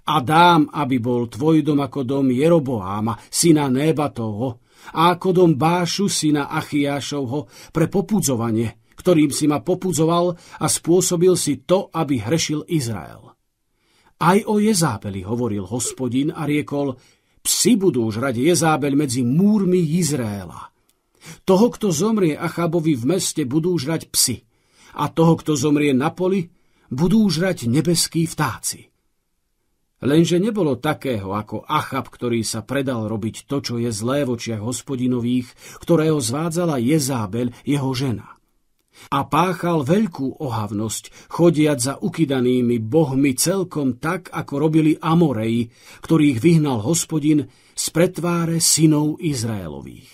A dám, aby bol tvoj dom ako dom Jeroboáma, syna Nébatovho, a ako dom Bášu, syna Achiášovho, pre popudzovanie, ktorým si ma popudzoval a spôsobil si to, aby hrešil Izrael. Aj o Jezábeli hovoril hospodin a riekol, psi budú žrať Jezábel medzi múrmi Izraela. Toho, kto zomrie Achabovi v meste, budú žrať psi. A toho, kto zomrie na poli, budú žrať nebeskí vtáci. Lenže nebolo takého ako Achab, ktorý sa predal robiť to, čo je zlé v očiach hospodinových, ktorého zvádzala Jezábel, jeho žena a páchal veľkú ohavnosť, chodiac za ukydanými bohmi celkom tak, ako robili Amoreji, ktorých vyhnal hospodin z pretváre synov Izraelových.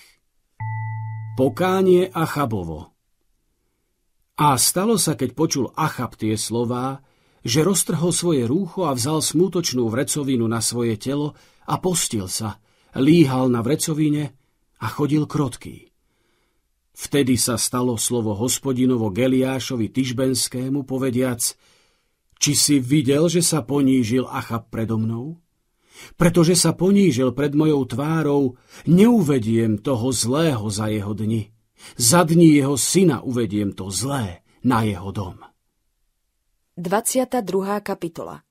Pokánie Achabovo A stalo sa, keď počul Achab tie slová, že roztrhol svoje rúcho a vzal smútočnú vrecovinu na svoje telo a postil sa, líhal na vrecovine a chodil krotký. Vtedy sa stalo slovo hospodinovo Geliášovi Tyžbenskému povediac, či si videl, že sa ponížil Achab predo mnou? Pretože sa ponížil pred mojou tvárou, neuvediem toho zlého za jeho dni. Za dni jeho syna uvediem to zlé na jeho dom. 22. kapitola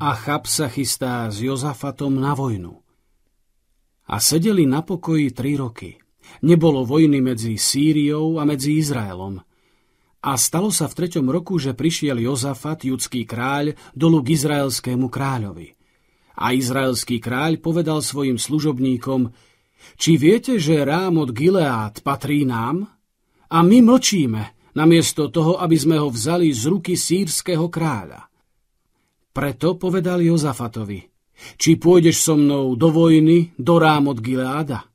Achab sa chystá s Jozafatom na vojnu. A sedeli na pokoji tri roky. Nebolo vojny medzi Sýriou a medzi Izraelom. A stalo sa v treťom roku, že prišiel Jozafat, judský kráľ, dolu k izraelskému kráľovi. A izraelský kráľ povedal svojim služobníkom, či viete, že Rámot Gileát patrí nám? A my mlčíme, namiesto toho, aby sme ho vzali z ruky sírskeho kráľa. Preto povedal Jozafatovi, či pôjdeš so mnou do vojny, do Rámot Gileáda?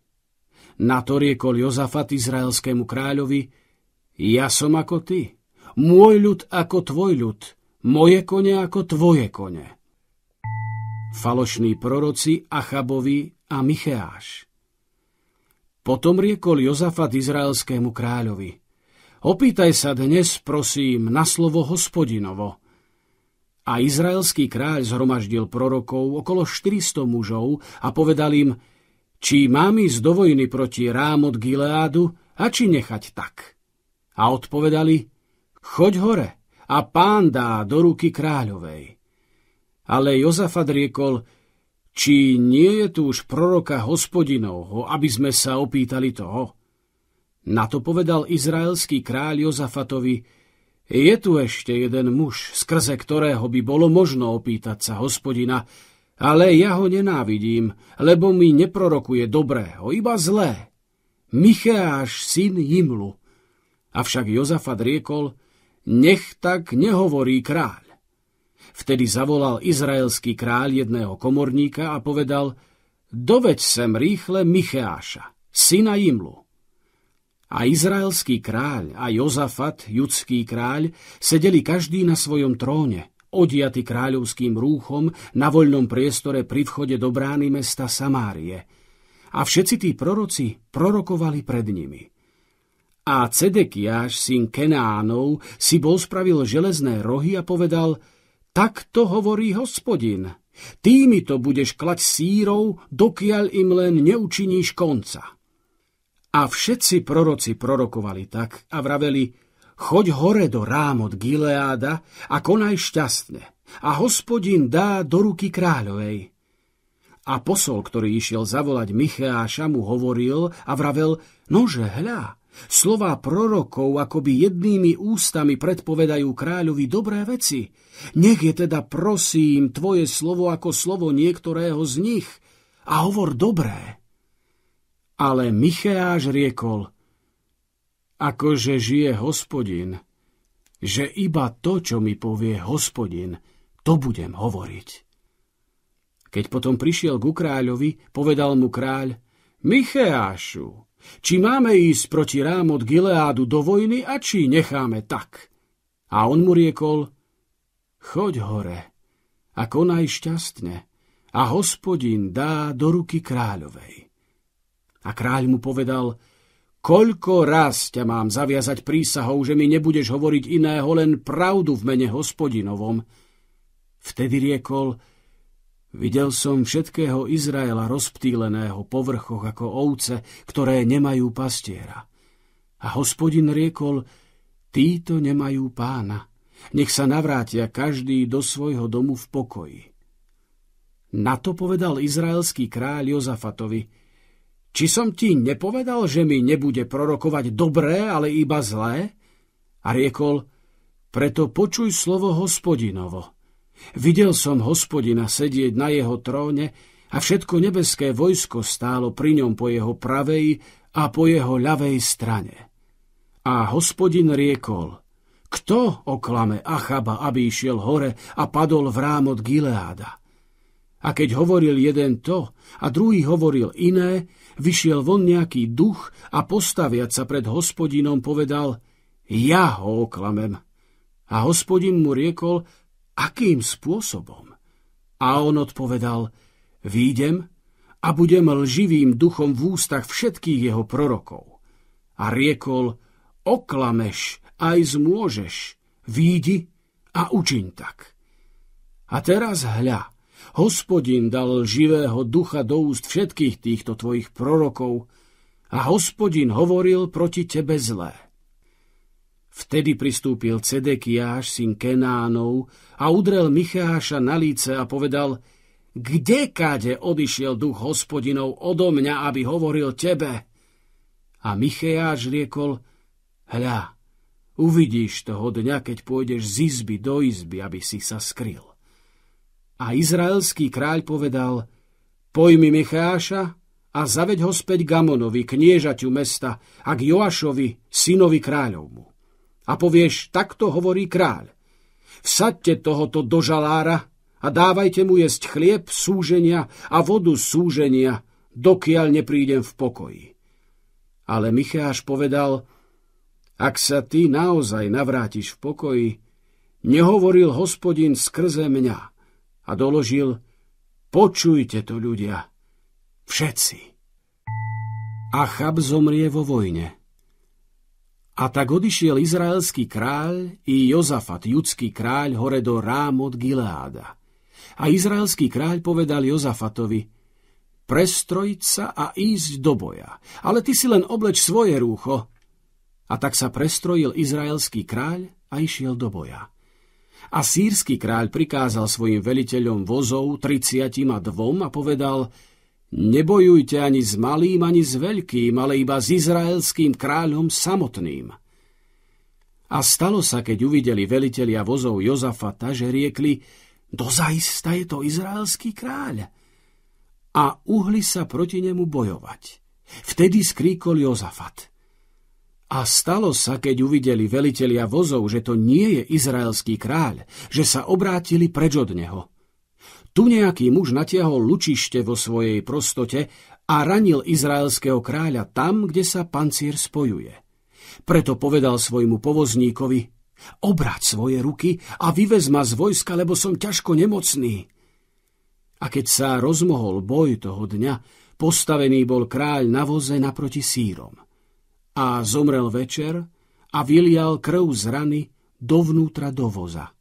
Na to riekol Jozafat izraelskému kráľovi, ja som ako ty, môj ľud ako tvoj ľud, moje kone ako tvoje kone. Falošní proroci Achabovi a Micheáš. Potom riekol Jozafat izraelskému kráľovi, opýtaj sa dnes, prosím, na slovo hospodinovo. A izraelský kráľ zhromaždil prorokov okolo 400 mužov a povedal im, či mám ísť do vojny proti Rámot Gileádu a či nechať tak. A odpovedali, choď hore a pán dá do ruky kráľovej. Ale Jozafat riekol, či nie je tu už proroka hospodinovho, aby sme sa opýtali toho? Na to povedal izraelský kráľ Jozafatovi, je tu ešte jeden muž, skrze ktorého by bolo možno opýtať sa hospodina, ale ja ho nenávidím, lebo mi neprorokuje dobrého, iba zlé. Micheáš, syn Jimlu. Avšak Jozafat riekol, nech tak nehovorí kráľ. Vtedy zavolal izraelský kráľ jedného komorníka a povedal, doveď sem rýchle Micheáša, syna Jimlu. A izraelský kráľ a Jozafat, judský kráľ, sedeli každý na svojom tróne – odiaty kráľovským rúchom na voľnom priestore pri vchode do brány mesta Samárie. A všetci tí proroci prorokovali pred nimi. A Cedekiaš, syn Kenánov, si bol spravil železné rohy a povedal, takto hovorí hospodin, to budeš klať sírov, dokiaľ im len neučiníš konca. A všetci proroci prorokovali tak a vraveli, Choď hore do rámot Gileáda a konaj šťastne, a hospodin dá do ruky kráľovej. A posol, ktorý išiel zavolať Micheáša, mu hovoril a vravel, nože hľa, slova prorokov akoby jednými ústami predpovedajú kráľovi dobré veci. Nech je teda prosím tvoje slovo ako slovo niektorého z nich a hovor dobré. Ale Micheáš riekol, akože žije hospodin, že iba to, čo mi povie hospodin, to budem hovoriť. Keď potom prišiel ku kráľovi, povedal mu kráľ, Micheášu, či máme ísť proti Rámot Gileádu do vojny a či necháme tak. A on mu riekol, choď hore a konaj šťastne a hospodin dá do ruky kráľovej. A kráľ mu povedal, Koľko raz ťa mám zaviazať prísahou, že mi nebudeš hovoriť iného, len pravdu v mene hospodinovom? Vtedy riekol, videl som všetkého Izraela rozptýleného po vrchoch ako ovce, ktoré nemajú pastiera. A hospodin riekol, títo nemajú pána, nech sa navrátia každý do svojho domu v pokoji. Na to povedal izraelský kráľ Jozafatovi – či som ti nepovedal, že mi nebude prorokovať dobré, ale iba zlé? A riekol, preto počuj slovo hospodinovo. Videl som hospodina sedieť na jeho tróne a všetko nebeské vojsko stálo pri ňom po jeho pravej a po jeho ľavej strane. A hospodin riekol, kto oklame Achaba, aby išiel hore a padol v rámot Gileáda? A keď hovoril jeden to a druhý hovoril iné, vyšiel von nejaký duch a postaviať sa pred hospodinom povedal, ja ho oklamem. A hospodin mu riekol, akým spôsobom. A on odpovedal, výjdem a budem lživým duchom v ústach všetkých jeho prorokov. A riekol, oklameš aj zmôžeš, výjdi a učiň tak. A teraz hľa, Hospodin dal živého ducha do úst všetkých týchto tvojich prorokov a hospodin hovoril proti tebe zlé. Vtedy pristúpil Cedekiáš, syn Kenánov, a udrel Micháša na líce a povedal, kde kade odišiel duch hospodinov odo mňa, aby hovoril tebe? A Micháš riekol, hľa, uvidíš toho dňa, keď pôjdeš z izby do izby, aby si sa skryl. A izraelský kráľ povedal, pojmi Micháša a zaveď ho späť Gamonovi, kniežaťu mesta, a k Joašovi, synovi kráľovmu. A povieš, takto hovorí kráľ. Vsaďte tohoto do žalára a dávajte mu jesť chlieb súženia a vodu súženia, dokiaľ neprídem v pokoji. Ale Micháš povedal, ak sa ty naozaj navrátiš v pokoji, nehovoril hospodin skrze mňa a doložil Počujte to, ľudia, všetci. A Chab zomrie vo vojne. A tak odišiel izraelský kráľ i Jozafat, judský kráľ, hore do Rámot Gileáda. A izraelský kráľ povedal Jozafatovi, prestrojiť sa a ísť do boja, ale ty si len obleč svoje rúcho. A tak sa prestrojil izraelský kráľ a išiel do boja. A sírsky kráľ prikázal svojim veliteľom vozov 32 a povedal Nebojujte ani s malým, ani s veľkým, ale iba s izraelským kráľom samotným. A stalo sa, keď uvideli velitelia vozov Jozafata, že riekli Dozaista je to izraelský kráľ. A uhli sa proti nemu bojovať. Vtedy skríkol Jozafat – a stalo sa, keď uvideli velitelia vozov, že to nie je izraelský kráľ, že sa obrátili preč od neho. Tu nejaký muž natiahol lučište vo svojej prostote a ranil izraelského kráľa tam, kde sa pancier spojuje. Preto povedal svojmu povozníkovi, obrať svoje ruky a vyvez ma z vojska, lebo som ťažko nemocný. A keď sa rozmohol boj toho dňa, postavený bol kráľ na voze naproti sírom a zomrel večer a vylial krv z rany dovnútra do voza.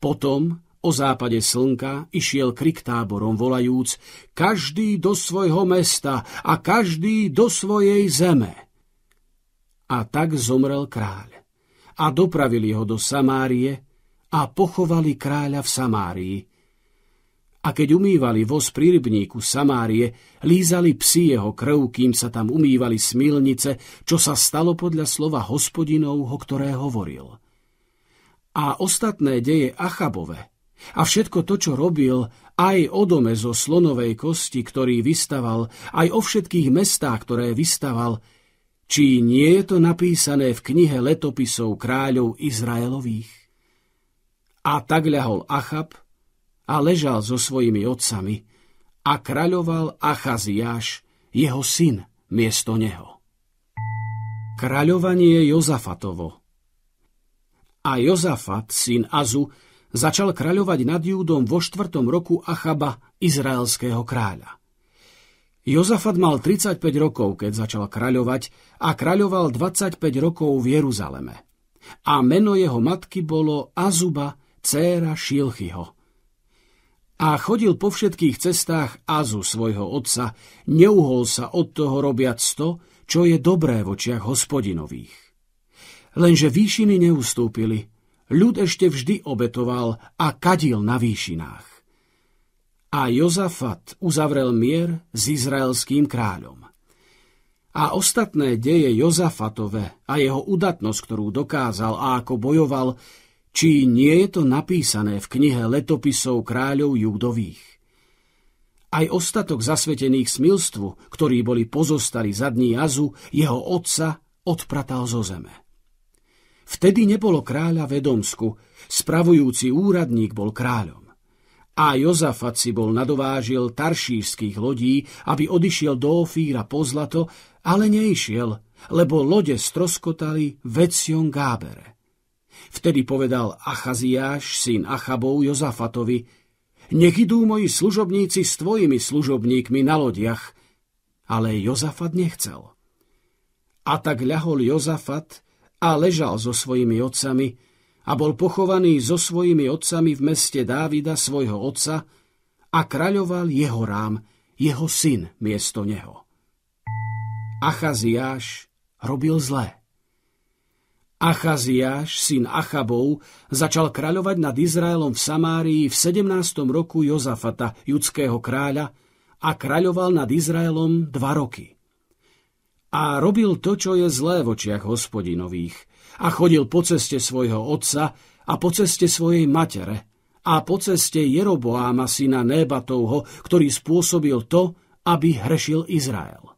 Potom o západe slnka išiel krik táborom volajúc každý do svojho mesta a každý do svojej zeme. A tak zomrel kráľ. A dopravili ho do Samárie a pochovali kráľa v Samárii a keď umývali voz pri rybníku Samárie, lízali psi jeho krv, kým sa tam umývali smilnice, čo sa stalo podľa slova hospodinovho, ktoré hovoril. A ostatné deje Achabove a všetko to, čo robil, aj o dome zo slonovej kosti, ktorý vystaval, aj o všetkých mestách, ktoré vystaval, či nie je to napísané v knihe letopisov kráľov Izraelových. A tak ľahol Achab, a ležal so svojimi otcami a kráľoval Achaziáš, jeho syn, miesto neho. Kráľovanie Jozafatovo A Jozafat, syn Azu, začal kráľovať nad Júdom vo štvrtom roku Achaba, izraelského kráľa. Jozafat mal 35 rokov, keď začal kráľovať a kráľoval 25 rokov v Jeruzaleme. A meno jeho matky bolo Azuba, céra Šilchyho, a chodil po všetkých cestách Azu svojho otca, neuhol sa od toho robiac to, čo je dobré v očiach hospodinových. Lenže výšiny neustúpili, ľud ešte vždy obetoval a kadil na výšinách. A Jozafat uzavrel mier s izraelským kráľom. A ostatné deje Jozafatove a jeho udatnosť, ktorú dokázal a ako bojoval, či nie je to napísané v knihe letopisov kráľov judových? Aj ostatok zasvetených smilstvu, ktorí boli pozostali za dní jazu, jeho otca odpratal zo zeme. Vtedy nebolo kráľa v Edomsku, spravujúci úradník bol kráľom. A Jozafat si bol nadovážil taršíských lodí, aby odišiel do Ofíra po zlato, ale neišiel, lebo lode stroskotali veciom Gábere. Vtedy povedal Achaziáš, syn Achabov, Jozafatovi, nech idú moji služobníci s tvojimi služobníkmi na lodiach. Ale Jozafat nechcel. A tak ľahol Jozafat a ležal so svojimi otcami a bol pochovaný so svojimi otcami v meste Dávida, svojho otca, a kráľoval jeho rám, jeho syn miesto neho. Achaziáš robil zlé. Achaziáš, syn Achabov, začal kráľovať nad Izraelom v Samárii v 17. roku Jozafata, judského kráľa, a kráľoval nad Izraelom dva roky. A robil to, čo je zlé v očiach hospodinových, a chodil po ceste svojho otca a po ceste svojej matere, a po ceste Jeroboáma syna Nébatovho, ktorý spôsobil to, aby hrešil Izrael.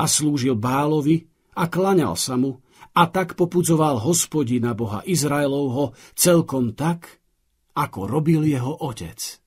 A slúžil Bálovi a klaňal sa mu, a tak popudzoval hospodina Boha Izraelovho celkom tak, ako robil jeho otec.